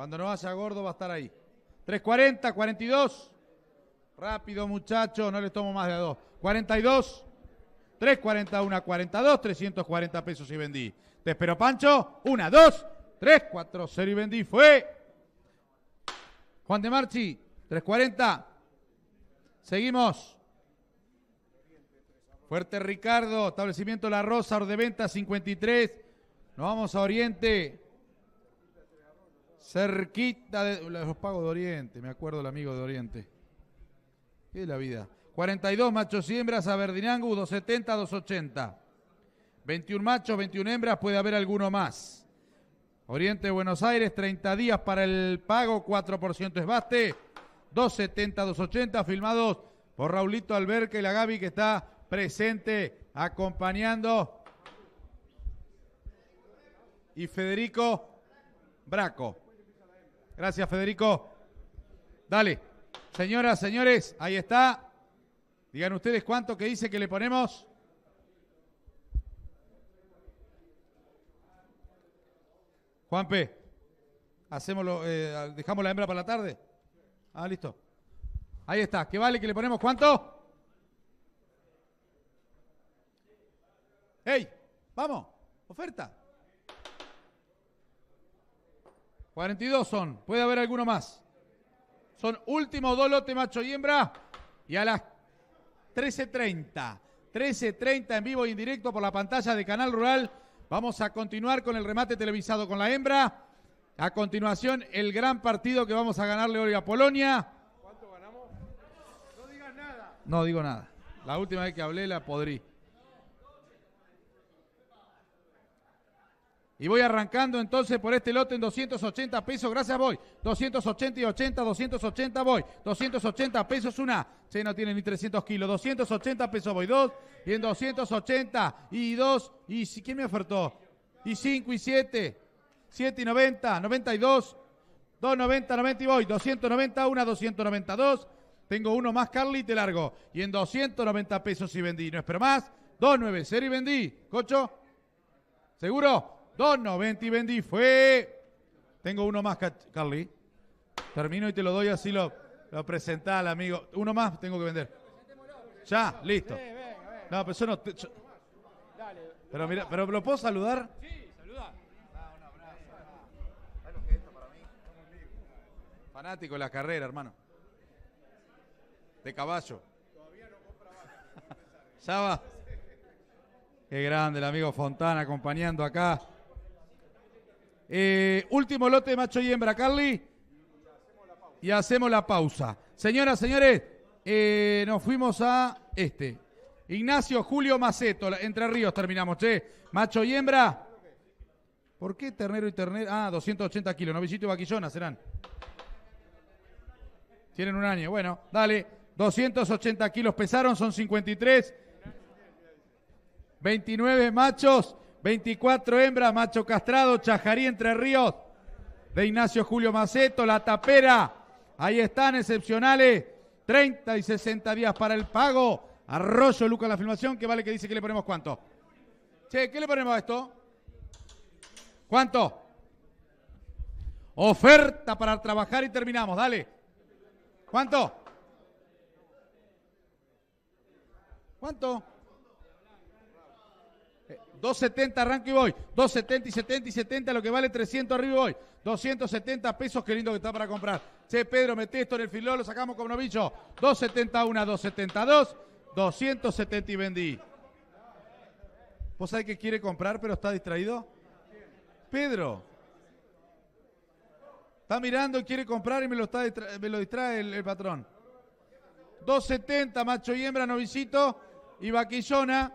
Cuando no a gordo va a estar ahí. 3.40, 42. Rápido, muchachos, no les tomo más de a dos. 42, 3.41, 42, 340 pesos y vendí. Te espero, Pancho. 1, 2, 3, 4, 0 y vendí. Fue. Juan de Marchi, 3.40. Seguimos. Fuerte Ricardo, establecimiento La Rosa, Ordeventa 53. Nos vamos a Oriente. Cerquita de los pagos de Oriente, me acuerdo el amigo de Oriente. ¿Qué es la vida? 42 machos y hembras a Verdinangu, 270, 280. 21 machos, 21 hembras, puede haber alguno más. Oriente de Buenos Aires, 30 días para el pago, 4% es baste, 270, 280, filmados por Raulito Alberca y la Gaby que está presente acompañando. Y Federico Braco. Gracias, Federico. Dale. Señoras, señores, ahí está. Digan ustedes cuánto que dice que le ponemos. Juanpe, p eh, dejamos la hembra para la tarde. Ah, listo. Ahí está. ¿Qué vale que le ponemos cuánto? ¡Ey! ¡Vamos! ¡Oferta! 42 son. Puede haber alguno más. Son últimos dos lotes macho y hembra. Y a las 13.30, 13.30 en vivo y en directo por la pantalla de Canal Rural, vamos a continuar con el remate televisado con la hembra. A continuación, el gran partido que vamos a ganarle hoy a Polonia. ¿Cuánto ganamos? No digas nada. No digo nada. La última vez que hablé la podrí. Y voy arrancando entonces por este lote en 280 pesos. Gracias, voy. 280 y 80, 280 voy. 280 pesos una. Se no tiene ni 300 kilos. 280 pesos voy. Dos. Y en 280 y dos. ¿Y quién me ofertó? Y cinco y 7. Siete y 90. 92. 290, 90 y voy. 290, una, 292. Tengo uno más, Carly, y te largo. Y en 290 pesos y vendí. No espero más. 290 y vendí. Cocho. ¿Seguro? 2.90 y vendí. Fue. Tengo uno más, Carly. Termino y te lo doy así lo, lo al amigo. Uno más tengo que vender. Ya, listo. No, pero Pero mira, pero lo puedo saludar. Sí, saluda. Ah, ah. Fanático de la carrera, hermano. De caballo. Todavía no compra [laughs] Ya va. Qué grande el amigo Fontana acompañando acá. Eh, último lote macho y hembra, Carly. Y hacemos la pausa. Señoras, señores, eh, nos fuimos a este. Ignacio Julio Maceto, Entre Ríos terminamos, che. Macho y hembra. ¿Por qué ternero y ternero? Ah, 280 kilos. Novillito y vaquillona serán. Tienen un año. Bueno, dale. 280 kilos pesaron, son 53. 29 machos, 24 hembras, macho castrado, Chajarí Entre Ríos, de Ignacio Julio Maceto, La Tapera. Ahí están, excepcionales. 30 y 60 días para el pago. Arroyo, Luca, la filmación. que vale que dice que le ponemos cuánto? Che, ¿qué le ponemos a esto? ¿Cuánto? Oferta para trabajar y terminamos, dale. ¿Cuánto? ¿Cuánto? 270 arranco y voy. 270 y 70 y 70, lo que vale 300 arriba y voy. 270 pesos, qué lindo que está para comprar. Che, Pedro, meté esto en el filón, lo sacamos como novicho. 271, 272, 270 y vendí. ¿Vos sabés que quiere comprar pero está distraído? Pedro. Está mirando y quiere comprar y me lo, está me lo distrae el, el patrón. 270, macho y hembra, novicito y vaquillona.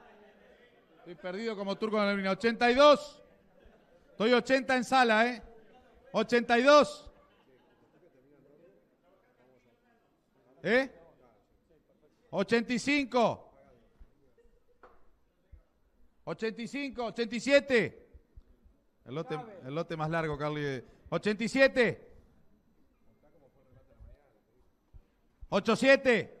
Estoy perdido como turco en la línea. 82. Estoy 80 en sala, ¿eh? 82. ¿Eh? 85. 85, 87. El lote, el lote más largo, Carly. 87. 87.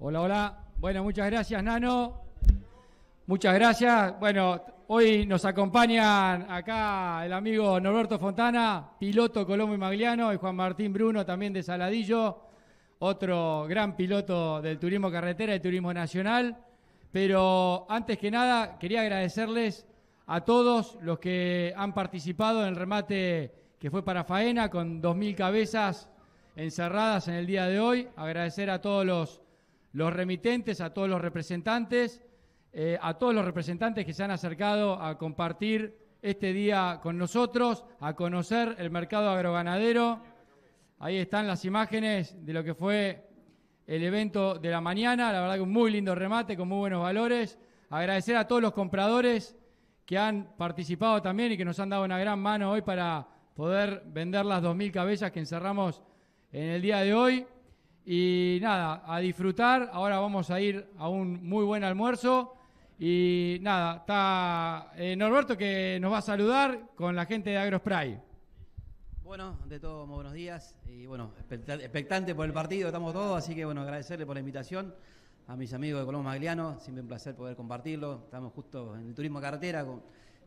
Hola, hola. Bueno, muchas gracias, Nano. Muchas gracias. Bueno, hoy nos acompañan acá el amigo Norberto Fontana, piloto Colombo y Magliano, y Juan Martín Bruno, también de Saladillo, otro gran piloto del turismo carretera y turismo nacional. Pero antes que nada, quería agradecerles a todos los que han participado en el remate que fue para Faena, con 2.000 cabezas encerradas en el día de hoy. Agradecer a todos los los remitentes, a todos los representantes, eh, a todos los representantes que se han acercado a compartir este día con nosotros, a conocer el mercado agroganadero. Ahí están las imágenes de lo que fue el evento de la mañana, la verdad que un muy lindo remate con muy buenos valores. Agradecer a todos los compradores que han participado también y que nos han dado una gran mano hoy para poder vender las 2.000 cabezas que encerramos en el día de hoy. Y nada, a disfrutar. Ahora vamos a ir a un muy buen almuerzo. Y nada, está eh, Norberto que nos va a saludar con la gente de Agrospray. Bueno, de todo, muy buenos días. Y bueno, expectante por el partido, estamos todos, así que bueno, agradecerle por la invitación a mis amigos de Colombo Magliano, siempre un placer poder compartirlo. Estamos justo en el turismo carretera,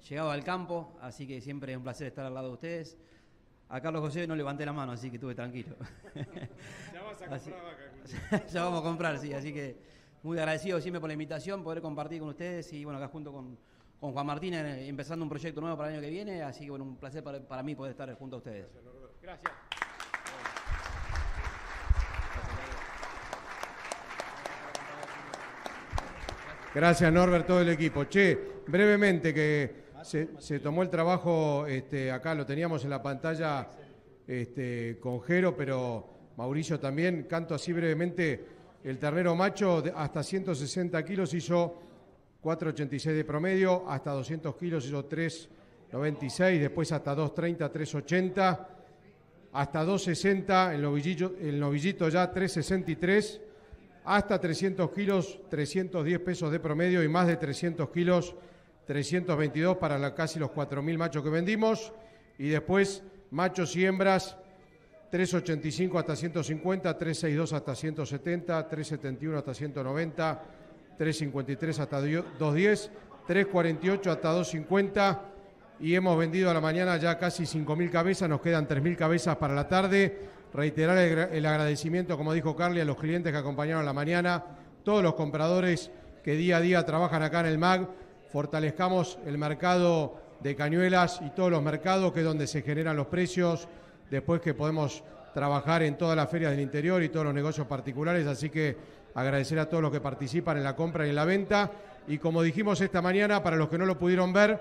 llegado al campo, así que siempre es un placer estar al lado de ustedes. A Carlos José no levanté la mano, así que estuve tranquilo. Ya vas a [laughs] comprar vaca. [laughs] ya vamos a comprar, sí. Así que muy agradecido siempre por la invitación, poder compartir con ustedes y bueno, acá junto con, con Juan Martín eh, empezando un proyecto nuevo para el año que viene. Así que bueno, un placer para, mí poder estar junto a ustedes. Gracias. Gracias. Gracias Norbert, todo el equipo. Che, brevemente que se, tomó el trabajo, este, acá lo teníamos en la pantalla este, con Jero, pero Mauricio también, canto así brevemente, el ternero macho hasta 160 kilos hizo 4,86 de promedio, hasta 200 kilos hizo 3,96, después hasta 2,30, 3,80, hasta 2,60, el el novillito ya 3,63, hasta 300 kilos, 310 pesos de promedio y más de 300 kilos 322 para la, casi los 4.000 machos que vendimos. Y después machos y hembras, 385 hasta 150, 362 hasta 170, 371 hasta 190, 353 hasta 210, 348 hasta 250 y hemos vendido a la mañana ya casi 5.000 cabezas, nos quedan 3.000 cabezas para la tarde. Reiterar el agradecimiento, como dijo Carly, a los clientes que acompañaron a la mañana, todos los compradores que día a día trabajan acá en el MAG, fortalezcamos el mercado de cañuelas y todos los mercados, que es donde se generan los precios, después que podemos trabajar en todas las ferias del interior y todos los negocios particulares, así que agradecer a todos los que participan en la compra y en la venta. Y como dijimos esta mañana, para los que no lo pudieron ver,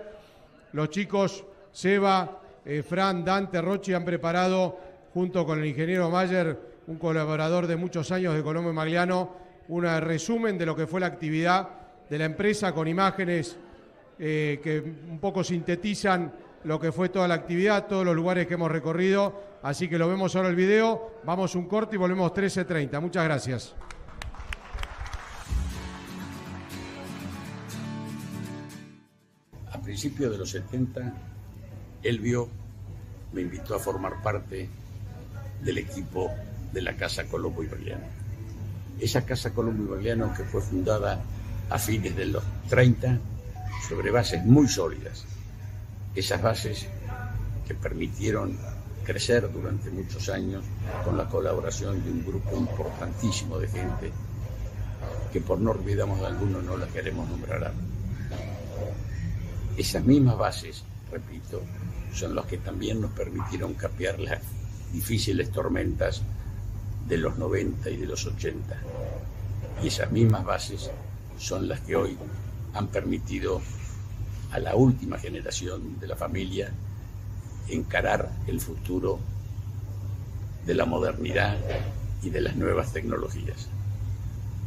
los chicos Seba, eh, Fran, Dante, Rochi han preparado, junto con el ingeniero Mayer, un colaborador de muchos años de Colombo y Magliano, un resumen de lo que fue la actividad de la empresa con imágenes eh, que un poco sintetizan lo que fue toda la actividad, todos los lugares que hemos recorrido. Así que lo vemos ahora el video, vamos un corte y volvemos 13.30. Muchas gracias. A principios de los 70, Elvio me invitó a formar parte del equipo de la Casa Colombo y Esa Casa Colombo y que fue fundada a fines de los 30 sobre bases muy sólidas. Esas bases que permitieron crecer durante muchos años con la colaboración de un grupo importantísimo de gente que por no olvidamos de alguno no la queremos nombrar. Esas mismas bases, repito, son las que también nos permitieron capear las difíciles tormentas de los 90 y de los 80. Y esas mismas bases son las que hoy han permitido a la última generación de la familia encarar el futuro de la modernidad y de las nuevas tecnologías.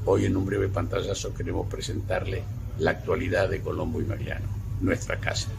Hoy en un breve pantallazo queremos presentarle la actualidad de Colombo y Mariano, nuestra casa.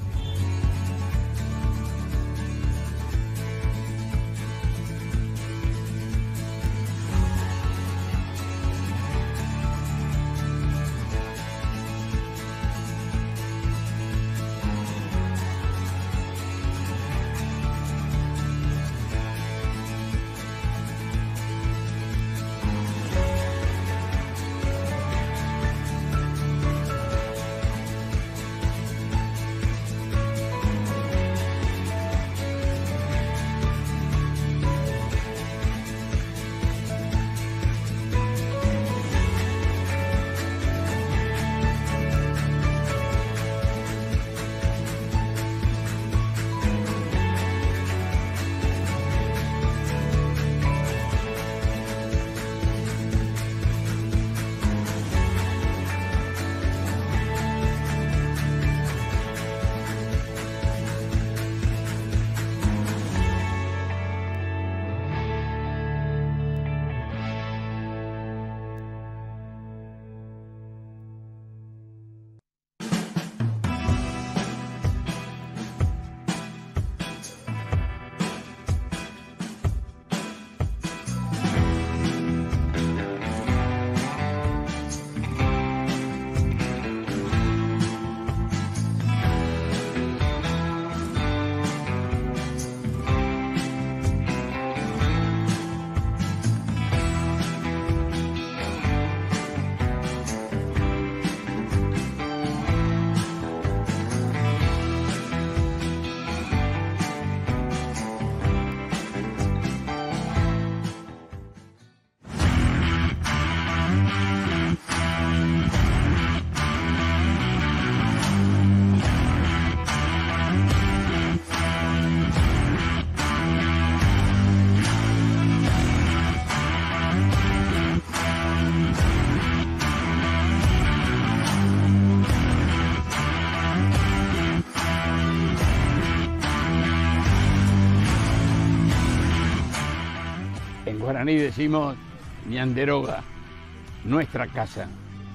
decimos Nianderoga, nuestra casa,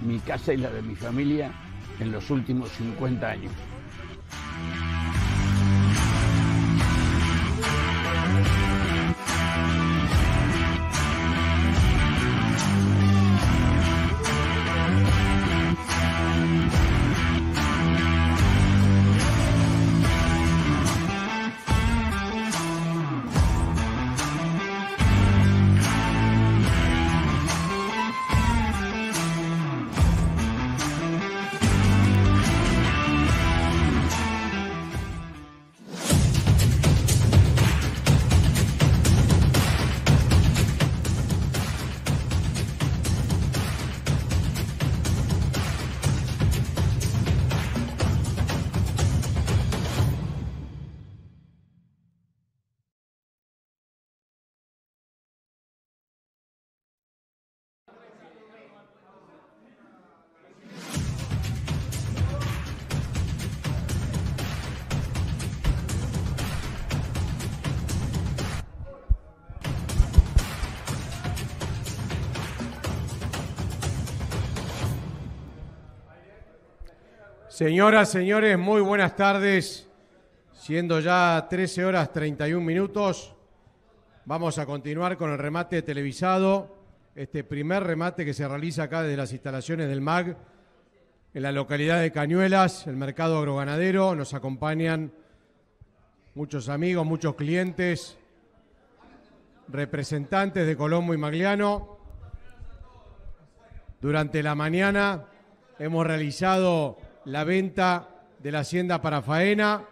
mi casa y la de mi familia en los últimos 50 años. Señoras, señores, muy buenas tardes. Siendo ya 13 horas 31 minutos, vamos a continuar con el remate televisado, este primer remate que se realiza acá desde las instalaciones del MAG, en la localidad de Cañuelas, el mercado agroganadero. Nos acompañan muchos amigos, muchos clientes, representantes de Colombo y Magliano. Durante la mañana hemos realizado la venta de la hacienda para faena.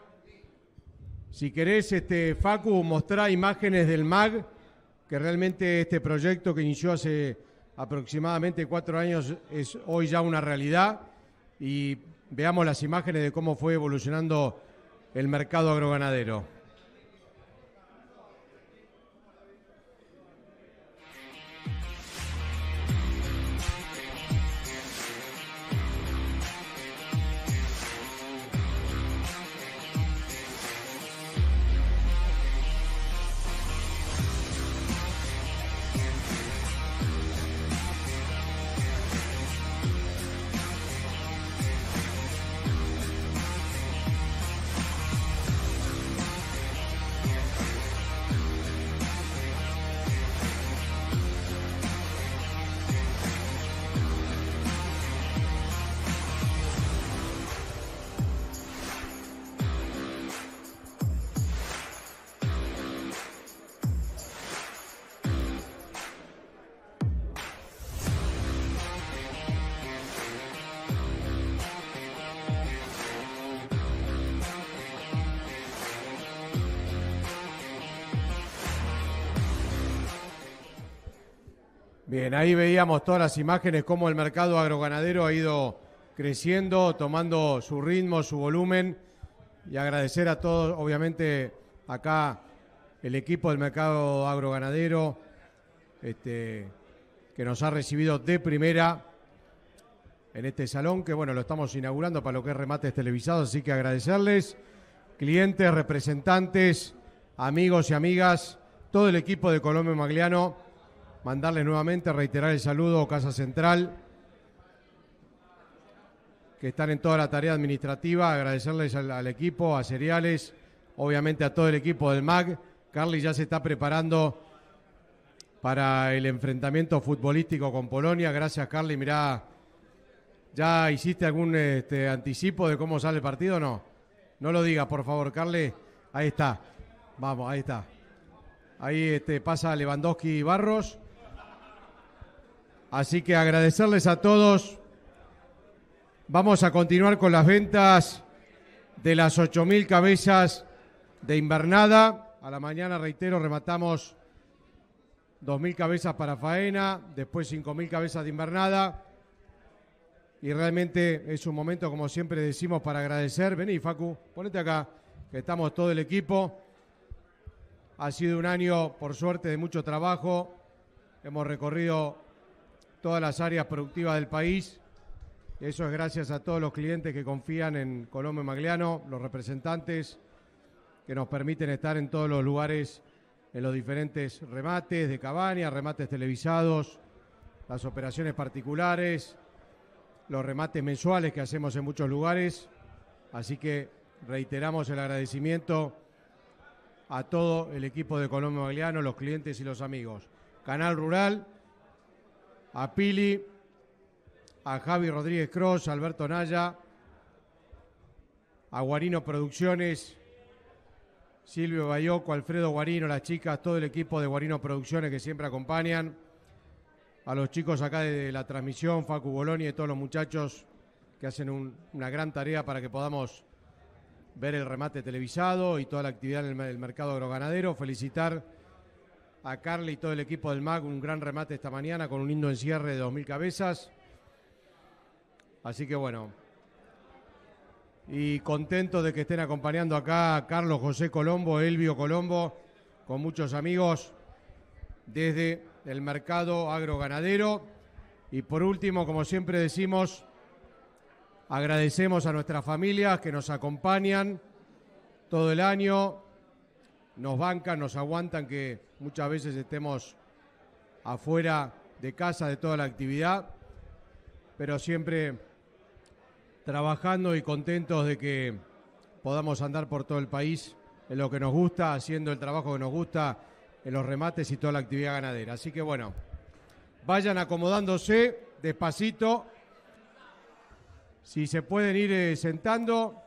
Si querés, este, Facu, mostrar imágenes del MAG, que realmente este proyecto que inició hace aproximadamente cuatro años es hoy ya una realidad. Y veamos las imágenes de cómo fue evolucionando el mercado agroganadero. ahí veíamos todas las imágenes, cómo el mercado agroganadero ha ido creciendo, tomando su ritmo, su volumen, y agradecer a todos, obviamente, acá el equipo del mercado agroganadero, este, que nos ha recibido de primera en este salón, que bueno, lo estamos inaugurando para lo que es remates televisados, así que agradecerles, clientes, representantes, amigos y amigas, todo el equipo de Colombia Magliano mandarle nuevamente, reiterar el saludo a Casa Central, que están en toda la tarea administrativa, agradecerles al, equipo, a Cereales, obviamente a todo el equipo del MAG. Carly ya se está preparando para el enfrentamiento futbolístico con Polonia. Gracias, Carly. Mirá, ¿ya hiciste algún este, anticipo de cómo sale el partido no? No lo digas, por favor, Carly. Ahí está. Vamos, ahí está. Ahí este, pasa Lewandowski y Barros. Así que agradecerles a todos. Vamos a continuar con las ventas de las 8.000 cabezas de invernada. A la mañana, reitero, rematamos 2.000 cabezas para faena, después 5.000 cabezas de invernada. Y realmente es un momento, como siempre decimos, para agradecer. Vení, Facu, ponete acá, que estamos todo el equipo. Ha sido un año, por suerte, de mucho trabajo. Hemos recorrido todas las áreas productivas del país. Eso es gracias a todos los clientes que confían en Colombo Magliano, los representantes que nos permiten estar en todos los lugares, en los diferentes remates de cabañas, remates televisados, las operaciones particulares, los remates mensuales que hacemos en muchos lugares. Así que reiteramos el agradecimiento a todo el equipo de Colombo Magliano, los clientes y los amigos. Canal Rural, a Pili, a Javi Rodríguez Cross, a Alberto Naya, a Guarino Producciones, Silvio Bayoco, Alfredo Guarino, las chicas, todo el equipo de Guarino Producciones que siempre acompañan, a los chicos acá de la transmisión, Facu Boloni y todos los muchachos que hacen una gran tarea para que podamos ver el remate televisado y toda la actividad en el mercado agroganadero. Felicitar a Carly y todo el equipo del MAC, Un gran remate esta mañana con un lindo encierre de 2.000 cabezas. Así que bueno. Y contento de que estén acompañando acá a Carlos José Colombo, Elvio Colombo, con muchos amigos desde el mercado agroganadero. Y por último, como siempre decimos, agradecemos a nuestras familias que nos acompañan todo el año, nos bancan, nos aguantan que muchas veces estemos afuera de casa de toda la actividad, pero siempre trabajando y contentos de que podamos andar por todo el país en lo que nos gusta, haciendo el trabajo que nos gusta, en los remates y toda la actividad ganadera. Así que bueno, vayan acomodándose despacito. Si se pueden ir eh, sentando,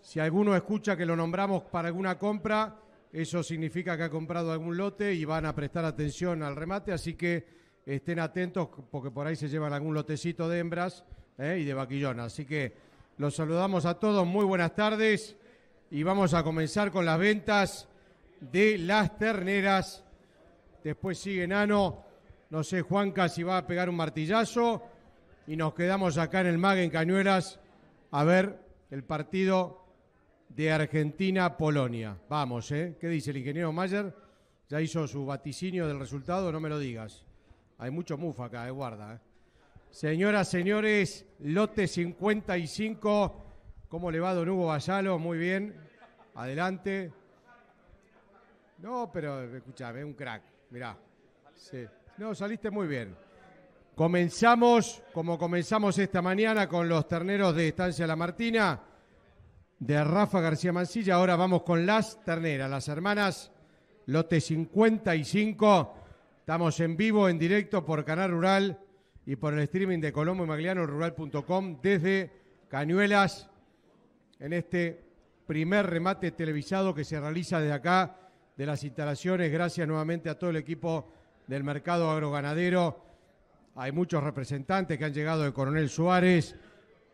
si alguno escucha que lo nombramos para alguna compra, eso significa que ha comprado algún lote y van a prestar atención al remate, así que estén atentos porque por ahí se llevan algún lotecito de hembras ¿eh? y de vaquillón. Así que los saludamos a todos, muy buenas tardes y vamos a comenzar con las ventas de las terneras. Después sigue Nano, no sé Juanca si va a pegar un martillazo y nos quedamos acá en el MAG en Cañuelas a ver el partido de Argentina Polonia. Vamos, ¿eh? ¿Qué dice el ingeniero Mayer? Ya hizo su vaticinio del resultado, no me lo digas. Hay mucho mufa acá, de eh, guarda. ¿eh? Señoras, señores, lote 55. ¿Cómo le va don Hugo Vallalo? Muy bien. Adelante. No, pero ve un crack. Mirá. No, saliste muy bien. Comenzamos, como comenzamos esta mañana, con los terneros de Estancia La Martina de Rafa García Mancilla. Ahora vamos con las terneras, las hermanas Lote 55. Estamos en vivo, en directo por Canal Rural y por el streaming de Colombo y Magliano, rural.com, desde Cañuelas, en este primer remate televisado que se realiza desde acá, de las instalaciones. Gracias nuevamente a todo el equipo del mercado agroganadero. Hay muchos representantes que han llegado de Coronel Suárez,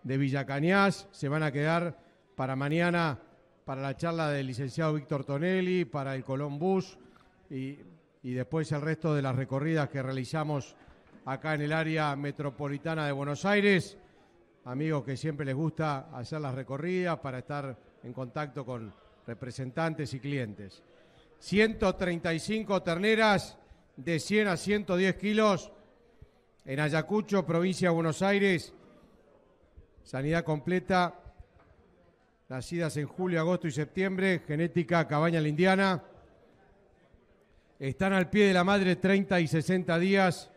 de Cañas, se van a quedar para mañana, para la charla del licenciado Víctor Tonelli, para el Colón Bus y, después el resto de las recorridas que realizamos acá en el área metropolitana de Buenos Aires. Amigos que siempre les gusta hacer las recorridas para estar en contacto con representantes y clientes. 135 terneras de 100 a 110 kilos en Ayacucho, provincia de Buenos Aires. Sanidad completa, nacidas en julio, agosto y septiembre, genética Cabaña la Indiana. Están al pie de la madre 30 y 60 días.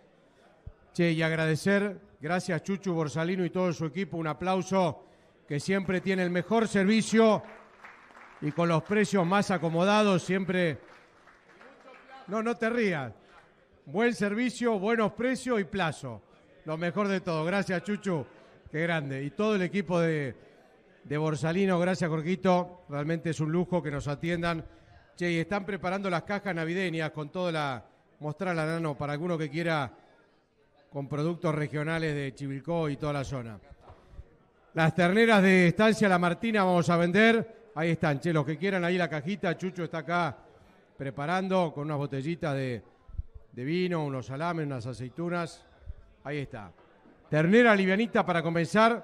Che, y agradecer, gracias Chuchu Borsalino y todo su equipo, un aplauso que siempre tiene el mejor servicio y con los precios más acomodados, siempre... No, no te rías. Buen servicio, buenos precios y plazo. Lo mejor de todo. Gracias Chuchu, qué grande. Y todo el equipo de, de Borsalino. Gracias, Jorgito. Realmente es un lujo que nos atiendan. Che, y están preparando las cajas navideñas con toda la. Mostrar la para alguno que quiera con productos regionales de Chivilcó y toda la zona. Las terneras de Estancia La Martina vamos a vender. Ahí están, che, los que quieran ahí la cajita. Chucho está acá preparando con unas botellitas de, de vino, unos salames, unas aceitunas. Ahí está. Ternera livianita para comenzar.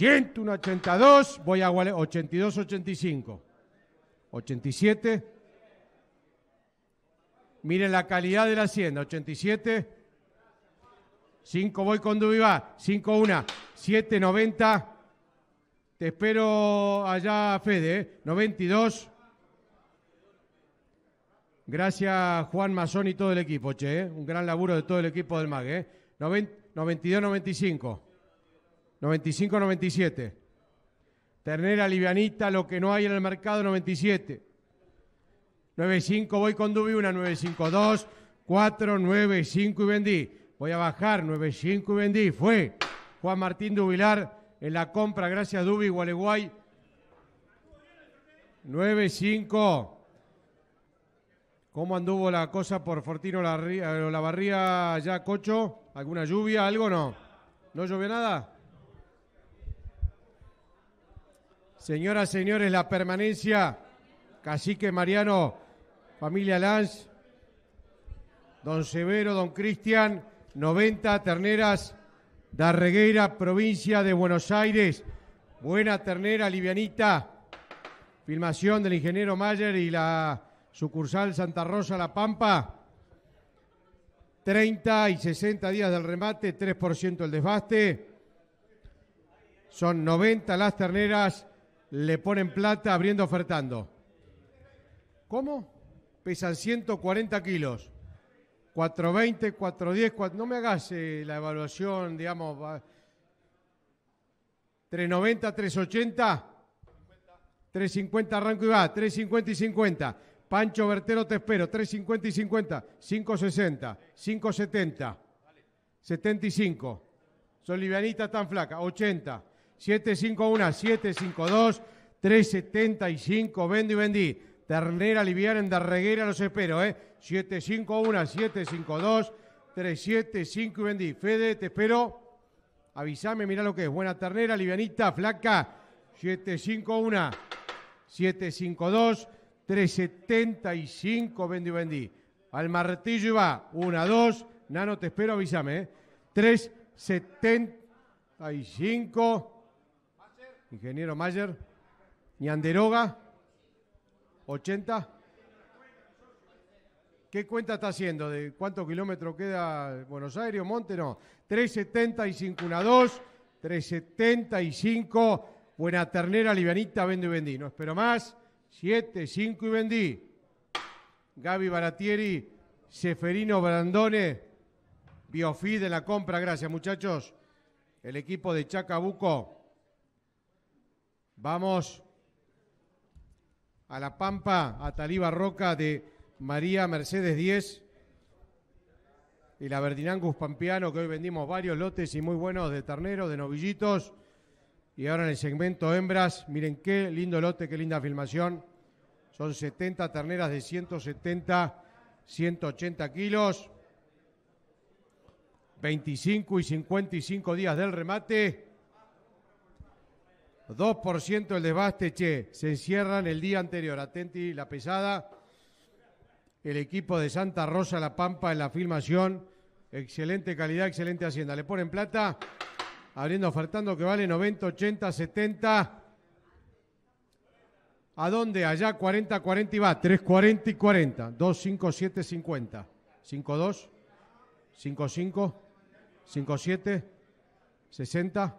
82, voy a 82, 85, 87. Miren la calidad de la hacienda, 87. 5 voy con Dubivá, 5 1, 7 90. Te espero allá, Fede, 92. Eh, Gracias Juan Mazón y todo el equipo, che, eh, un gran laburo de todo el equipo del MAG, 92 92-95. 95-97. Ternera livianita, lo que no hay en el mercado, 97. 9-5, voy con Dubi, una 9-5-2, 4, 9, 5 y vendí. Voy a bajar, 9-5 y vendí. Fue Juan Martín Dubilar en la compra, gracias Dubi, Gualeguay. 9-5. ¿Cómo anduvo la cosa por Fortino la, eh, la barría ya, Cocho? ¿Alguna lluvia, algo no? ¿No llovió nada? Señoras, señores, la permanencia, Cacique Mariano, familia Lanz, don Severo, don Cristian, 90 terneras Darreguera, provincia de Buenos Aires. Buena ternera, livianita. Filmación del ingeniero Mayer y la sucursal Santa Rosa La Pampa. 30 y 60 días del remate, 3% el desbaste. Son 90 las terneras le ponen plata abriendo ofertando. ¿Cómo? Pesan 140 kilos. 420, 410, no me hagas eh, la evaluación, digamos, 390, 380, 350 arranco y va, 350 y 50. Pancho Bertero te espero, 350 y 50, 560, 570, 75. Son livianitas tan flaca. 80. 751 752 375. Vendo y vendí. Ternera liviana en Darreguera, los espero, ¿eh? 751 752 375 y vendí. Fede, te espero. Avísame, mira lo que es. Buena ternera, livianita, flaca. 751 752 375. vende y vendí. Al martillo iba. va. 1, 2. Nano, te espero, avísame, ¿eh? 375. Ingeniero Mayer. Nianderoga, 80. ¿Qué cuenta está haciendo? ¿De cuánto kilómetros queda Buenos Aires o Monte? No. 375, una 2. 375. Buena ternera, livianita, vendo y vendí. No espero más. 7, 5 y vendí. Gaby Baratieri, Seferino Brandone, Biofid de la compra. Gracias, muchachos. El equipo de Chacabuco Vamos a La Pampa, a Taliba Roca de María Mercedes 10 y la Verdinangus Pampiano, que hoy vendimos varios lotes y muy buenos de terneros, de novillitos. Y ahora en el segmento hembras, miren qué lindo lote, qué linda filmación. Son 70 terneras de 170, 180 kilos. 25 y 55 días del remate. 2% del desbaste, che, se encierran el día anterior. Atenti la pesada. El equipo de Santa Rosa La Pampa en la filmación. Excelente calidad, excelente hacienda. Le ponen plata, abriendo, ofertando que vale 90, 80, 70. ¿A dónde? Allá 40, 40 y va. 3, 40 y 40. 2, 5, 7, 50. 5, 2, 5, 5, 5, 7, 60.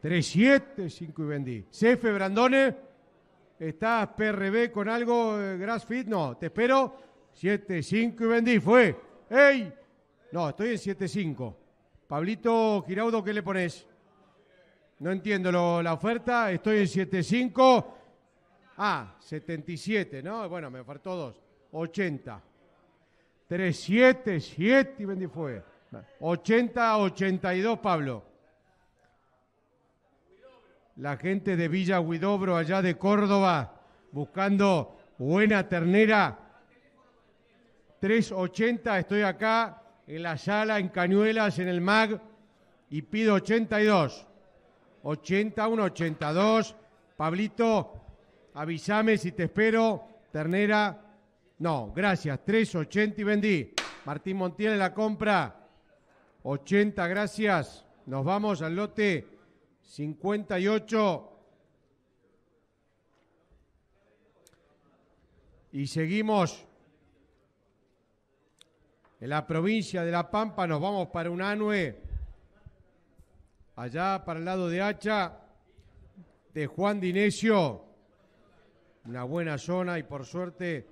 375 5 y vendí. CF Brandone, ¿estás PRB con algo? GrassFit, Grass Fit, no, te espero. 7, y vendí, fue. ¡Ey! No, estoy en 75. Pablito Giraudo, ¿qué le pones? No entiendo la oferta, estoy en 75. Ah, 77, ¿no? Bueno, me faltó dos. 80. 377 7, y vendí, fue. 80, 82, Pablo la gente de Villa Huidobro, allá de Córdoba, buscando buena ternera. 380, estoy acá en la sala, en Cañuelas, en el MAG, y pido 82. 81, 82. Pablito, avísame si te espero. Ternera, no, gracias. 380 y vendí. Martín Montiel en la compra. 80, gracias. Nos vamos al lote 58. Y seguimos en la provincia de La Pampa, nos vamos para un anue allá para el lado de Hacha, de Juan Dinesio, una buena zona y por suerte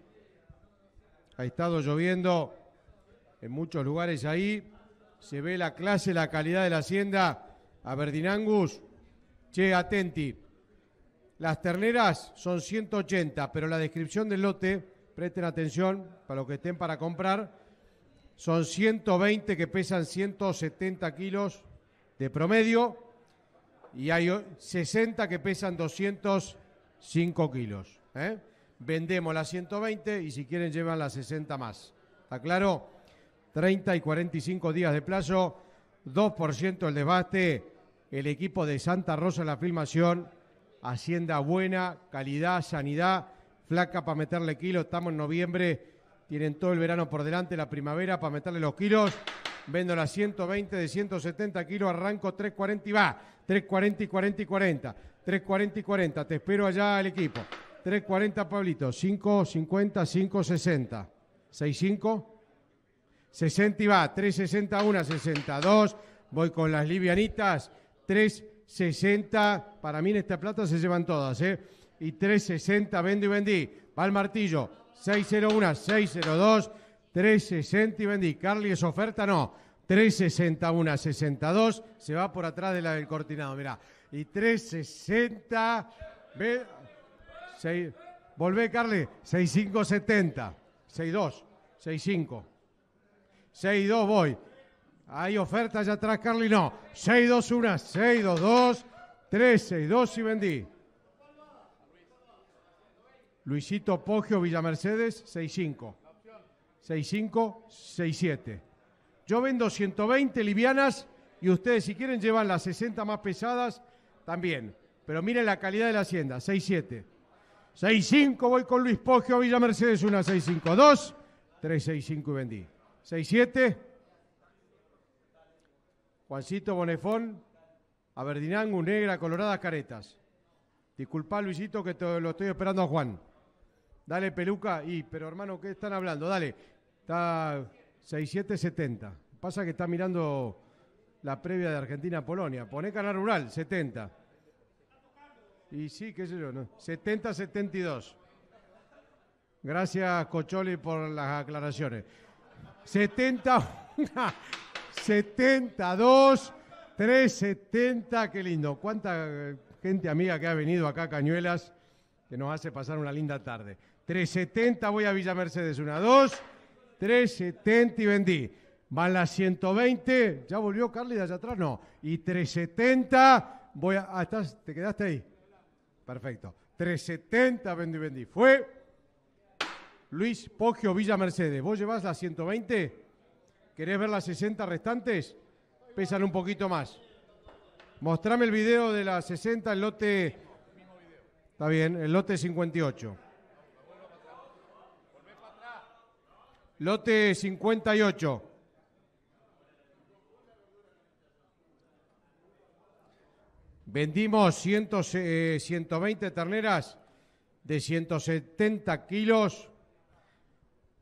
ha estado lloviendo en muchos lugares ahí, se ve la clase, la calidad de la hacienda. A Verdinangus, Che, atenti. Las terneras son 180, pero la descripción del lote, presten atención para los que estén para comprar, son 120 que pesan 170 kilos de promedio y hay 60 que pesan 205 kilos. ¿eh? Vendemos las 120 y si quieren llevan las 60 más. ¿Está claro? 30 y 45 días de plazo, 2% el desbaste el equipo de Santa Rosa en la filmación. Hacienda buena, calidad, sanidad, flaca para meterle kilos. Estamos en noviembre, tienen todo el verano por delante, la primavera para meterle los kilos. Vendo las 120 de 170 kilos, arranco 340 y va. 340 y 40 y 40. 340 y 40. Te espero allá el equipo. 340, Pablito. 550, 560. 65. 60 y va. 360, 62. Voy con las livianitas. 360. Para mí en esta plata se llevan todas, ¿eh? Y 360, vendo y vendí. Va el martillo. 601, 602, 360 y vendí. Carly es oferta, no. 361, 62. Se va por atrás de la del cortinado, mirá. Y 360. Ve, volvé, Carly. 6570. 62. 65. 62 voy. Hay ofertas allá atrás, Carly. No. 6-2-1, 6-2-2, 3-6-2 y vendí. Luisito Poggio Villa Mercedes, 6-5. 6-5, 6-7. Yo vendo 120 livianas y ustedes si quieren llevan las 60 más pesadas también. Pero miren la calidad de la hacienda, 6-7. 6-5, voy con Luis Poggio Villa Mercedes, 1-6-5-2, 3-6-5 y vendí. 6-7. Juancito Bonefón, Aberdinango, Negra, Coloradas, Caretas. Disculpa, Luisito, que lo estoy esperando a Juan. Dale, peluca. Y, pero hermano, ¿qué están hablando? Dale. Está 6770. Pasa que está mirando la previa de Argentina-Polonia. Poné canal rural, 70. Y sí, qué sé yo, ¿no? 70-72. Gracias, Cocholi, por las aclaraciones. 70. 72, 370, qué lindo. Cuánta eh, gente amiga que ha venido acá Cañuelas, que nos hace pasar una linda tarde. 370, voy a Villa Mercedes, una, dos, 370 y vendí. Van las 120, ya volvió Carly de allá atrás, no. Y 370, voy a... Ah, ¿te quedaste ahí? Perfecto. 370, vendí, vendí. Fue Luis Poggio Villa Mercedes. ¿Vos llevás las 120? ¿Querés ver las 60 restantes? Pesan un poquito más. Mostrame el video de las 60, el lote... Está bien, el lote 58. Lote 58. Vendimos 120 eh, terneras de 170 kilos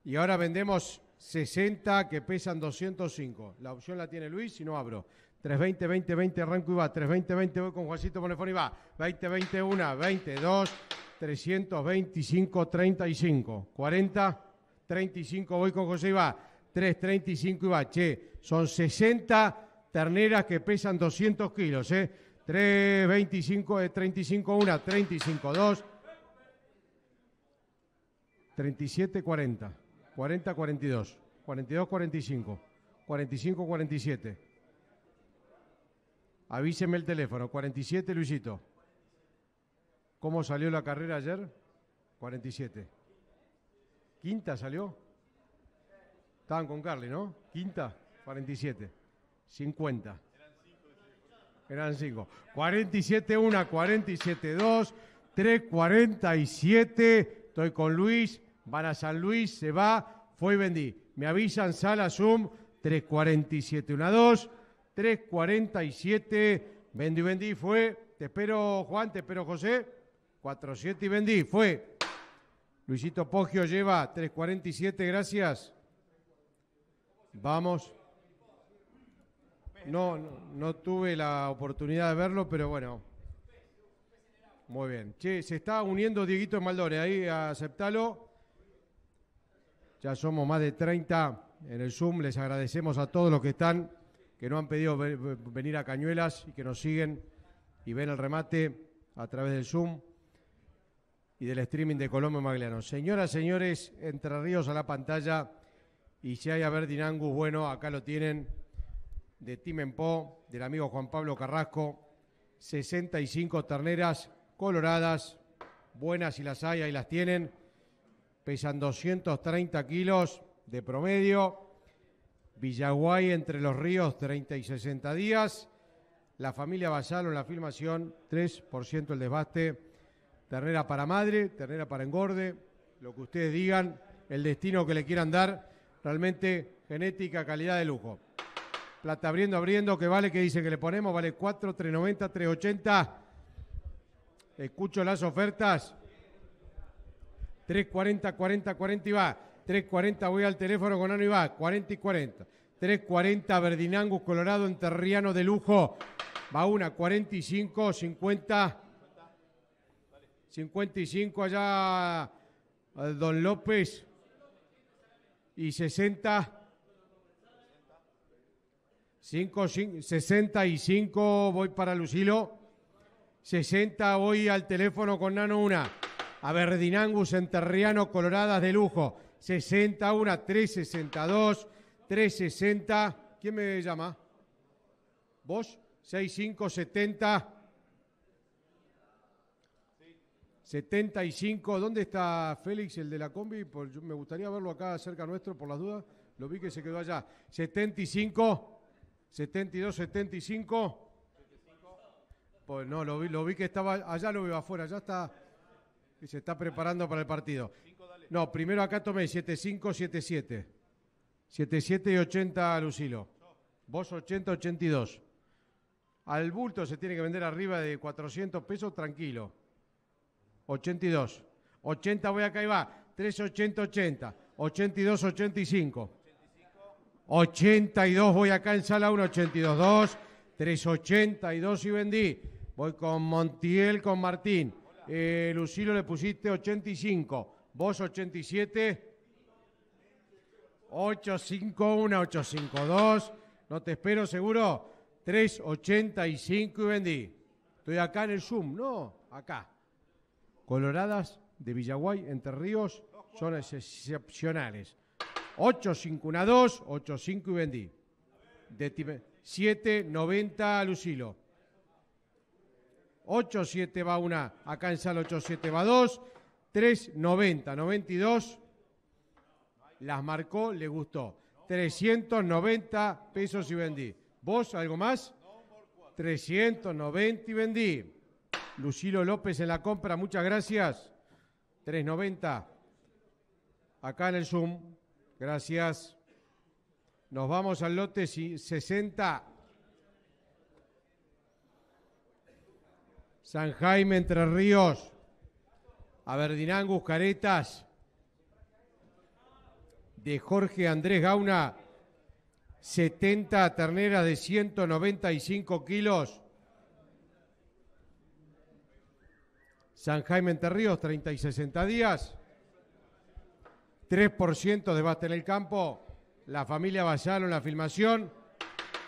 y ahora vendemos 60 que pesan 205. La opción la tiene Luis, si no abro. 320, 20, 20, arranco y va. 320, 20, voy con Juancito Bonefón y va. 20, 21, 22, 325, 35. 40, 35, voy con José y va. 3, 35 y va. Che, son 60 terneras que pesan 200 kilos, ¿eh? 3, 25, 35, 1, 35, 2, 37, 40. 40-42, 42-45, 45-47. Avíseme el teléfono, 47 Luisito. ¿Cómo salió la carrera ayer? 47. ¿Quinta salió? Estaban con Carly, ¿no? Quinta, 47. 50. Eran 5. 47, 1, 47, 2, 3, 47. Estoy con Luis van a San Luis, se va, fue y vendí. Me avisan, sala Zoom, 3.47, 2, 347, vendí, vendí, fue. Te espero, Juan, te espero, José. 47 y vendí, fue. Luisito Poggio lleva 347, gracias. Vamos. No, no, tuve la oportunidad de verlo, pero bueno. Muy bien. Che, se está uniendo Dieguito Maldones, ahí aceptalo. Ya somos más de 30 en el Zoom. Les agradecemos a todos los que están, que no han pedido venir a Cañuelas y que nos siguen y ven el remate a través del Zoom y del streaming de Colombia Magliano. Señoras, señores, Entre Ríos a la pantalla. Y si hay a ver bueno, acá lo tienen, de Timenpo del amigo Juan Pablo Carrasco. 65 terneras coloradas, buenas si las hay, ahí las tienen pesan 230 kilos de promedio. Villaguay entre los ríos 30 y 60 días. La familia Basalo la filmación 3% el desbaste. Ternera para madre, ternera para engorde, lo que ustedes digan, el destino que le quieran dar, realmente genética, calidad de lujo. Plata abriendo, abriendo, que vale, que dice que le ponemos, vale 4, 390, 380. Escucho las ofertas, 340, 40, 40 y va. 340, voy al teléfono con Nano y va. 40 y 40. 340, Verdinangus, Colorado, Enterriano, de lujo. Va una, 45, 50. 55 allá eh, Don López y 60. 5, 5, 65 voy para Lucilo. 60 voy al teléfono con Nano una. A Angus en Coloradas de lujo. 61, 362, 360. ¿Quién me llama? ¿Vos? 6570. 75, ¿dónde está Félix, el de la combi? Pues me gustaría verlo acá cerca nuestro, por las dudas. Lo vi que se quedó allá. 75, 72, 75. Pues no, lo vi, lo vi que estaba allá, lo veo afuera, ya está se está preparando para el partido. No, primero acá tomé 75, 77. y 80 Lucilo. Vos 80, 82. Al bulto se tiene que vender arriba de 400 pesos, tranquilo. 82. 80 voy acá y va. 380, 80. 82, 85. 82 voy acá en sala 1, 82, 2. 382 y vendí. Voy con Montiel, con Martín. Eh, Lucilo le pusiste 85. Vos 87. 851, 852. No te espero seguro. 385 y vendí. Estoy acá en el Zoom, no, acá. Coloradas de Villaguay, Entre Ríos, son excepcionales. 8512, 85 y vendí. De 790 Lucilo. 8.7 va una, acá en Sal 8.7 va 2, 390, 92, las marcó, le gustó. 390 pesos y vendí. ¿Vos algo más? 390 y vendí. Lucilo López en la compra, muchas gracias. 390. Acá en el Zoom. Gracias. Nos vamos al lote 60. San Jaime Entre Ríos, Aberdinán Caretas, de Jorge Andrés Gauna, 70 terneras de 195 kilos. San Jaime Entre Ríos, 30 y 60 días. 3% de Basta en el campo. La familia Vallaro en la filmación.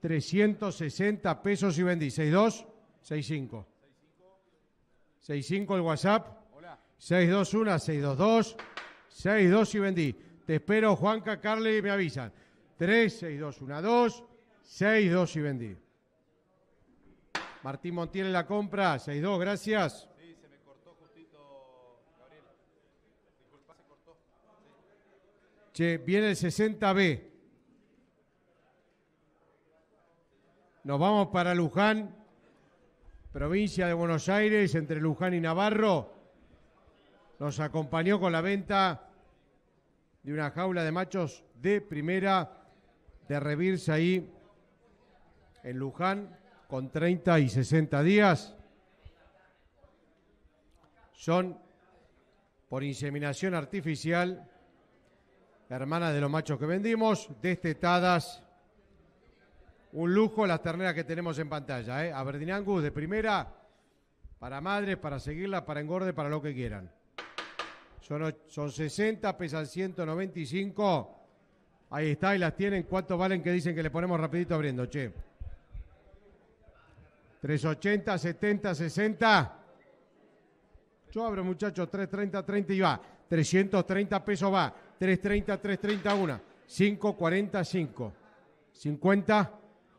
360 pesos y vendí. 62, 65. 65 el WhatsApp. 621 622 62 y vendí. Te espero, Juanca, Carly, me avisan. 3, 6, 2, 1, y vendí. Martín Montiel en la compra, 62, gracias. Sí, se me cortó justito, Gabriel. Disculpa, se cortó. Che, viene el 60B. Nos vamos para Luján, provincia de Buenos Aires, entre Luján y Navarro. Nos acompañó con la venta de una jaula de machos de primera de revirse ahí en Luján con 30 y 60 días. Son por inseminación artificial, hermanas de los machos que vendimos, destetadas un lujo las terneras que tenemos en pantalla. ¿eh? Angus de primera, para madres, para seguirla, para engorde, para lo que quieran. Son, son 60, pesan 195. Ahí está, y las tienen. ¿Cuánto valen que dicen que le ponemos rapidito abriendo, che? 380, 70, 60. Yo abro, muchachos, 330, 30 y va. 330 pesos va. 330, 331. 545. 50.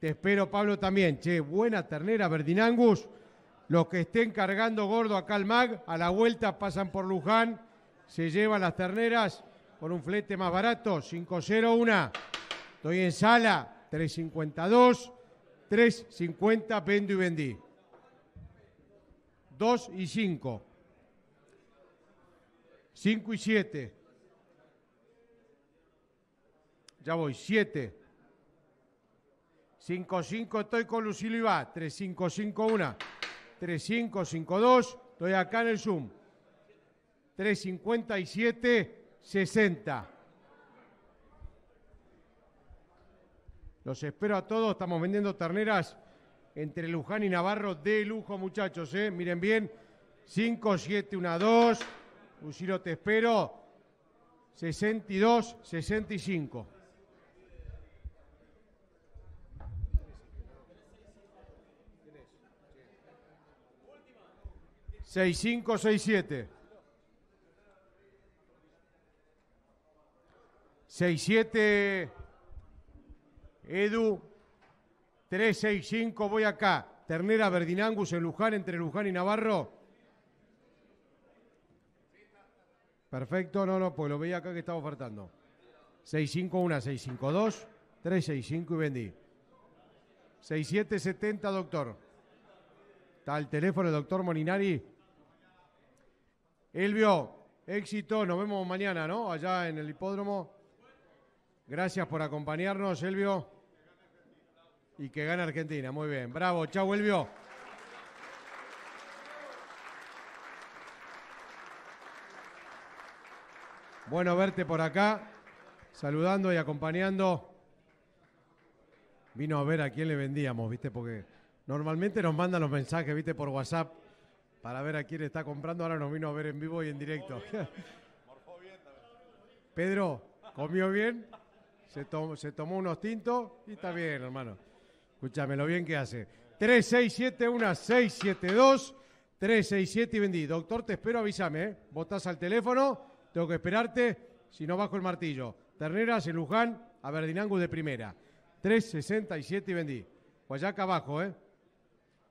Te espero, Pablo, también. Che, buena ternera, Verdinangus. Los que estén cargando gordo acá al MAG, a la vuelta pasan por Luján, se llevan las terneras con un flete más barato, 501. Estoy en sala, 352, 350, vendo y vendí. 2 y 5. 5 y 7. Ya voy, 7. 5-5 estoy con Lucilo Ibá, 3-5-5-1, 3-5-5-2, estoy acá en el Zoom. 3, 57, 60 Los espero a todos, estamos vendiendo terneras entre Luján y Navarro de lujo, muchachos, ¿eh? Miren bien, 5-7-1-2, Lucilo te espero, 62-65. 6567. 67 Edu 365 voy acá. Ternera Verdinangus en Luján entre Luján y Navarro. Perfecto, no, no, pues lo veía acá que estaba faltando 651, 652, 365 y vendí. 6770, doctor. Está el teléfono del doctor Molinari Elvio, éxito, nos vemos mañana, ¿no? Allá en el hipódromo. Gracias por acompañarnos, Elvio. Y que gane Argentina, muy bien. Bravo, chao, Elvio. Bueno verte por acá, saludando y acompañando. Vino a ver a quién le vendíamos, ¿viste? Porque normalmente nos mandan los mensajes, ¿viste? Por WhatsApp para ver a quién está comprando. Ahora nos vino a ver en vivo y en directo. Pedro, comió bien, se tomó, unos tintos y está bien, hermano. Escúchame lo bien que hace. 3671-672. 367 y vendí. Doctor, te espero, avísame. ¿eh? al teléfono, tengo que esperarte, si no bajo el martillo. Terneras en Luján, a Verdinango de primera. 367 y vendí. Guayaca pues abajo, ¿eh?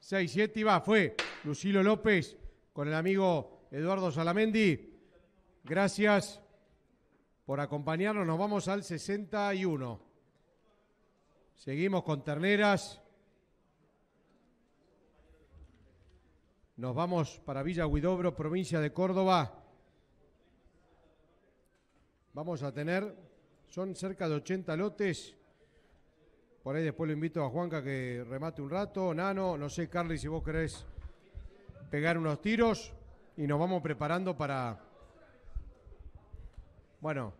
67 y va, fue. Lucilo López, con el amigo Eduardo Salamendi. Gracias por acompañarnos. Nos vamos al 61. Seguimos con terneras. Nos vamos para Villa Huidobro, provincia de Córdoba. Vamos a tener, son cerca de 80 lotes. Por ahí después lo invito a Juanca que remate un rato. Nano, no sé, Carly, si vos querés pegar unos tiros y nos vamos preparando para... Bueno,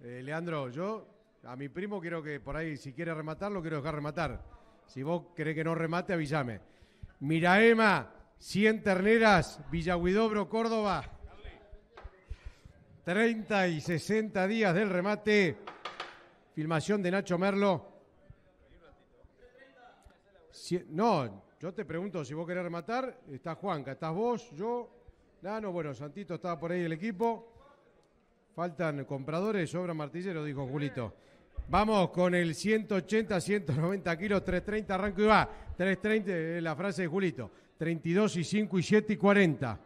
eh, Leandro, yo a mi primo quiero que por ahí, si quiere rematar, lo quiero dejar rematar. Si vos querés que no remate, avísame. Miraema, 100 terneras, Villahuidobro, Córdoba. 30 y 60 días del remate. Filmación de Nacho Merlo. no, yo te pregunto, si vos querés rematar, está Juanca, estás vos, yo, Nano, bueno, Santito estaba por ahí el equipo. Faltan compradores, sobra martilleros, dijo Julito. Vamos con el 180, 190 kilos, 330, arranco y va. 330, la frase de Julito. 32 y 5 y 7 y 40.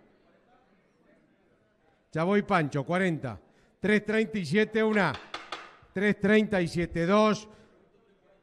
Ya voy Pancho, 40. 337, 1. 337, 2.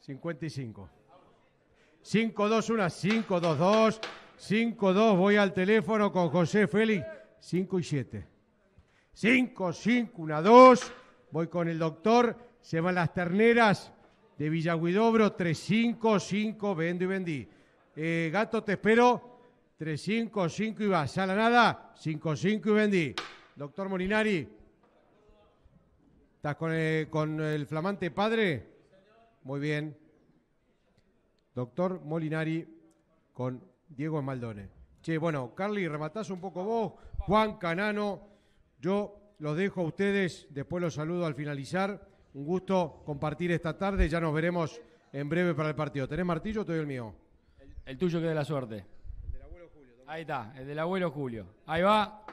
55. 5-2-1, 5-2-2, 5-2, voy al teléfono con José Félix, 5 y 7. 5, 5, 1, 2, voy con el doctor, se van las terneras de Villaguidobro, 3, 5, 5, vendo y vendí. Eh, gato, te espero, 3, 5, 5 y vas, sala nada, 5, 5 y vendí. Doctor Molinari, ¿estás con el, con el flamante padre? Muy bien. Doctor Molinari con Diego Maldone. Che, bueno, Carly, rematás un poco vos. Juan Canano, yo los dejo a ustedes, después los saludo al finalizar. Un gusto compartir esta tarde, ya nos veremos en breve para el partido. ¿Tenés martillo o te el mío? El, tuyo que de la suerte. El del abuelo Julio. Ahí está, el del abuelo Julio. Ahí va.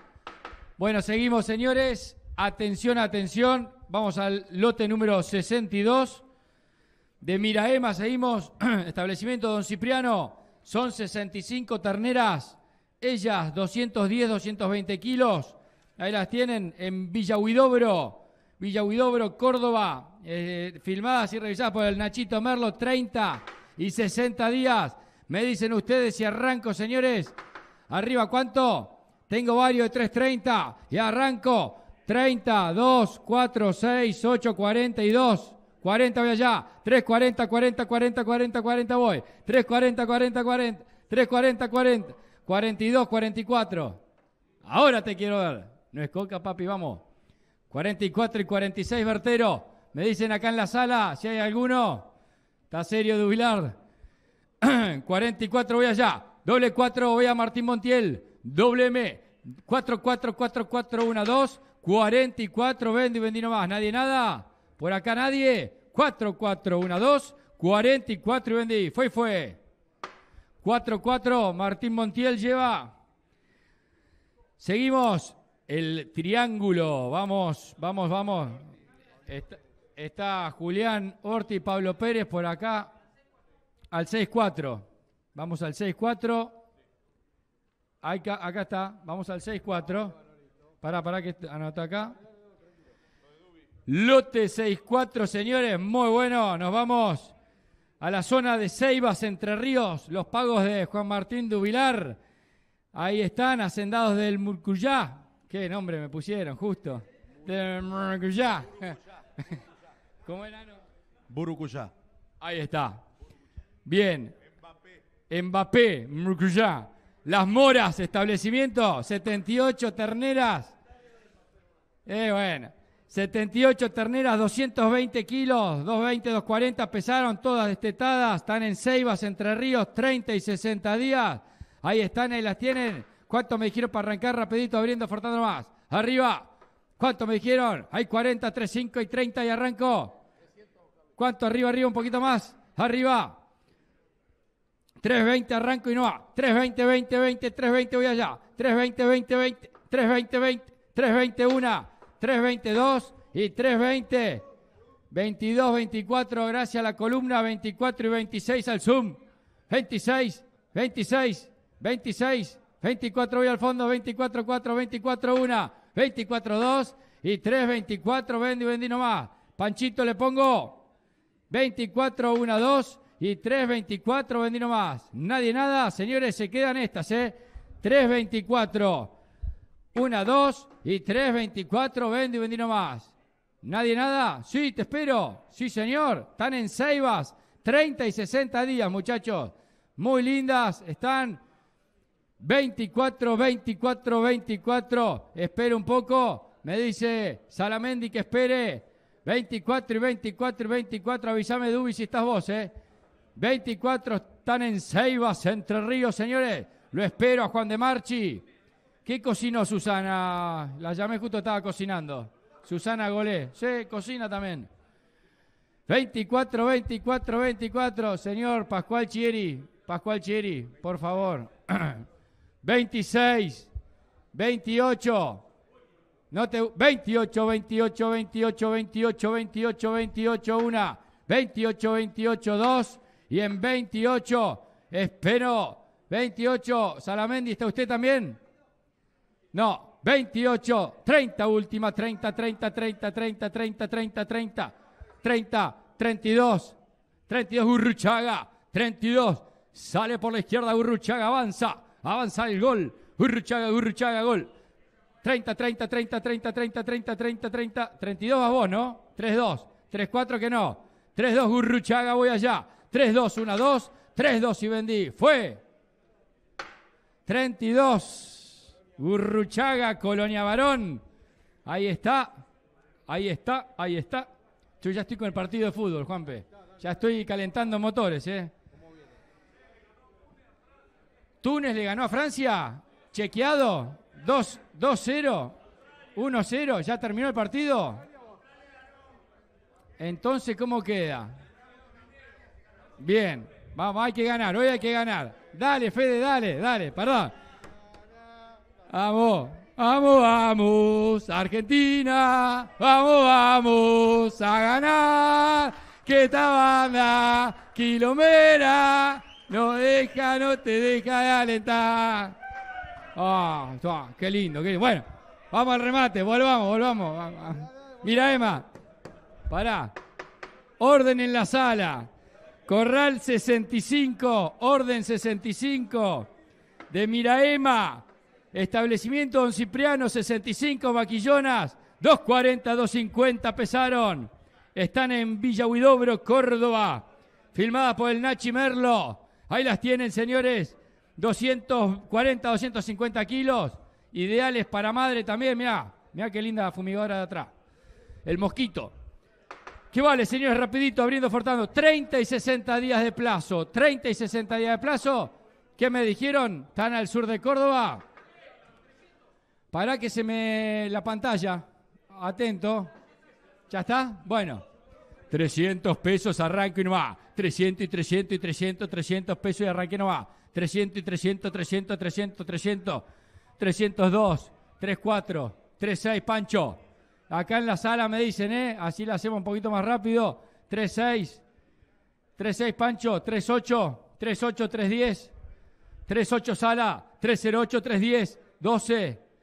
Bueno, seguimos señores. Atención, atención. Vamos al lote número 62 de Miraema seguimos, [clears throat] establecimiento Don Cipriano, son 65 terneras, ellas 210, 220 kilos, ahí las tienen en Villa Huidobro, Villa Huidobro, Córdoba, eh, filmadas y revisadas por el Nachito Merlo, 30 y 60 días. Me dicen ustedes si arranco, señores. Arriba, ¿cuánto? Tengo varios de 3.30 y arranco. 30, 2, 4, 6, 8, 42. 40 voy allá, 340, 40, 40, 40, 40 voy, 340, 40, 40, 340, 40, 42, 44. Ahora te quiero ver. No es coca, papi, vamos. 44 y 46, Bertero. Me dicen acá en la sala si hay alguno. Está serio, Dubilar. 44 [clears throat] voy allá. Doble 4 voy a Martín Montiel. Doble M. 4, 4, 4, 4, 1, 2. 44, vende y vendí nomás. Nadie nada. Por acá nadie. 4-4-1-2. 44 vendí. Fue, fue. 4-4. Martín Montiel lleva. Seguimos. El triángulo. Vamos, vamos, vamos. Está, Julián Orti y Pablo Pérez por acá. Al 6-4. Vamos al 6-4. Acá, acá está. Vamos al 6-4. Pará, pará que anota acá. Lote 64, señores, muy bueno. Nos vamos a la zona de Ceibas, Entre Ríos, los pagos de Juan Martín Dubilar. Ahí están, hacendados del Murcuyá. Qué nombre me pusieron, justo. Del Murcuyá. [laughs] ¿Cómo era? Burucuyá. Ahí está. Bien. Mbappé. Mbappé, Murcuyá. Las Moras, establecimiento, 78 terneras. Eh, bueno. 78 terneras, 220 kilos, 220, 240 pesaron, todas destetadas, están en Ceibas, Entre Ríos, 30 y 60 días. Ahí están, ahí las tienen. ¿Cuánto me dijeron para arrancar rapidito, abriendo, fortando más? Arriba. ¿Cuánto me dijeron? Hay 40, 3, 5 y 30 y arranco. ¿Cuánto? Arriba, arriba, un poquito más. Arriba. 320 arranco y no va. 320, 20, 20, 320 voy allá. 320, 20, 20, 320, 20, 320, 1. 322 y 320. 22, 24, gracias a la columna. 24 y 26 al Zoom. 26, 26, 26, 24 voy al fondo. 24, 4, 24, 1, 24, 2 y 3, 24. Vendí, vendí nomás. Panchito le pongo 24, 1, 2 y 3, 24. Vendí nomás. Nadie nada. Señores, se quedan estas, ¿eh? 3, 24. Una, dos y tres, veinticuatro. Vende y vendí nomás. ¿Nadie nada? Sí, te espero. Sí, señor. Están en Ceibas. 30 y 60 días, muchachos. Muy lindas. Están 24, 24, 24. espero un poco. Me dice Salamendi que espere. 24 y 24 y 24. Avísame, Dubi, si estás vos, ¿eh? 24 están en Ceibas, Entre Ríos, señores. Lo espero a Juan de Marchi. ¿Qué cocinó Susana? La llamé justo, estaba cocinando. Susana Golé. Sí, cocina también. 24, 24, 24. Señor Pascual Chieri. Pascual Chieri, por favor. 26, [clears throat] 28. No 28, 28, 28, 28, 28, 28, 1. 28, 28, 2. Y en 28, espero. 28, Salamendi, ¿está usted también? No, 28, 30, última, 30, 30, 30, 30, 30, 30, 30, 30, 32, 32 Urruchaga, 32, sale por la izquierda Urruchaga, avanza, avanza el gol, Urruchaga, Urruchaga, gol. 30, 30, 30, 30, 30, 30, 30, 30, 32 a vos, ¿no? 3, 2, 3, 4 que no. 3, 2 Urruchaga, voy allá. 3, 2, 1, 2, 3, 2 y vendí. Fue. 32. Gurruchaga, Colonia Varón. Ahí está, ahí está, ahí está. Yo ya estoy con el partido de fútbol, Juanpe. Ya estoy calentando motores, ¿eh? Túnez le ganó a Francia, chequeado, 2-0, 1-0, ya terminó el partido. Entonces, ¿cómo queda? Bien, vamos, hay que ganar, hoy hay que ganar. Dale, Fede, dale, dale, perdón. Vamos, vamos, vamos, Argentina, vamos, vamos a ganar. Que esta banda quilomera no deja, no te deja de alentar. Ah, ah, qué lindo, qué Bueno, vamos al remate, volvamos, volvamos. Mira, Emma, pará. Orden en la sala. Corral 65, orden 65 de Miraema Establecimiento Don Cipriano, 65 maquillonas, 240, 250 pesaron. Están en Villa Huidobro, Córdoba. Filmada por el Nachi Merlo. Ahí las tienen, señores. 240, 250 kilos. Ideales para madre también. Mirá, mirá qué linda fumigadora de atrás. El mosquito. ¿Qué vale, señores? Rapidito, abriendo, fortando. 30 y 60 días de plazo. 30 y 60 días de plazo. ¿Qué me dijeron? Están al sur de Córdoba. Para que se me la pantalla. Atento. ¿Ya está? Bueno. 300 pesos, arranque y no va. 300 y 300 y 300, 300 pesos y arranque y no va. 300 y 300, 300, 300, 300. 302, 34, 36, Pancho. Acá en la sala me dicen, ¿eh? Así la hacemos un poquito más rápido. 36, 36, Pancho. 38, 38, 310. 38, sala. 308, 310. 12.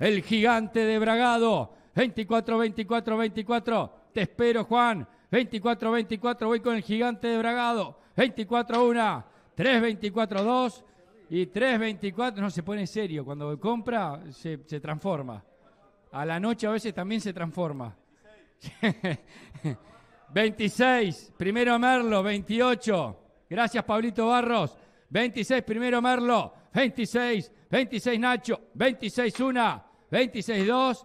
el gigante de Bragado. 24, 24, 24. Te espero, Juan. 24, 24. Voy con el gigante de Bragado. 24, 1. 3, 24, 2. Y 3, 24. No, se pone en serio. Cuando compra, se, transforma. A la noche a veces también se transforma. 26, [laughs] primero Merlo, 28. Gracias, Pablito Barros. 26, primero Merlo, 26, 26 Nacho, 26 1... 26-2.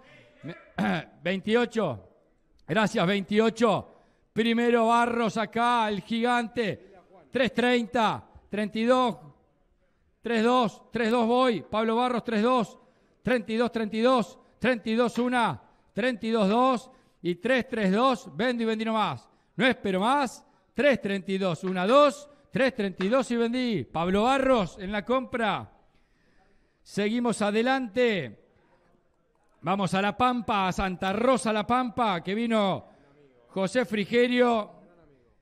28. [clears throat] Gracias, 28. Primero Barros acá, el gigante. 3.30, 32, 3-2, 3-2 voy. Pablo Barros, 3-2, 32-32, 32-1, 32-2 y 3-3-2. Vendo y vendí nomás. No espero más. 3-32, 1-2, 3-32 y vendí. Pablo Barros en la compra. Seguimos adelante. Vamos a La Pampa, a Santa Rosa La Pampa, que vino José Frigerio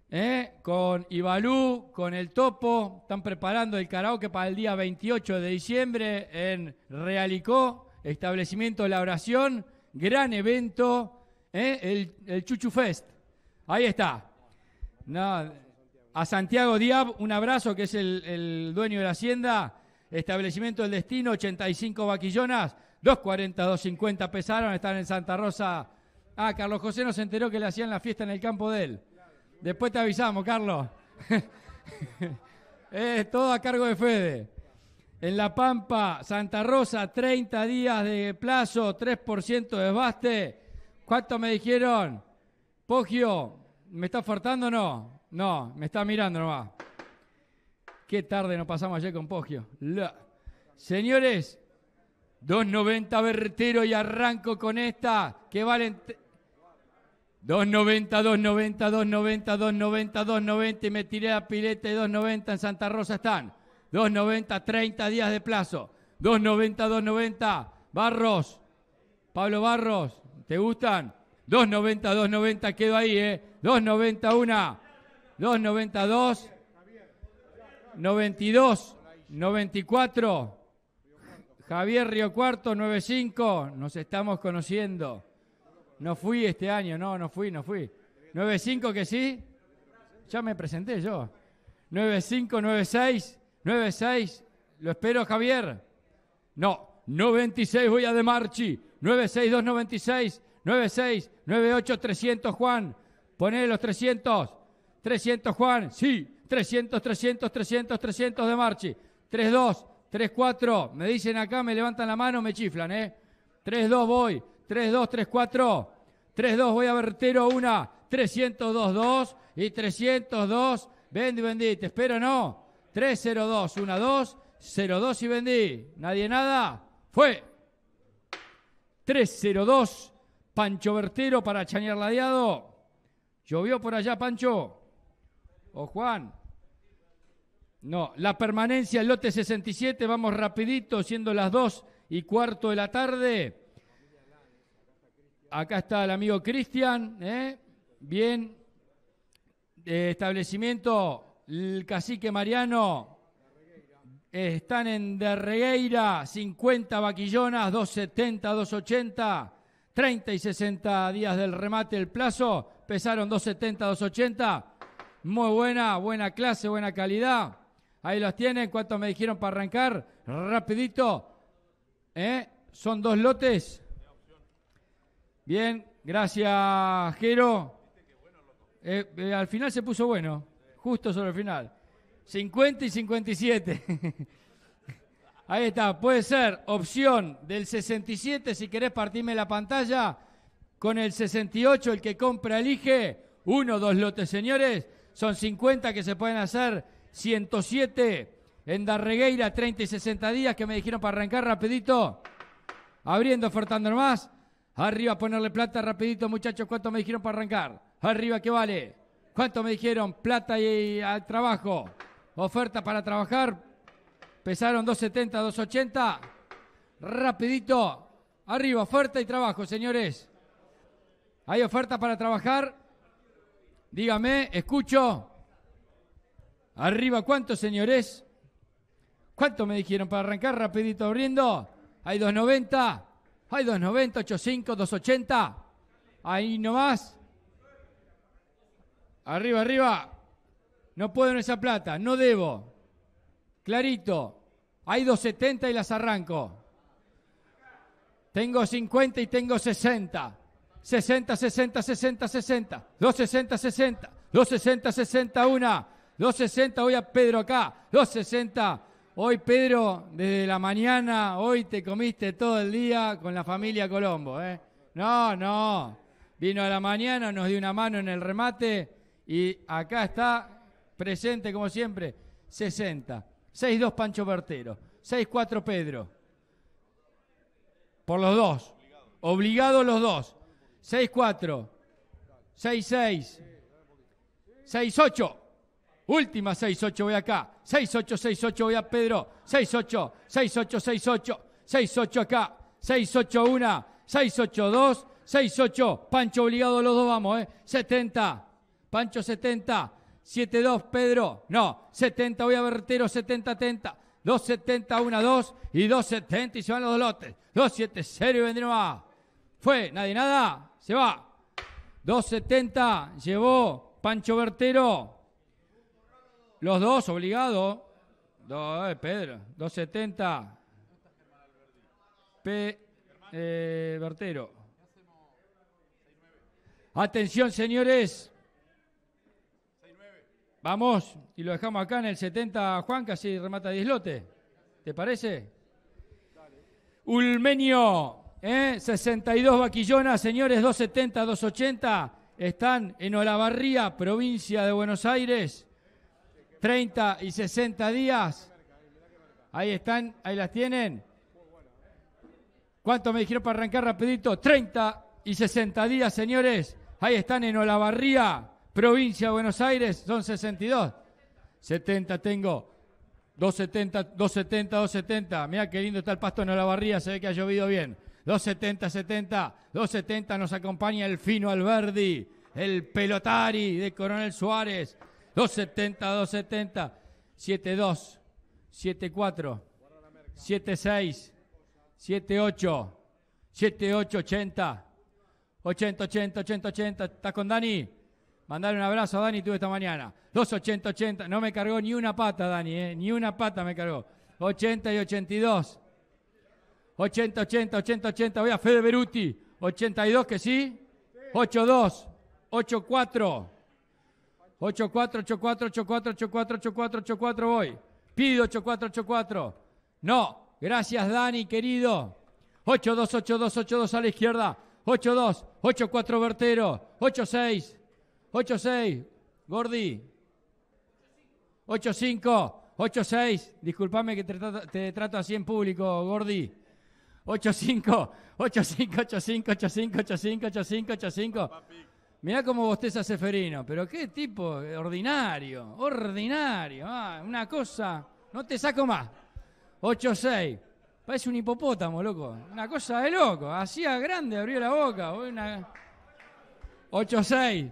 ¿eh? con Ibalú, con El Topo. Están preparando el karaoke para el día 28 de diciembre en Realicó, establecimiento de La Oración. Gran evento, ¿eh? el, Chuchu Fest. Ahí está. a Santiago Diab, un abrazo, que es el, el dueño de la hacienda, establecimiento del destino, 85 vaquillonas. 240, 250 pesaron, están en Santa Rosa. Ah, Carlos José nos enteró que le hacían la fiesta en el campo de él. Después te avisamos, Carlos. [laughs] es todo a cargo de Fede. En La Pampa, Santa Rosa, 30 días de plazo, 3% de desbaste. ¿Cuánto me dijeron? Pogio, ¿me está faltando o no? No, me está mirando nomás. Qué tarde nos pasamos ayer con Pogio. Señores, 2.90 Bertero y arranco con esta. Que valen 2.90, 2.90, 2.90, 2.90, 2.90 y me tiré a pilete. 2.90 en Santa Rosa están. 2.90, 30 días de plazo. 2.90, 2.90. Barros, Pablo Barros, ¿te gustan? 2.90, 2.90, quedo ahí, ¿eh? 2.90, una. 2.92, 92, 94. Javier Río Cuarto, 95, nos estamos conociendo. No fui este año, no, no fui, no fui. 95 que sí, ya me presenté yo. 95, 96, 96, lo espero Javier. No, 96 voy a de Marchi, 962, 96, 96, 98, 300 Juan, poné los 300, 300 Juan, sí, 300, 300, 300, 300 de Marchi, 32, 3-4, me dicen acá, me levantan la mano, me chiflan, ¿eh? 3-2 voy, 3-2, 3-4, 3-2 voy a vertero una, 302-2 y 302, vendi, vendí, te espero, no, 3 1-2, 0-2 y vendí, nadie nada, fue. 3-0-2, Pancho Vertero para Chañar Ladeado. Llovió por allá, Pancho. O Juan. No, la permanencia, el lote 67, vamos rapidito, siendo las 2 y cuarto de la tarde. Acá está el amigo Cristian, ¿eh? bien. Eh, establecimiento, el cacique Mariano. están en Derregueira, 50 vaquillonas, 270, 280, 30 y 60 días del remate, el plazo. Pesaron 270, 280. Muy buena, buena clase, buena calidad. Ahí los tienen. ¿Cuántos me dijeron para arrancar? Rapidito. ¿Eh? Son dos lotes. Bien, gracias, Jero. Eh, eh, al final se puso bueno, justo sobre el final. 50 y 57. [laughs] Ahí está, puede ser opción del 67, si querés partirme la pantalla, con el 68 el que compra elige, uno, dos lotes, señores, son 50 que se pueden hacer 107. En Darregueira, 30 y 60 días que me dijeron para arrancar rapidito. Abriendo, ofertando nomás. Arriba, ponerle plata rapidito, muchachos. ¿Cuánto me dijeron para arrancar? Arriba, qué vale? ¿Cuánto me dijeron? Plata y, al trabajo. Oferta para trabajar. Pesaron 270, 280. Rapidito. Arriba, oferta y trabajo, señores. ¿Hay oferta para trabajar? Dígame, escucho. Arriba, ¿cuántos, señores? ¿Cuánto me dijeron para arrancar rapidito abriendo? Hay 290, hay 290, 85, 280. Ahí nomás. Arriba, arriba. No puedo en esa plata, no debo. Clarito. Hay 270 y las arranco. Tengo 50 y tengo 60. 60, 60, 60, 60. 260, 60. 260, 60, 1. 2.60 hoy a Pedro acá, 2.60. Hoy Pedro, desde la mañana, hoy te comiste todo el día con la familia Colombo. ¿eh? No, no. Vino a la mañana, nos dio una mano en el remate y acá está presente como siempre, 60. 6.2 Pancho Bertero, 6-4 Pedro. Por los dos. Obligados los dos. 6-4, 6-6, 6-8. Última 68, voy acá. 6-8, voy a Pedro. 68, 6 68 acá. 2, 6 68. Pancho obligado, los dos vamos, ¿eh? 70. Pancho 70. 7-2, Pedro. No, 70, voy a Vertero, 70, 70. 270, 1, 2 y 270 y se van los dos lotes. 270 y vendría más. Fue, nadie nada, se va. 270, llevó Pancho Vertero, los dos, obligado. Pedro, 270. P. Eh, Bertero. Atención, señores. Vamos, y lo dejamos acá en el 70, Juan, casi remata Dislote. ¿Te parece? Ulmenio, 62 ¿eh? vaquillonas señores, 270, 280. Están en Olavarría, provincia de Buenos Aires. 30 y 60 días. Ahí están, ahí las tienen. ¿Cuánto me dijeron para arrancar rapidito? 30 y 60 días, señores. Ahí están en Olavarría, provincia de Buenos Aires, son 62. 70 tengo. 270, 270, 270. Mira qué lindo está el pasto en Olavarría, se ve que ha llovido bien. 270, 70. 270 nos acompaña el fino Alberdi, el pelotari de Coronel Suárez. 270, 270, 72, 74, 76, 78, 78, 80, 80, 80, 80, ¿Estás con Dani? Mandar un abrazo a Dani, tú esta mañana. 280, 80. No me cargó ni una pata, Dani, eh, ni una pata me cargó. 80 y 82. 80, 80, 80, 80. Voy a Fede Beruti. 82 que sí. 82, 84. 8-4-8-4-8-4-8-4-8-4-8-4 voy. Pido 8-4-8-4. No. Gracias, Dani, querido. 8-2-8-2-8-2 a la izquierda. 8-2, 8-4, vertero. 8-6, 8-6, Gordy. 8-5, 8-6. Disculpame que te trato así en público, Gordy. 8-5, 8-5, 8-5, 8-5, 8-5, 8-5, 8-5. Mirá cómo bosteza Seferino, pero qué tipo ordinario, ordinario. Ah, una cosa, no te saco más. 8-6. Parece un hipopótamo, loco. Una cosa de loco. Hacía grande, abrió la boca. 8-6,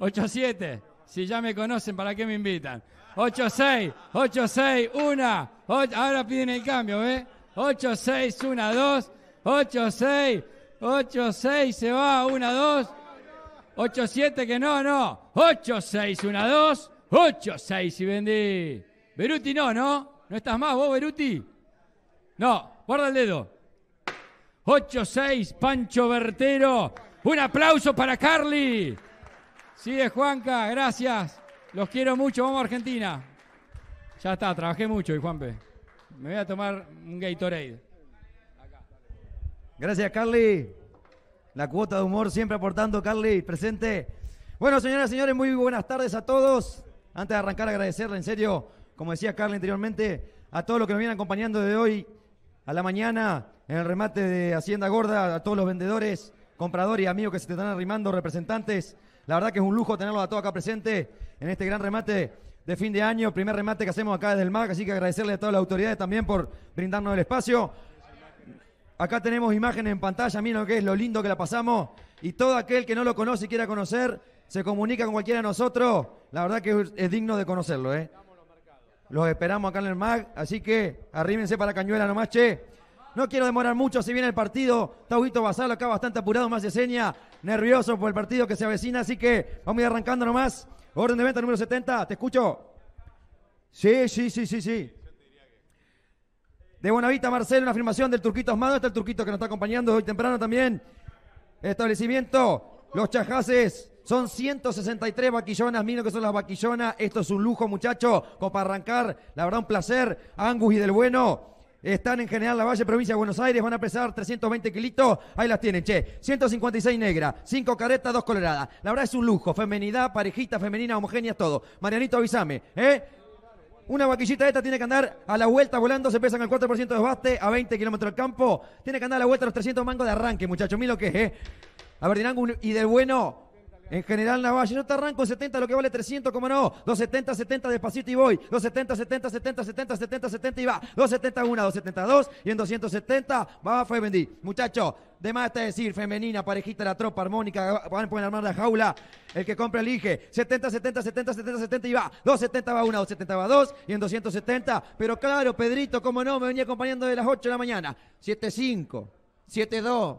8-7. [laughs] Si ya me conocen, ¿para qué me invitan? 8-6, 8-6, 1. Ahora piden el cambio, ¿ves? 8-6, 1, 2. 8-6, 8-6, se va, 1, 2. 8-7 que no, no. 8-6-1-2. 8-6 y vendí. Beruti no, ¿no? ¿No estás más vos, Beruti? No, guarda el dedo. 8-6, Pancho Bertero. Un aplauso para Carly. Sigue Juanca, gracias. Los quiero mucho, vamos a Argentina. Ya está, trabajé mucho y Juanpe. Me voy a tomar un Gatorade. Gracias, Carly. La cuota de humor siempre aportando, Carly, presente. Bueno, señoras y señores, muy buenas tardes a todos. Antes de arrancar, agradecerle, en serio, como decía Carly anteriormente, a todos los que nos vienen acompañando de hoy a la mañana en el remate de Hacienda Gorda, a todos los vendedores, compradores y amigos que se te están arrimando, representantes. La verdad que es un lujo tenerlos a todos acá presentes en este gran remate de fin de año, primer remate que hacemos acá desde el MAC, así que agradecerle a todas las autoridades también por brindarnos el espacio. Acá tenemos imágenes en pantalla, miren lo que es, lo lindo que la pasamos. Y todo aquel que no lo conoce y quiera conocer, se comunica con cualquiera de nosotros. La verdad que es digno de conocerlo, ¿eh? Los esperamos acá en el MAG, así que arrímense para Cañuela nomás, che. No quiero demorar mucho, si viene el partido. Está Huguito Basalo acá bastante apurado, más de seña, nervioso por el partido que se avecina, así que vamos a ir arrancando nomás. Orden de venta número 70, te escucho. Sí, sí, sí, sí, sí de Buenavista, Marcelo, una afirmación del Turquito Osmado. Está el Turquito que nos está acompañando hoy temprano también. Establecimiento, los Chajaces. Son 163 vaquillonas, miren lo que son las vaquillonas. Esto es un lujo, muchachos, como para arrancar. La verdad, un placer. Angus y del Bueno están en General La Valle, provincia de Buenos Aires. Van a pesar 320 kilitos. Ahí las tienen, che. 156 negras, 5 caretas, 2 coloradas. La verdad, es un lujo. Femenidad, parejita, femenina, homogéneas, todo. Marianito, avísame, ¿eh? Una vaquillita esta tiene que andar a la vuelta volando, se pesan al 4% de desbaste a 20 kilómetros del campo. Tiene que andar a la vuelta los 300 mangos de arranque, muchachos. mira lo que es, ¿eh? A ver, Dinango, y de bueno, en general Navalle, yo te arranco en 70, lo que vale 300, como no. 270, 70, despacito y voy. 270, 70, 70, 70, 70, 70 y va. 271, 272 y en 270 va vendí. Muchachos, de más está decir, femenina, parejita, la tropa, armónica, van, a poner armar la jaula. El que compra elige. 70, 70, 70, 70, 70 y va. 270 va 1, 270 va 2 y en 270. Pero claro, Pedrito, como no, me venía acompañando de las 8 de la mañana. 75, 72.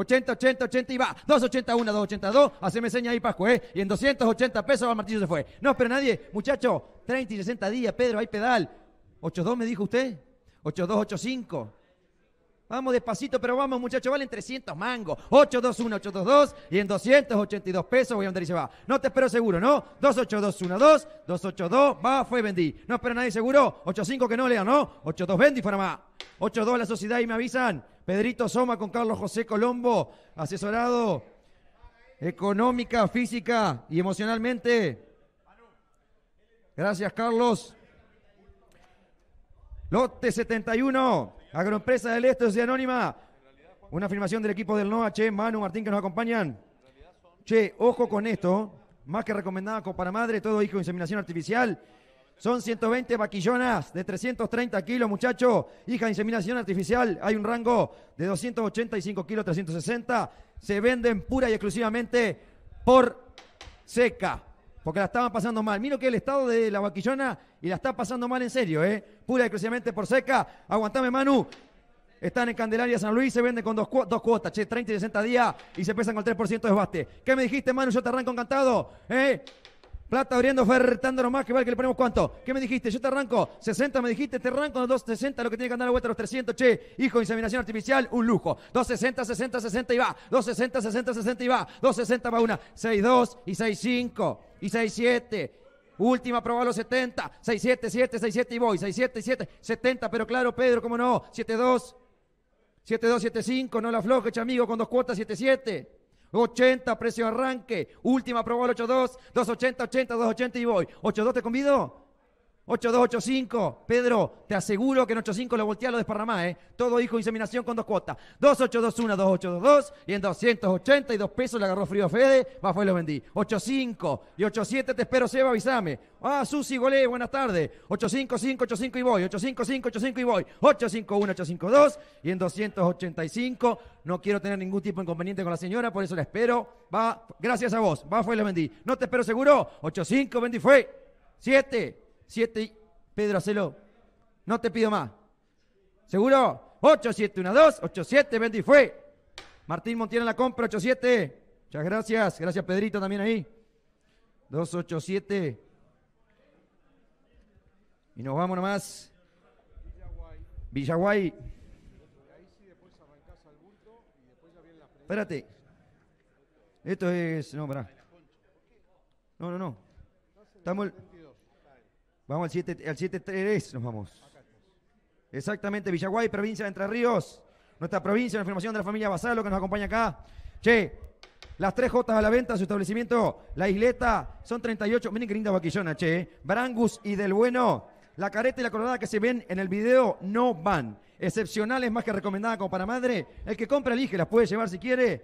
80, 80, 80 y va. 281, 282. Haceme seña ahí, Pascua, ¿eh? Y en 280 pesos va Martillo se fue. No, espera nadie. Muchacho, 30 y 60 días, Pedro, hay pedal. 82 me dijo usted. 8285. Vamos despacito, pero vamos, muchachos, valen 300 mangos. 2, 2, y en 282 pesos voy a andar y se va. No te espero seguro, ¿no? 28212, 282 va, fue, vendí. No espera nadie seguro. 85 que no lea, ¿no? 82 vendí, fuera más. 82 la sociedad y me avisan. Pedrito Soma con Carlos José Colombo, asesorado económica, física y emocionalmente. Gracias, Carlos. Lote 71, Agroempresa del Este, Sociedad Anónima. Una afirmación del equipo del NOA, Che, Manu, Martín, que nos acompañan. Che, ojo con esto. Más que recomendada para madre, todo hijo de inseminación artificial. Son 120 vaquillonas de 330 kilos, muchachos. Hija de inseminación artificial, hay un rango de 285 kilos, 360. Se venden pura y exclusivamente por seca, porque la estaban pasando mal. Miro que el estado de la vaquillona y la está pasando mal en serio, ¿eh? Pura y exclusivamente por seca. Aguantame, Manu. Están en Candelaria, San Luis, se venden con dos, dos cuotas, che, 30 y 60 días y se pesan con 3% de desbaste. ¿Qué me dijiste, Manu? Yo te arranco encantado, ¿eh? Plata abriendo, ofertando nomás, que vale que le ponemos cuánto. ¿Qué me dijiste? Yo te arranco 60, me dijiste, te arranco los 260, lo que tiene que andar la vuelta los 300, che. Hijo, inseminación artificial, un lujo. 260, 60, 60 y va. 260, 60, 60 y va. 260 va una. 62 y 65 y 67. Última, probar los 70. 67, 7, 67 y voy. 67, 7, 70, pero claro, Pedro, cómo no. 72, 72, 75, no la che amigo, con dos cuotas, 77. 80, precio arranque. Última prueba el 8-2. 280, 80, 280 y voy. 8-2 te convido. 8285, Pedro, te aseguro que en 85 lo a lo desparramás, ¿eh? Todo hijo inseminación con dos cuotas. 2821, 2822 y en 282 pesos le agarró frío a Fede, va, fue lo vendí. 85 y 87 te espero, Seba, avísame. Ah, Susi, golé, buenas tardes. 855, 85 y voy. 855, 85 y voy. 851, 852 y en 285 no quiero tener ningún tipo de inconveniente con la señora, por eso la espero. Va, gracias a vos. Va, fue, lo vendí. No te espero seguro. 85, vendí, fue. 7. 7, Pedro, hacelo. No te pido más. ¿Seguro? 8, 7, 1, 2, 8, 7, Bendy fue. Martín Montiel en la compra, 8, 7. Muchas gracias. Gracias, Pedrito, también ahí. 2, 8, 7. Y nos vamos nomás. Villaguay. Espérate. Esto es. No, pará. No, no, no. Estamos. Vamos al 7, al nos vamos. Exactamente, Villaguay, provincia de Entre Ríos. Nuestra provincia, la formación de la familia Basalo que nos acompaña acá. Che, las tres Jotas a la venta, su establecimiento, la isleta, son 38. Miren qué linda vaquillona, che. Eh. Brangus y del bueno. La careta y la coronada que se ven en el video no van. Excepcionales, más que recomendada como para madre. El que compra elige, las puede llevar si quiere.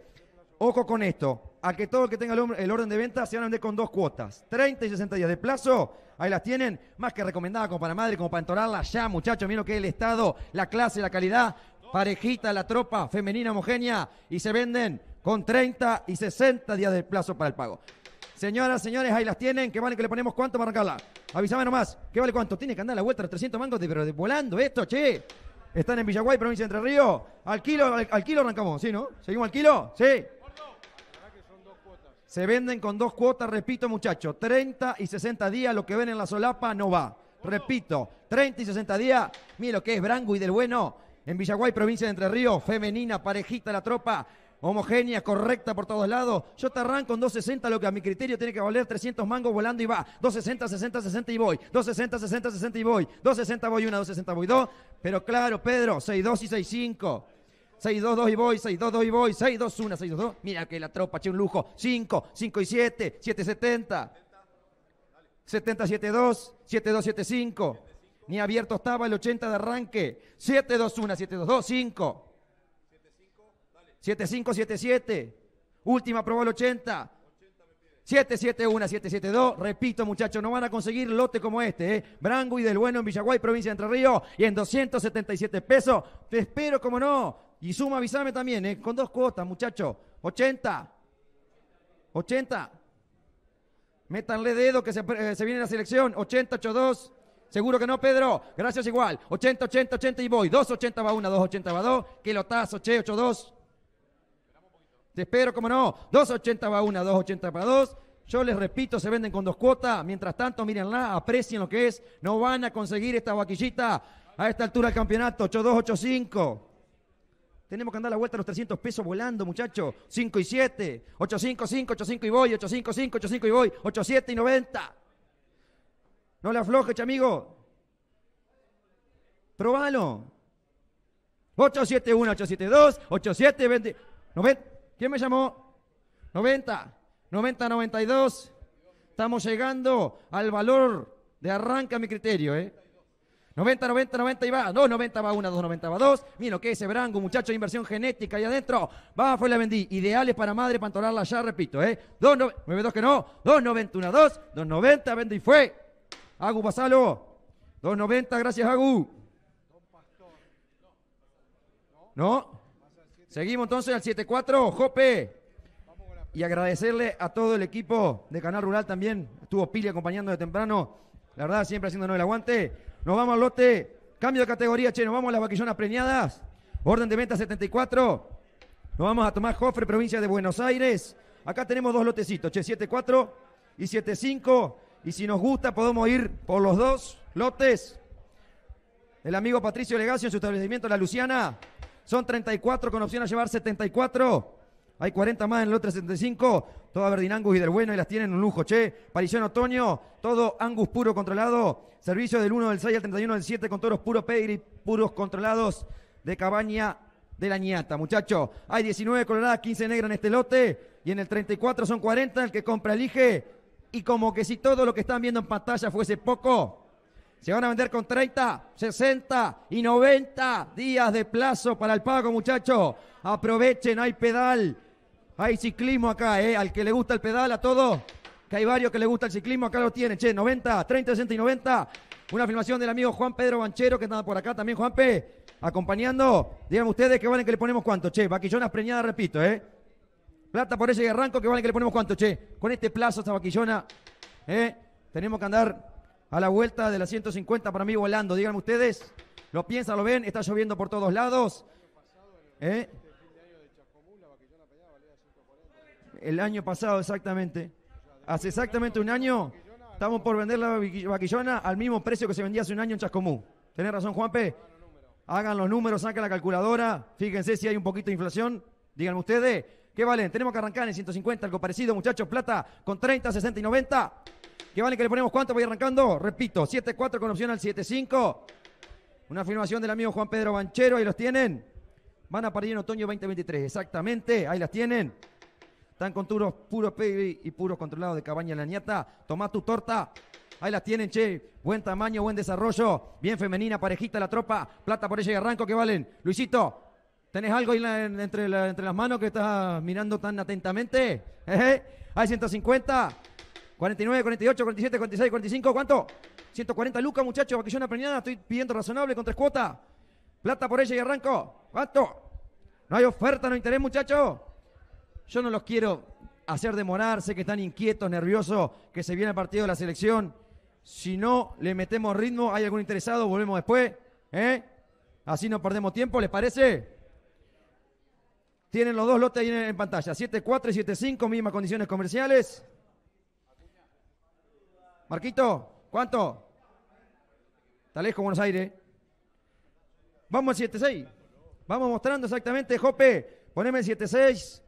Ojo con esto. A que todo el que tenga el orden de venta se van a vender con dos cuotas. 30 y 60 días de plazo. Ahí las tienen. Más que recomendada como para madre, como para entorarla ya, muchachos. Miren lo que es el estado, la clase, la calidad. Parejita, la tropa, femenina, homogénea. Y se venden con 30 y 60 días de plazo para el pago. Señoras, señores, ahí las tienen. ¿Qué vale que le ponemos cuánto para arrancarla? Avísame nomás. ¿Qué vale cuánto? Tiene que andar la vuelta los 300 mangos, pero volando esto, che. Están en Villaguay, provincia de Entre Ríos. Al kilo, al kilo arrancamos, ¿sí, no? ¿Seguimos al kilo? Sí. Se venden con dos cuotas, repito muchachos, 30 y 60 días, lo que ven en la solapa no va. Repito, 30 y 60 días, mire lo que es Brango y del Bueno, en Villaguay, provincia de Entre Ríos, femenina, parejita la tropa, homogénea, correcta por todos lados. Yo te arranco en 260, lo que a mi criterio tiene que valer 300 mangos volando y va. 260, 60, 60 y voy. 260, 60, 60 y voy. 260 voy una, 260 voy dos. Pero claro, Pedro, 62 y 65. 622 y voy, 622 y voy, 621, 622. Mira que la tropa, che, un lujo. 5, 5 y 7, 770. 772, 7275. Ni abierto estaba el 80 de arranque. 721, 722, 5. 7577. Última prueba, el 80. 771, 772. Repito, muchachos, no van a conseguir lote como este, ¿eh? Brango y del Bueno en Villaguay, provincia de Entre Ríos. Y en 277 pesos. Te espero, como no. Y suma, avísame también, ¿eh? con dos cuotas, muchachos. 80. 80. Métanle dedo que se, eh, viene la selección. 80, 82. Seguro que no, Pedro. Gracias igual. 80, 80, 80 y voy. 280 va una, 280 va dos. lotazo, che, 82. Te espero, como no. 280 va una, 280 va 2. Yo les repito, se venden con dos cuotas. Mientras tanto, mírenla, aprecien lo que es. No van a conseguir esta vaquillita a esta altura del campeonato. 82, 85. Tenemos que andar la vuelta a los 300 pesos volando, muchachos. 5 y 7, 8, 5, 5, 8, 5 y voy, 8, 5, 5, 8, 5 y voy, 8, 7 y 90. No le aflojes, amigo. Probalo. 8, 7, 1, 8, 7, 2, 8, 7, 20, 90. ¿Quién me llamó? 90, 90, 92. Estamos llegando al valor de arranque a mi criterio, ¿eh? 90, 90, 90 y va. 2, 90 va 1, 2, 90 va 2. Mira que ese brango, muchacho, inversión genética ahí adentro. Va, fue la vendí. Ideales para madre, para ya, repito, ¿eh? 2, 9, 9, 2 que no. 2, 90, 1, 2. 2, 90, y fue. Agu, pasalo. 2, 90, gracias, Agu. ¿No? Seguimos entonces al 7-4, Jope. Y agradecerle a todo el equipo de Canal Rural también. Estuvo Pili acompañando de temprano. La verdad, siempre haciéndonos el aguante. Nos vamos al lote. Cambio de categoría, che. Nos vamos a las vaquillonas premiadas. Orden de venta 74. Nos vamos a tomar Jofre, provincia de Buenos Aires. Acá tenemos dos lotecitos, che, 74 y 75, Y si nos gusta, podemos ir por los dos lotes. El amigo Patricio Legacio en su establecimiento La Luciana. Son 34 con opción a llevar 74. Hay 40 más en el otro Todo Toda Angus y del bueno y las tienen en un lujo, che. Parición Otoño, todo Angus puro controlado. Servicio del 1 del 6 al 31 del 7 con toros puros pedigree, puros controlados de cabaña de la ñata, muchachos. Hay 19 coloradas, 15 negras en este lote. Y en el 34 son 40. El que compra elige. Y como que si todo lo que están viendo en pantalla fuese poco, se van a vender con 30, 60 y 90 días de plazo para el pago, muchachos. Aprovechen, hay pedal. Hay ciclismo acá, ¿eh? Al que le gusta el pedal, a todo. Que hay varios que le gusta el ciclismo, acá lo tienen. Che, 90, 30, 60 y 90. Una filmación del amigo Juan Pedro Banchero, que está por acá también, Juanpe. Acompañando. Díganme ustedes que vale que le ponemos cuánto, che. Vaquillonas preñadas, repito, ¿eh? Plata por ese arranco, que vale que le ponemos cuánto, che. Con este plazo, esta vaquillona, ¿eh? Tenemos que andar a la vuelta de la 150 para mí volando. Díganme ustedes. Lo piensan, lo ven. Está lloviendo por todos lados. ¿Eh? el año pasado exactamente, hace exactamente un año, estamos por vender la vaquillona al mismo precio que se vendía hace un año en Chascomú. ¿Tenés razón, Juan P? Hagan los números, saquen la calculadora, fíjense si hay un poquito de inflación, díganme ustedes, ¿qué valen? Tenemos que arrancar en 150, algo parecido, muchachos, plata con 30, 60 y 90. ¿Qué vale que le ponemos cuánto? Voy arrancando, repito, 7-4 con opción al 75, Una afirmación del amigo Juan Pedro Banchero, ahí los tienen. Van a parir en otoño 2023, exactamente, ahí las tienen. Están con puros, puros y puros controlados de cabaña en la niata. Tomá tu torta. Ahí las tienen, che. Buen tamaño, buen desarrollo. Bien femenina, parejita la tropa. Plata por ella y arranco que valen. Luisito, ¿tenés algo entre, las manos que estás mirando tan atentamente? ¿Eh? Hay 150, 49, 48, 47, 46, 45. ¿Cuánto? 140 lucas, muchachos. yo aprendí nada. Estoy pidiendo razonable con tres cuotas. Plata por ella y arranco. ¿Cuánto? No hay oferta, no hay interés, muchachos yo no los quiero hacer demorar, sé que están inquietos, nerviosos, que se viene el partido de la selección. Si no le metemos ritmo, hay algún interesado, volvemos después. ¿eh? Así no perdemos tiempo, ¿les parece? Tienen los dos lotes ahí en pantalla, 7-4 y 7-5, mismas condiciones comerciales. Marquito, ¿cuánto? Está lejos Buenos Aires. Vamos al 7-6. Vamos mostrando exactamente, Jope. Poneme el 7-6.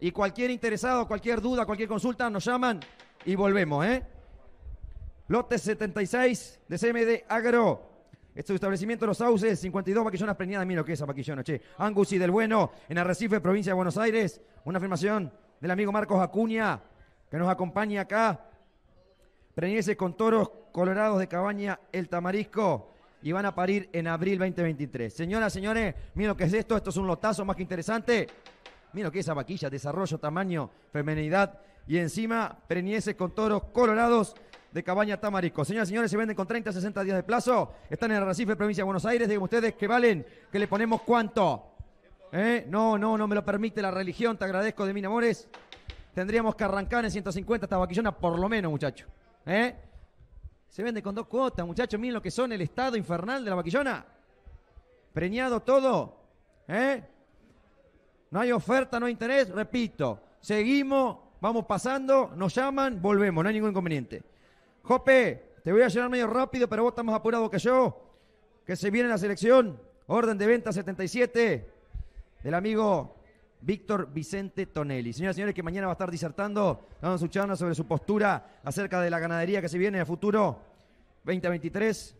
Y cualquier interesado, cualquier duda, cualquier consulta, nos llaman y volvemos, ¿eh? Lote 76 de CMD Agro. Este establecimiento Los Sauces, 52 vaquillonas preñadas. Mira lo que es esa maquillona, che. Angus y del Bueno, en Arrecife, provincia de Buenos Aires. Una afirmación del amigo Marcos Acuña, que nos acompaña acá. Preñese con toros colorados de cabaña El Tamarisco. Y van a parir en abril 2023. Señoras, señores, miren lo que es esto. Esto es un lotazo más que interesante. Miren lo que esa vaquilla, desarrollo, tamaño, femenidad. Y encima, preñeces con toros colorados de Cabaña Tamarisco. Señoras y señores, se venden con 30 60 días de plazo. Están en el Recife, provincia de Buenos Aires. Digan ustedes que valen, que le ponemos cuánto. ¿Eh? No, no, no me lo permite la religión. Te agradezco de mis amores. Tendríamos que arrancar en 150 esta vaquillona, por lo menos, muchacho. ¿Eh? Se vende con dos cuotas, muchachos. Miren lo que son el estado infernal de la vaquillona. Preñado todo. ¿Eh? No hay oferta, no hay interés. Repito, seguimos, vamos pasando, nos llaman, volvemos, no hay ningún inconveniente. Jope, te voy a llenar medio rápido, pero vos estás más apurado que yo. Que se viene la selección. Orden de venta 77 del amigo Víctor Vicente Tonelli. Señoras y señores, que mañana va a estar disertando, dando su charla sobre su postura acerca de la ganadería que se viene a futuro 2023.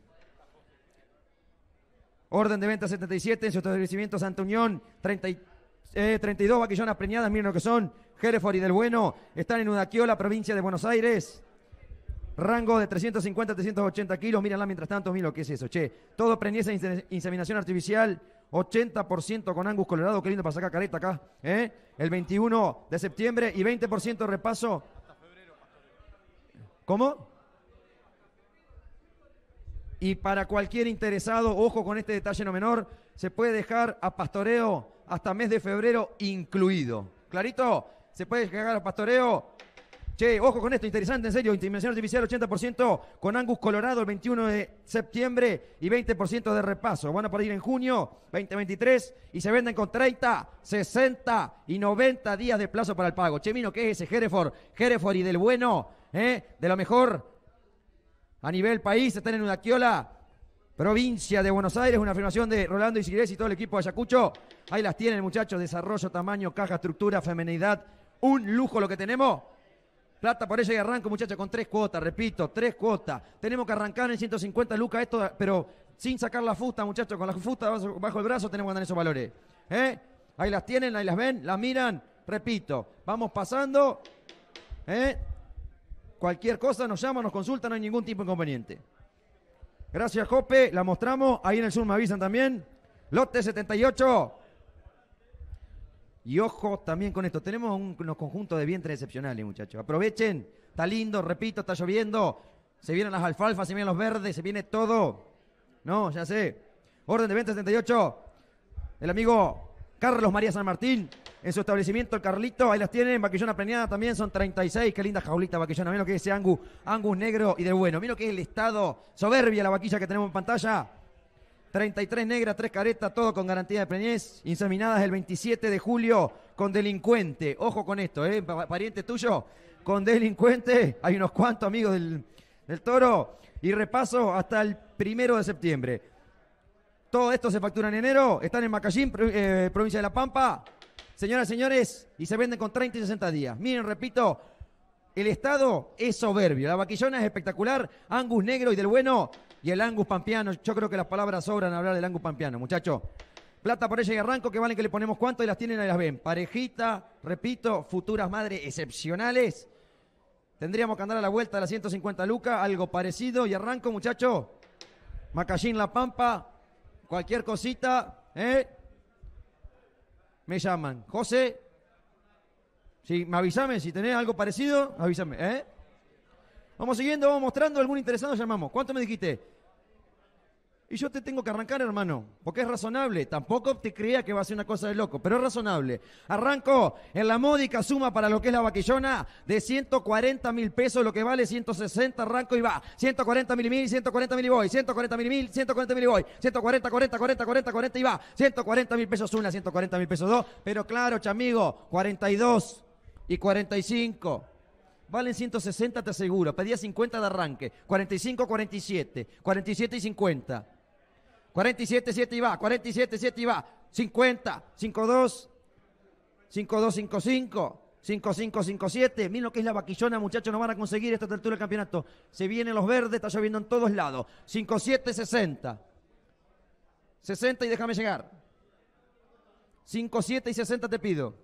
Orden de venta 77 en su establecimiento Santa Unión 33. 32 eh, vaquillonas preñadas, miren lo que son. Hereford y del Bueno están en Udaquiola, provincia de Buenos Aires. Rango de 350 a 380 kilos. Mírenla mientras tanto, miren lo que es eso, che. Todo preñeza, e inseminación artificial. 80% con Angus Colorado, qué lindo para sacar careta acá. ¿eh? El 21 de septiembre y 20% repaso. ¿Cómo? Y para cualquier interesado, ojo con este detalle no menor, se puede dejar a pastoreo hasta mes de febrero incluido. ¿Clarito? ¿Se puede llegar al pastoreo? Che, ojo con esto, interesante, en serio. Intimidación artificial 80% con Angus Colorado el 21 de septiembre y 20% de repaso. Van a partir en junio 2023 y se venden con 30, 60 y 90 días de plazo para el pago. Che, Mino, ¿qué es ese Hereford? Hereford y del bueno, ¿eh? de lo mejor a nivel país, están en una quiola provincia de Buenos Aires. Una afirmación de Rolando Isigres y todo el equipo de Ayacucho. Ahí las tienen, muchachos. Desarrollo, tamaño, caja, estructura, femenidad. Un lujo lo que tenemos. Plata por ella y arranco, muchachos, con tres cuotas, repito, tres cuotas. Tenemos que arrancar en 150 lucas esto, pero sin sacar la fusta, muchachos, con la fusta bajo el brazo tenemos que andar esos valores. ¿Eh? Ahí las tienen, ahí las ven, las miran, repito, vamos pasando. ¿eh? Cualquier cosa nos llama, nos consulta, no hay ningún tipo de inconveniente. Gracias, Jope. La mostramos. Ahí en el sur me avisan también. Lote 78. Y ojo también con esto. Tenemos un, unos conjuntos de vientres excepcionales, muchachos. Aprovechen. Está lindo, repito, está lloviendo. Se vienen las alfalfas, se vienen los verdes, se viene todo. No, ya sé. Orden de venta 78. El amigo Carlos María San Martín en su establecimiento, el Carlito. Ahí las tienen, vaquillona preñada también, son 36. Qué linda jaulita vaquillona. Miren que es ese angus, negro y de bueno. Miren que es el estado soberbia la vaquilla que tenemos en pantalla. 33 negras, 3 caretas, todo con garantía de preñez, inseminadas el 27 de julio con delincuente. Ojo con esto, ¿eh? Pariente tuyo, con delincuente. Hay unos cuantos amigos del, toro. Y repaso hasta el primero de septiembre. Todo esto se factura en enero. Están en Macallín, eh, provincia de La Pampa señoras y señores, y se venden con 30 y 60 días. Miren, repito, el Estado es soberbio. La vaquillona es espectacular. Angus negro y del bueno. Y el Angus pampeano. Yo creo que las palabras sobran hablar del Angus pampeano, muchachos. Plata por ella y arranco, que vale que le ponemos cuánto y las tienen y las ven. Parejita, repito, futuras madres excepcionales. Tendríamos que andar a la vuelta de las 150 lucas, algo parecido. Y arranco, muchachos. Macallín La Pampa, cualquier cosita, ¿eh? me llaman. José, Si me avísame si tenés algo parecido, avísame, ¿eh? Vamos siguiendo, vamos mostrando, algún interesado llamamos. ¿Cuánto me dijiste? Y yo te tengo que arrancar, hermano, porque es razonable. Tampoco te creía que va a ser una cosa de loco, pero es razonable. Arranco en la módica suma para lo que es la vaquillona de 140 mil pesos, lo que vale 160, arranco y va. 140 mil y mil, 140 mil y voy, 140 mil y mil, 140 mil y voy, 140, 40, 40, 40, 40 y va. 140 mil pesos una, 140 mil pesos dos, pero claro, chamigo, 42 y 45. Valen 160, te aseguro. Pedía 50 de arranque. 45, 47. 47 y 50. 47-7 y va, 47-7 y va, 50, 52, 5255, 5557. Miren lo que es la vaquillona, muchachos, no van a conseguir esta altura del campeonato. Se vienen los verdes, está lloviendo en todos lados. 5760. 60 60 y déjame llegar. 57 y 60 te pido.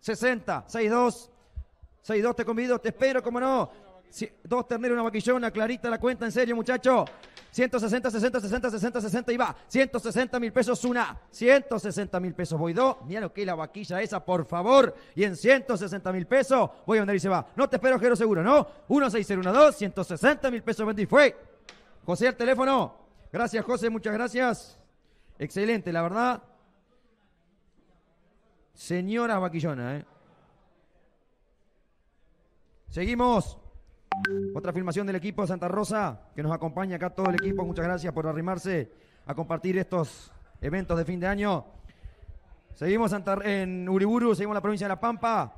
60, 62. 62 te convido, te espero, como no. dos terneros, una vaquillona, clarita la cuenta, en serio, muchachos. 160, 60, 60, 60, 60 y va. 160 mil pesos una. 160 mil pesos voy dos. Mira lo que es la vaquilla esa, por favor. Y en 160 mil pesos voy a vender y se va. No te espero, Jero Seguro, ¿no? 16012. 160 mil pesos vendí. Fue. José, el teléfono. Gracias, José, muchas gracias. Excelente, la verdad. Señora vaquillona, ¿eh? Seguimos. Otra filmación del equipo de Santa Rosa, que nos acompaña acá todo el equipo. Muchas gracias por arrimarse a compartir estos eventos de fin de año. Seguimos en Uriburu, seguimos en la provincia de La Pampa,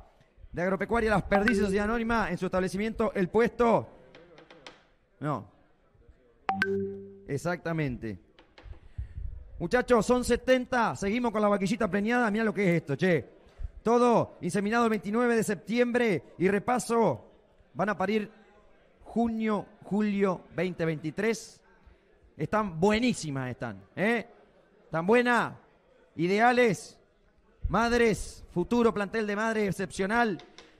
de Agropecuaria Las Perdices, Sociedad Anónima, en su establecimiento El Puesto. No. Exactamente. Muchachos, son 70. Seguimos con la vaquillita preñada. Mira lo que es esto, che. Todo inseminado el 29 de septiembre y repaso. Van a parir junio, julio 2023. Están buenísimas, están. ¿eh? Están buenas, ideales, madres, futuro plantel de madres excepcional,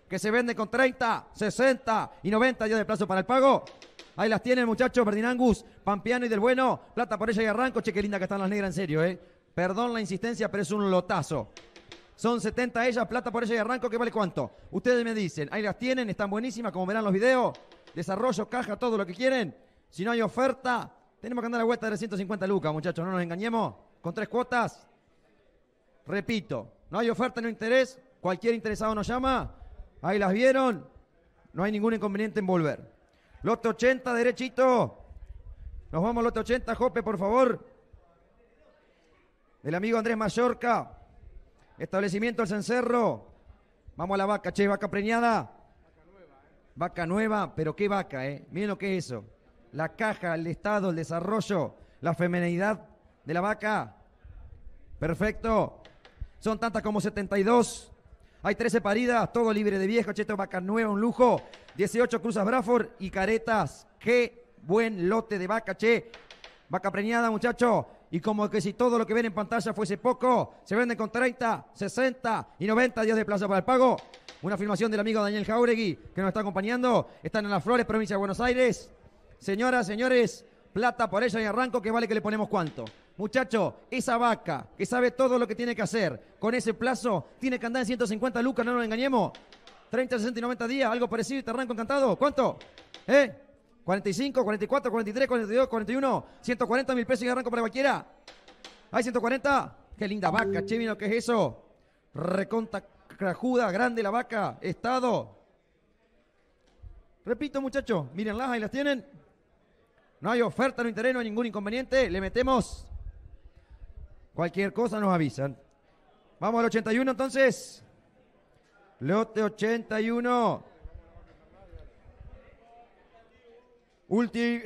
que se vende con 30, 60 y 90 días de plazo para el pago. Ahí las tienen, muchachos, Berdinangus, Pampiano y del Bueno, plata por ella y arranco. Che, qué linda que están las negras, en serio, ¿eh? Perdón la insistencia, pero es un lotazo. Son 70 ellas, plata por ella y arranco, ¿qué vale cuánto? Ustedes me dicen, ahí las tienen, están buenísimas, como verán los videos desarrollo, caja, todo lo que quieren. Si no hay oferta, tenemos que andar a la vuelta de 350 lucas, muchachos, no nos engañemos. Con tres cuotas, repito, no hay oferta, no interés. Cualquier interesado nos llama. Ahí las vieron. No hay ningún inconveniente en volver. Lote 80, derechito. Nos vamos, lote 80, Jope, por favor. El amigo Andrés Mallorca. Establecimiento El Cencerro. Vamos a la vaca, che, vaca preñada. Vaca nueva, pero qué vaca, ¿eh? Miren lo que es eso. La caja, el estado, el desarrollo, la femenidad de la vaca. Perfecto. Son tantas como 72. Hay 13 paridas, todo libre de viejo, cheto, vaca nueva, un lujo. 18 cruzas Braford y caretas. Qué buen lote de vaca, che. Vaca preñada, muchacho. Y como que si todo lo que ven en pantalla fuese poco, se venden con 30, 60 y 90 días de plaza para el pago. Una afirmación del amigo Daniel Jauregui, que nos está acompañando. Están en las Flores, provincia de Buenos Aires. Señoras, señores, plata por ella y arranco, que vale que le ponemos cuánto. Muchacho, esa vaca que sabe todo lo que tiene que hacer, con ese plazo, tiene que andar en 150 lucas, no nos engañemos. 30, 60 y 90 días, algo parecido y te arranco encantado. ¿Cuánto? ¿Eh? 45, 44, 43, 42, 41, 140 mil pesos y arranco para cualquiera. ¿Hay 140? Qué linda vaca, che, ¿qué es eso? Reconta crajuda, grande la vaca, estado. Repito, muchachos, las ahí las tienen. No hay oferta, no hay terreno, no hay ningún inconveniente. Le metemos. Cualquier cosa nos avisan. Vamos al 81 entonces. Lote 81. Ulti,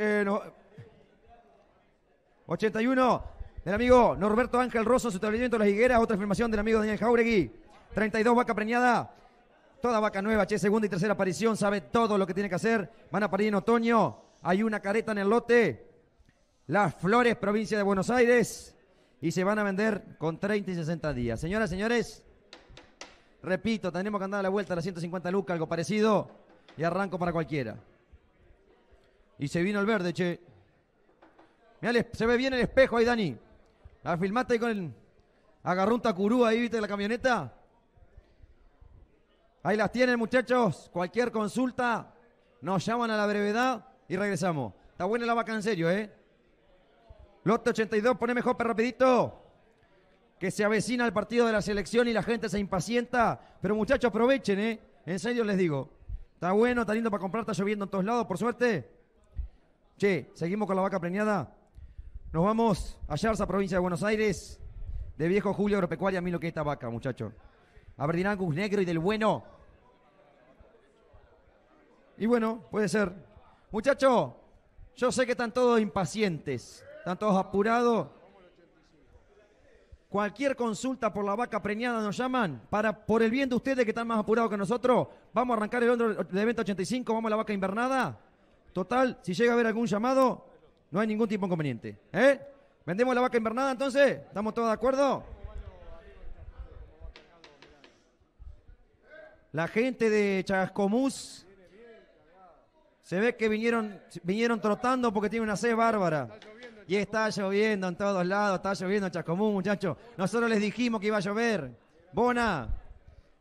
81 eh, del amigo Norberto Ángel Rosso, su establecimiento Las Higueras. Otra afirmación del amigo Daniel Jauregui. 32 vaca preñada. Toda vaca nueva, che, segunda y tercera aparición, sabe todo lo que tiene que hacer. Van a parir en otoño. Hay una careta en el lote. Las Flores, provincia de Buenos Aires. Y se van a vender con 30 y 60 días. Señoras, señores, repito, tenemos que andar a la vuelta a las 150 lucas, algo parecido. Y arranco para cualquiera. Y se vino el verde, che. Mirá, se ve bien el espejo ahí, Dani. La filmaste con el... agarrunta un tacurú ahí, ¿viste? La camioneta. Ahí las tienen, muchachos. Cualquier consulta, nos llaman a la brevedad y regresamos. Está buena la vaca en serio, ¿eh? Lote 82, poneme Jope rapidito. Que se avecina el partido de la selección y la gente se impacienta. Pero muchachos, aprovechen, ¿eh? En serio les digo. Está bueno, está lindo para comprar, está lloviendo en todos lados, por suerte. Che, seguimos con la vaca preñada. Nos vamos a Yarza, provincia de Buenos Aires. De viejo Julio Agropecuaria, a mí lo que es esta vaca, muchachos. A Aberdinacus negro y del bueno. Y bueno, puede ser. Muchachos, yo sé que están todos impacientes, están todos apurados. Cualquier consulta por la vaca preñada nos llaman. Para, por el bien de ustedes que están más apurados que nosotros, vamos a arrancar el evento de evento 85, vamos a la vaca invernada. Total, si llega a haber algún llamado, no hay ningún tipo de inconveniente. ¿eh? ¿Vendemos la vaca invernada entonces? ¿Estamos todos de acuerdo? La gente de Chascomús se ve que vinieron, vinieron trotando porque tiene una sed bárbara. Y está lloviendo en todos lados, está lloviendo en Chascomús, muchachos. Nosotros les dijimos que iba a llover. Bona,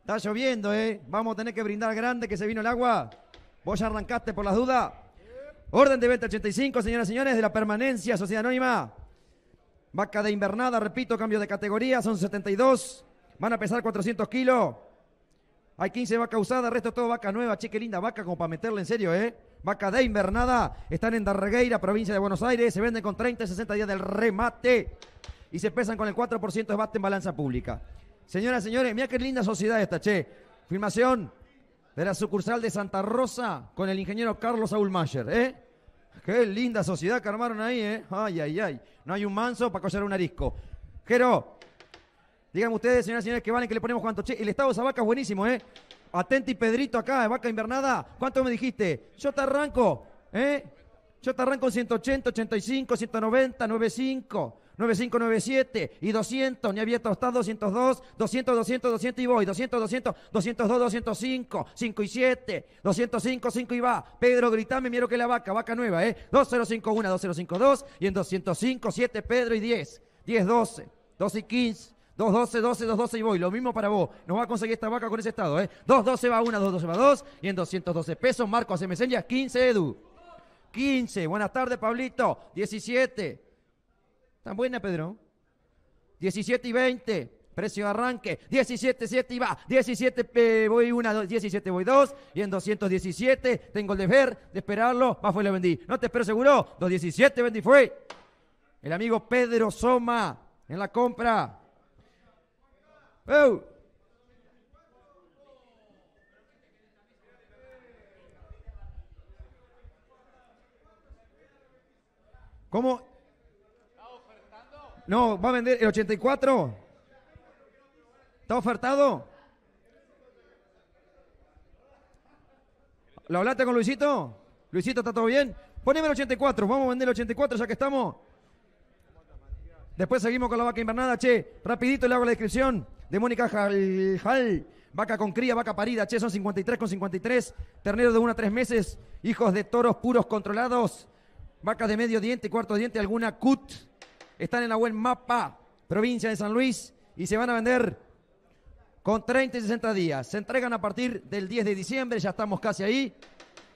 está lloviendo, ¿eh? Vamos a tener que brindar grande que se vino el agua. Vos ya arrancaste por las dudas. Orden de venta 85, señoras y señores, de la permanencia, Sociedad Anónima. Vaca de invernada, repito, cambio de categoría, son 72. Van a pesar 400 kilos. Hay 15 vacas usadas, resto todo vaca nueva, Che, qué linda vaca, como para meterla en serio, ¿eh? Vaca de invernada, están en Darregueira, provincia de Buenos Aires, se venden con 30 y 60 días del remate y se pesan con el 4% de bate en balanza pública. Señoras señores, mira qué linda sociedad esta, che. Filmación de la sucursal de Santa Rosa con el ingeniero Carlos Mayer, ¿eh? Qué linda sociedad que armaron ahí, ¿eh? Ay, ay, ay. No hay un manso para collar un arisco. Jero, Díganme ustedes, señoras y señores, que valen que le ponemos cuánto. Che, el estado de esa vaca es buenísimo, ¿eh? Atenti y Pedrito acá, de vaca invernada. ¿Cuánto me dijiste? Yo te arranco, ¿eh? Yo te arranco en 180, 85, 190, 95. 95, 97 y 200, ni abierto está 202, 200, 200, 200 y voy, 200, 200, 202, 205, 5 y 7, 205, 5 y va. Pedro, gritame, miro que la vaca, vaca nueva, ¿eh? 2051, 2052 y en 205, 7 Pedro y 10, 10, 12, 12 y 15. 2-12, 12, 2-12 y voy. Lo mismo para vos. Nos va a conseguir esta vaca con ese estado, ¿eh? 2-12 va 1, 2-12 va 2. Y en 212 pesos, Marco hace señas. 15 Edu. 15. Buenas tardes, Pablito. 17. Tan buena, Pedro. 17 y 20. Precio de arranque. 17, 7 y va. 17 eh, voy 1, 17 voy 2. Y en 217 tengo el deber de esperarlo. Va fue le vendí. No te espero seguro. 217 vendí fue. El amigo Pedro Soma en la compra. ¡Eu! ¿Cómo? No, va a vender el 84. ¿Está ofertado? ¿Lo hablaste con Luisito? Luisito, ¿está todo bien? Poneme el 84, vamos a vender el 84 ya que estamos. Después seguimos con la vaca invernada, che. Rapidito le hago la descripción de Mónica Jal, Vaca con cría, vaca parida, che, son 53 con 53. Ternero de 1 a 3 meses, hijos de toros puros controlados. Vacas de medio diente, cuarto diente, alguna cut. Están en la buen mapa, provincia de San Luis, y se van a vender con 30 y 60 días. Se entregan a partir del 10 de diciembre, ya estamos casi ahí.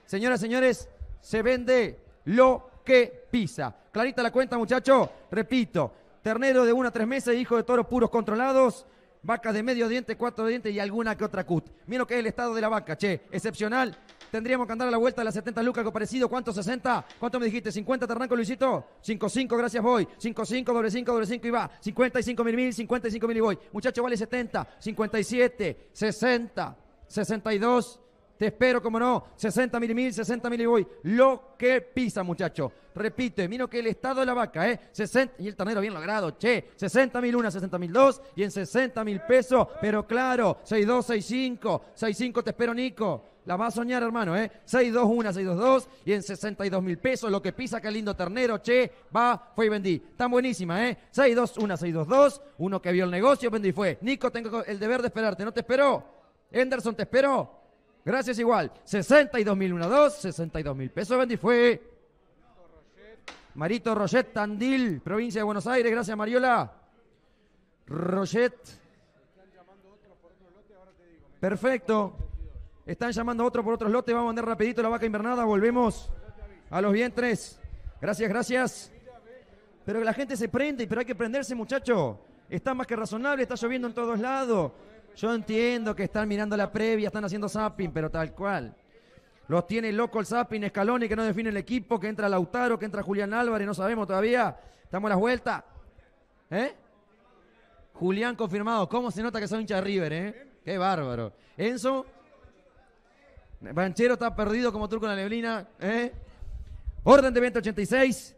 Señoras, señores, se vende lo que pisa. Clarita la cuenta, muchacho. Repito, ternero de 1 a 3 meses, hijos de toros puros controlados. Vaca de medio diente, cuatro dientes y alguna que otra cut. Mira lo que es el estado de la vaca, che. Excepcional. Tendríamos que andar a la vuelta de las 70 lucas, algo parecido. ¿Cuánto? ¿60? ¿Cuánto me dijiste? ¿50 te arranco, Luisito? 5-5, gracias, voy. 5-5, doble 5, doble 5 y va. 55 mil mil, 55 mil y voy. Muchacho, vale 70, 57, 60, 62. Te espero, como no, 60 mil y mil, 60 mil y voy, Lo que pisa, muchacho. repite, miro que el estado de la vaca, ¿eh? 60, y el ternero bien logrado, che. 60 mil una, 60 mil dos, y en 60 mil pesos, pero claro, 62, 65, 65 te espero, Nico. La va a soñar, hermano, ¿eh? 621, 622 y en 62 mil pesos. Lo que pisa, qué lindo ternero, che. Va, fue y vendí. Tan buenísima, ¿eh? 621, 622. Uno que vio el negocio, vendí fue. Nico, tengo el deber de esperarte. ¿No te espero? Henderson, ¿te espero. Gracias igual. 62 mil 1, 2, 62 mil pesos fue. Marito Roget Tandil, provincia de Buenos Aires. Gracias Mariola. Roget. Perfecto. Están llamando otro por otros lotes. Vamos a andar rapidito la vaca invernada. Volvemos a los vientres. Gracias, gracias. Pero la gente se prende, pero hay que prenderse, muchacho. Está más que razonable, está lloviendo en todos lados. Yo entiendo que están mirando la previa, están haciendo zapping, pero tal cual. Los tiene loco el zapping, Escalón que no define el equipo, que entra Lautaro, que entra Julián Álvarez, no sabemos todavía. Estamos a las vueltas. ¿Eh? Julián confirmado. ¿Cómo se nota que son hincha River, eh? Qué bárbaro. Enzo. Banchero está perdido como turco en la neblina, ¿eh? Orden de 2086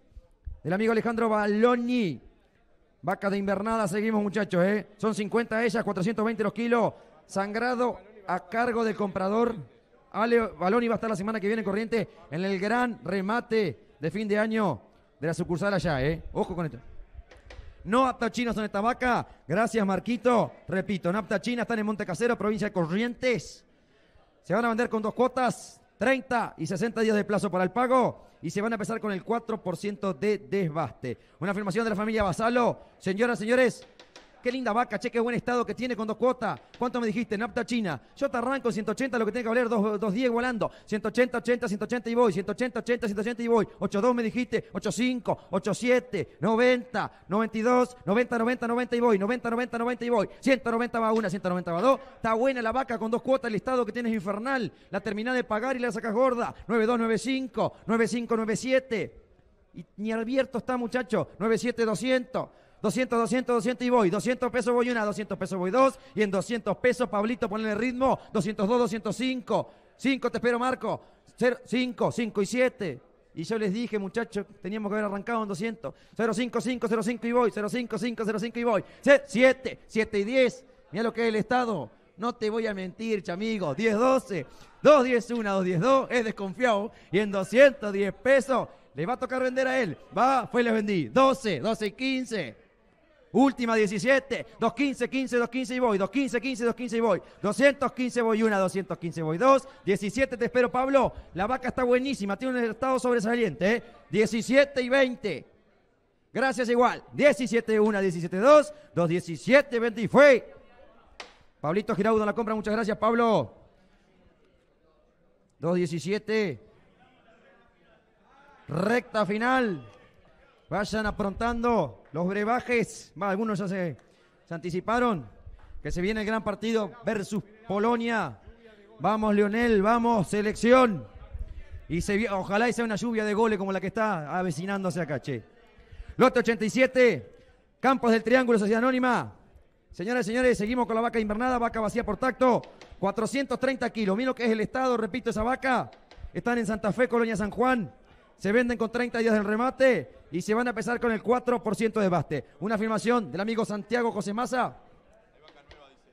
del amigo Alejandro Baloni. Vaca de invernada, seguimos muchachos, ¿eh? Son 50 ellas, 420 los kilos. Sangrado a cargo del comprador. Ale Baloni va a estar la semana que viene en corriente en el gran remate de fin de año de la sucursal allá, ¿eh? Ojo con esto. No apta China son esta vaca. Gracias, Marquito. Repito, no apta china están en monte casero provincia de Corrientes. Se van a vender con dos cuotas 30 y 60 días de plazo para el pago y se van a empezar con el 4% de desbaste. Una afirmación de la familia Basalo. Señoras, señores, Qué linda vaca, cheque qué buen estado que tiene con dos cuotas. ¿Cuánto me dijiste? Napta China. Yo te arranco 180, lo que tiene que valer, 210 volando. 180, 80, 180 y voy. 180, 80, 180 y voy. 82 me dijiste. 85, 87, 90, 92, 90, 90, 90 y voy. 90, 90, 90 y voy. 190 va una, 190 va dos. Está buena la vaca con dos cuotas, el estado que tienes infernal. La terminás de pagar y la sacas gorda. 9295, 9597. Y ni abierto está, muchacho. 97200. 200, 200, 200 y voy. 200 pesos voy una, 200 pesos voy dos. Y en 200 pesos, Pablito, ponle el ritmo. 202, 205. 5, te espero, Marco. 0, 5, 5 y 7. Y yo les dije, muchachos, teníamos que haber arrancado en 200. 5, 05 y voy, 05, 5, 05 y voy. 7, 7 y 10. Mira lo que es el Estado. No te voy a mentir, chamigo. 10, 12. 2, 10, 1, 2, 10, 2. Es desconfiado. Y en 210 pesos le va a tocar vender a él. Va, fue y le vendí. 12, 12 y 15. Última 17, 215, 15, 215 y voy, 215, 15, 215 y voy, 215 voy 1, 215 voy 2, 17 te espero Pablo, la vaca está buenísima, tiene un estado sobresaliente, ¿eh? 17 y 20, gracias igual, 17 1, 17 2, 2, 17, 20 y fue. Pablito Giraudo en la compra, muchas gracias Pablo. 2, recta final, vayan aprontando. Los brebajes, más algunos ya se, anticiparon, que se viene el gran partido versus Polonia. Vamos, Leonel, vamos, selección. Y ojalá y sea una lluvia de goles como la que está avecinándose acá, che. Lote 87, Campos del Triángulo, Sociedad Anónima. Señoras y señores, seguimos con la vaca invernada, vaca vacía por tacto, 430 kilos. Miren lo que es el estado, repito, esa vaca. Están en Santa Fe, Colonia San Juan se venden con 30 días del remate y se van a empezar con el 4% de baste. Una afirmación del amigo Santiago José Maza.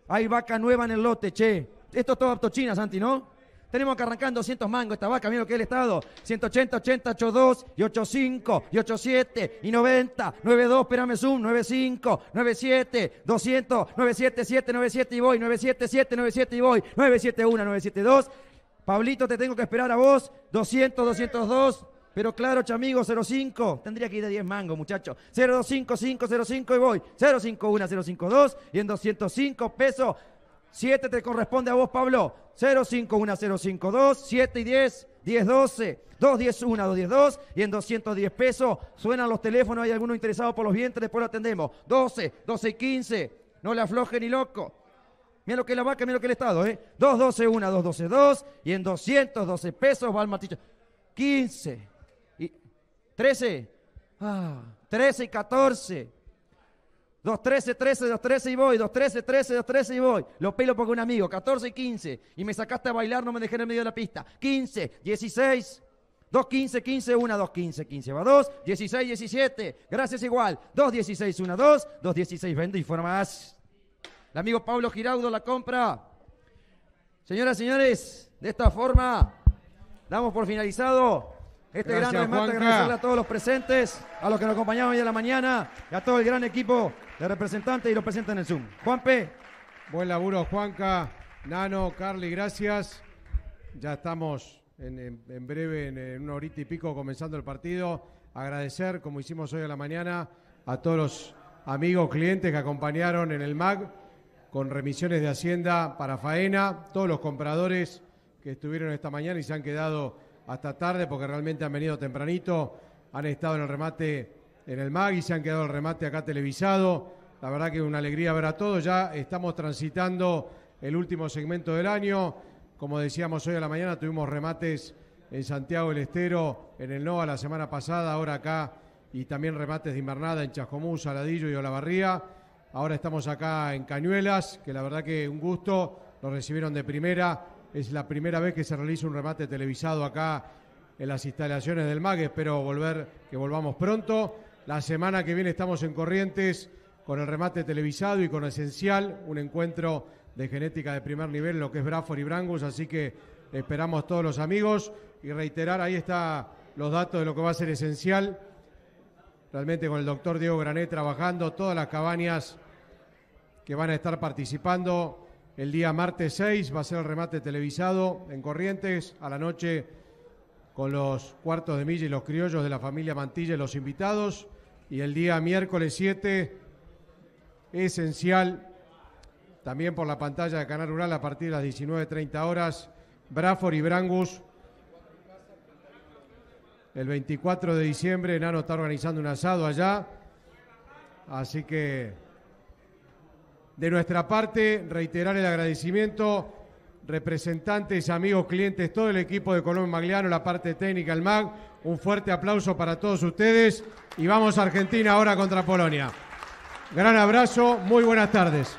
Hay vaca nueva en el lote, che. Esto es todo aptochina, Santi, ¿no? Tenemos que arrancar 200 mangos esta vaca, mira lo que es el estado. 180, 80, 82, y 85, y 87, y 90, 92, espérame zoom, 95, 97, 200, 97, 7, 97 y voy, 97, 7, 97 y voy, 971, 972. Pablito, te tengo que esperar a vos. 200, 202. Pero claro, chamigo, 05. Tendría que ir de 10 mangos, muchachos. 025505 y voy. 051052 y en 205 pesos. 7 te corresponde a vos, Pablo. 051052, 7 y 10, 10, 1012, 2101 2102 y en 210 pesos suenan los teléfonos, hay alguno interesado por los vientres, después lo atendemos. 12, 12 y 15, no le afloje ni loco. Mira lo que es la vaca, mira lo que es el Estado, ¿eh? 212, 1, 212, 2 y en 212 pesos va el maticho. 15, 13. 13 ah, y 14. 2, 13, 13, 2, 13 y voy. 2, 13, 13, 2, 13 y voy. Lo pelo porque un amigo. 14 y 15. Y me sacaste a bailar, no me dejé en el medio de la pista. 15, 16. 2, 15, 15, 1, 2, 15, 15, va 2, 16, 17, gracias igual, 2, 16, 1, 2, 2, 16, vende y más. El amigo Pablo Giraudo la compra. Señoras, y señores, de esta forma damos por finalizado este gran remate, agradecerle a todos los presentes, a los que nos acompañaron hoy en la mañana y a todo el gran equipo de representantes y los presentes en el Zoom. Juanpe. Buen laburo, Juanca. Nano, Carly, gracias. Ya estamos en, breve, en, un una horita y pico, comenzando el partido. Agradecer, como hicimos hoy a la mañana, a todos los amigos, clientes que acompañaron en el MAG con remisiones de Hacienda para Faena, todos los compradores que estuvieron esta mañana y se han quedado hasta tarde porque realmente han venido tempranito, han estado en el remate en el MAG y se han quedado el remate acá televisado. La verdad que una alegría ver a todos. Ya estamos transitando el último segmento del año. Como decíamos hoy a la mañana, tuvimos remates en Santiago del Estero, en el NOA la semana pasada, ahora acá, y también remates de invernada en Chascomús, Saladillo y Olavarría. Ahora estamos acá en Cañuelas, que la verdad que un gusto, nos recibieron de primera, es la primera vez que se realiza un remate televisado acá en las instalaciones del MAG. Espero volver, que volvamos pronto. La semana que viene estamos en Corrientes con el remate televisado y con Esencial, un encuentro de genética de primer nivel, lo que es Brafor y Brangus. Así que esperamos todos los amigos y reiterar, ahí está los datos de lo que va a ser Esencial. Realmente con el doctor Diego Grané trabajando todas las cabañas que van a estar participando el día martes 6 va a ser el remate televisado en Corrientes a la noche con los cuartos de milla y los criollos de la familia Mantilla y los invitados. Y el día miércoles 7, esencial, también por la pantalla de Canal Rural a partir de las 19.30 horas, Brafor y Brangus. El 24 de diciembre, Nano está organizando un asado allá. Así que de nuestra parte, reiterar el agradecimiento, representantes, amigos, clientes, todo el equipo de Colombia Magliano, la parte técnica, el MAG. Un fuerte aplauso para todos ustedes y vamos a Argentina ahora contra Polonia. Gran abrazo, muy buenas tardes.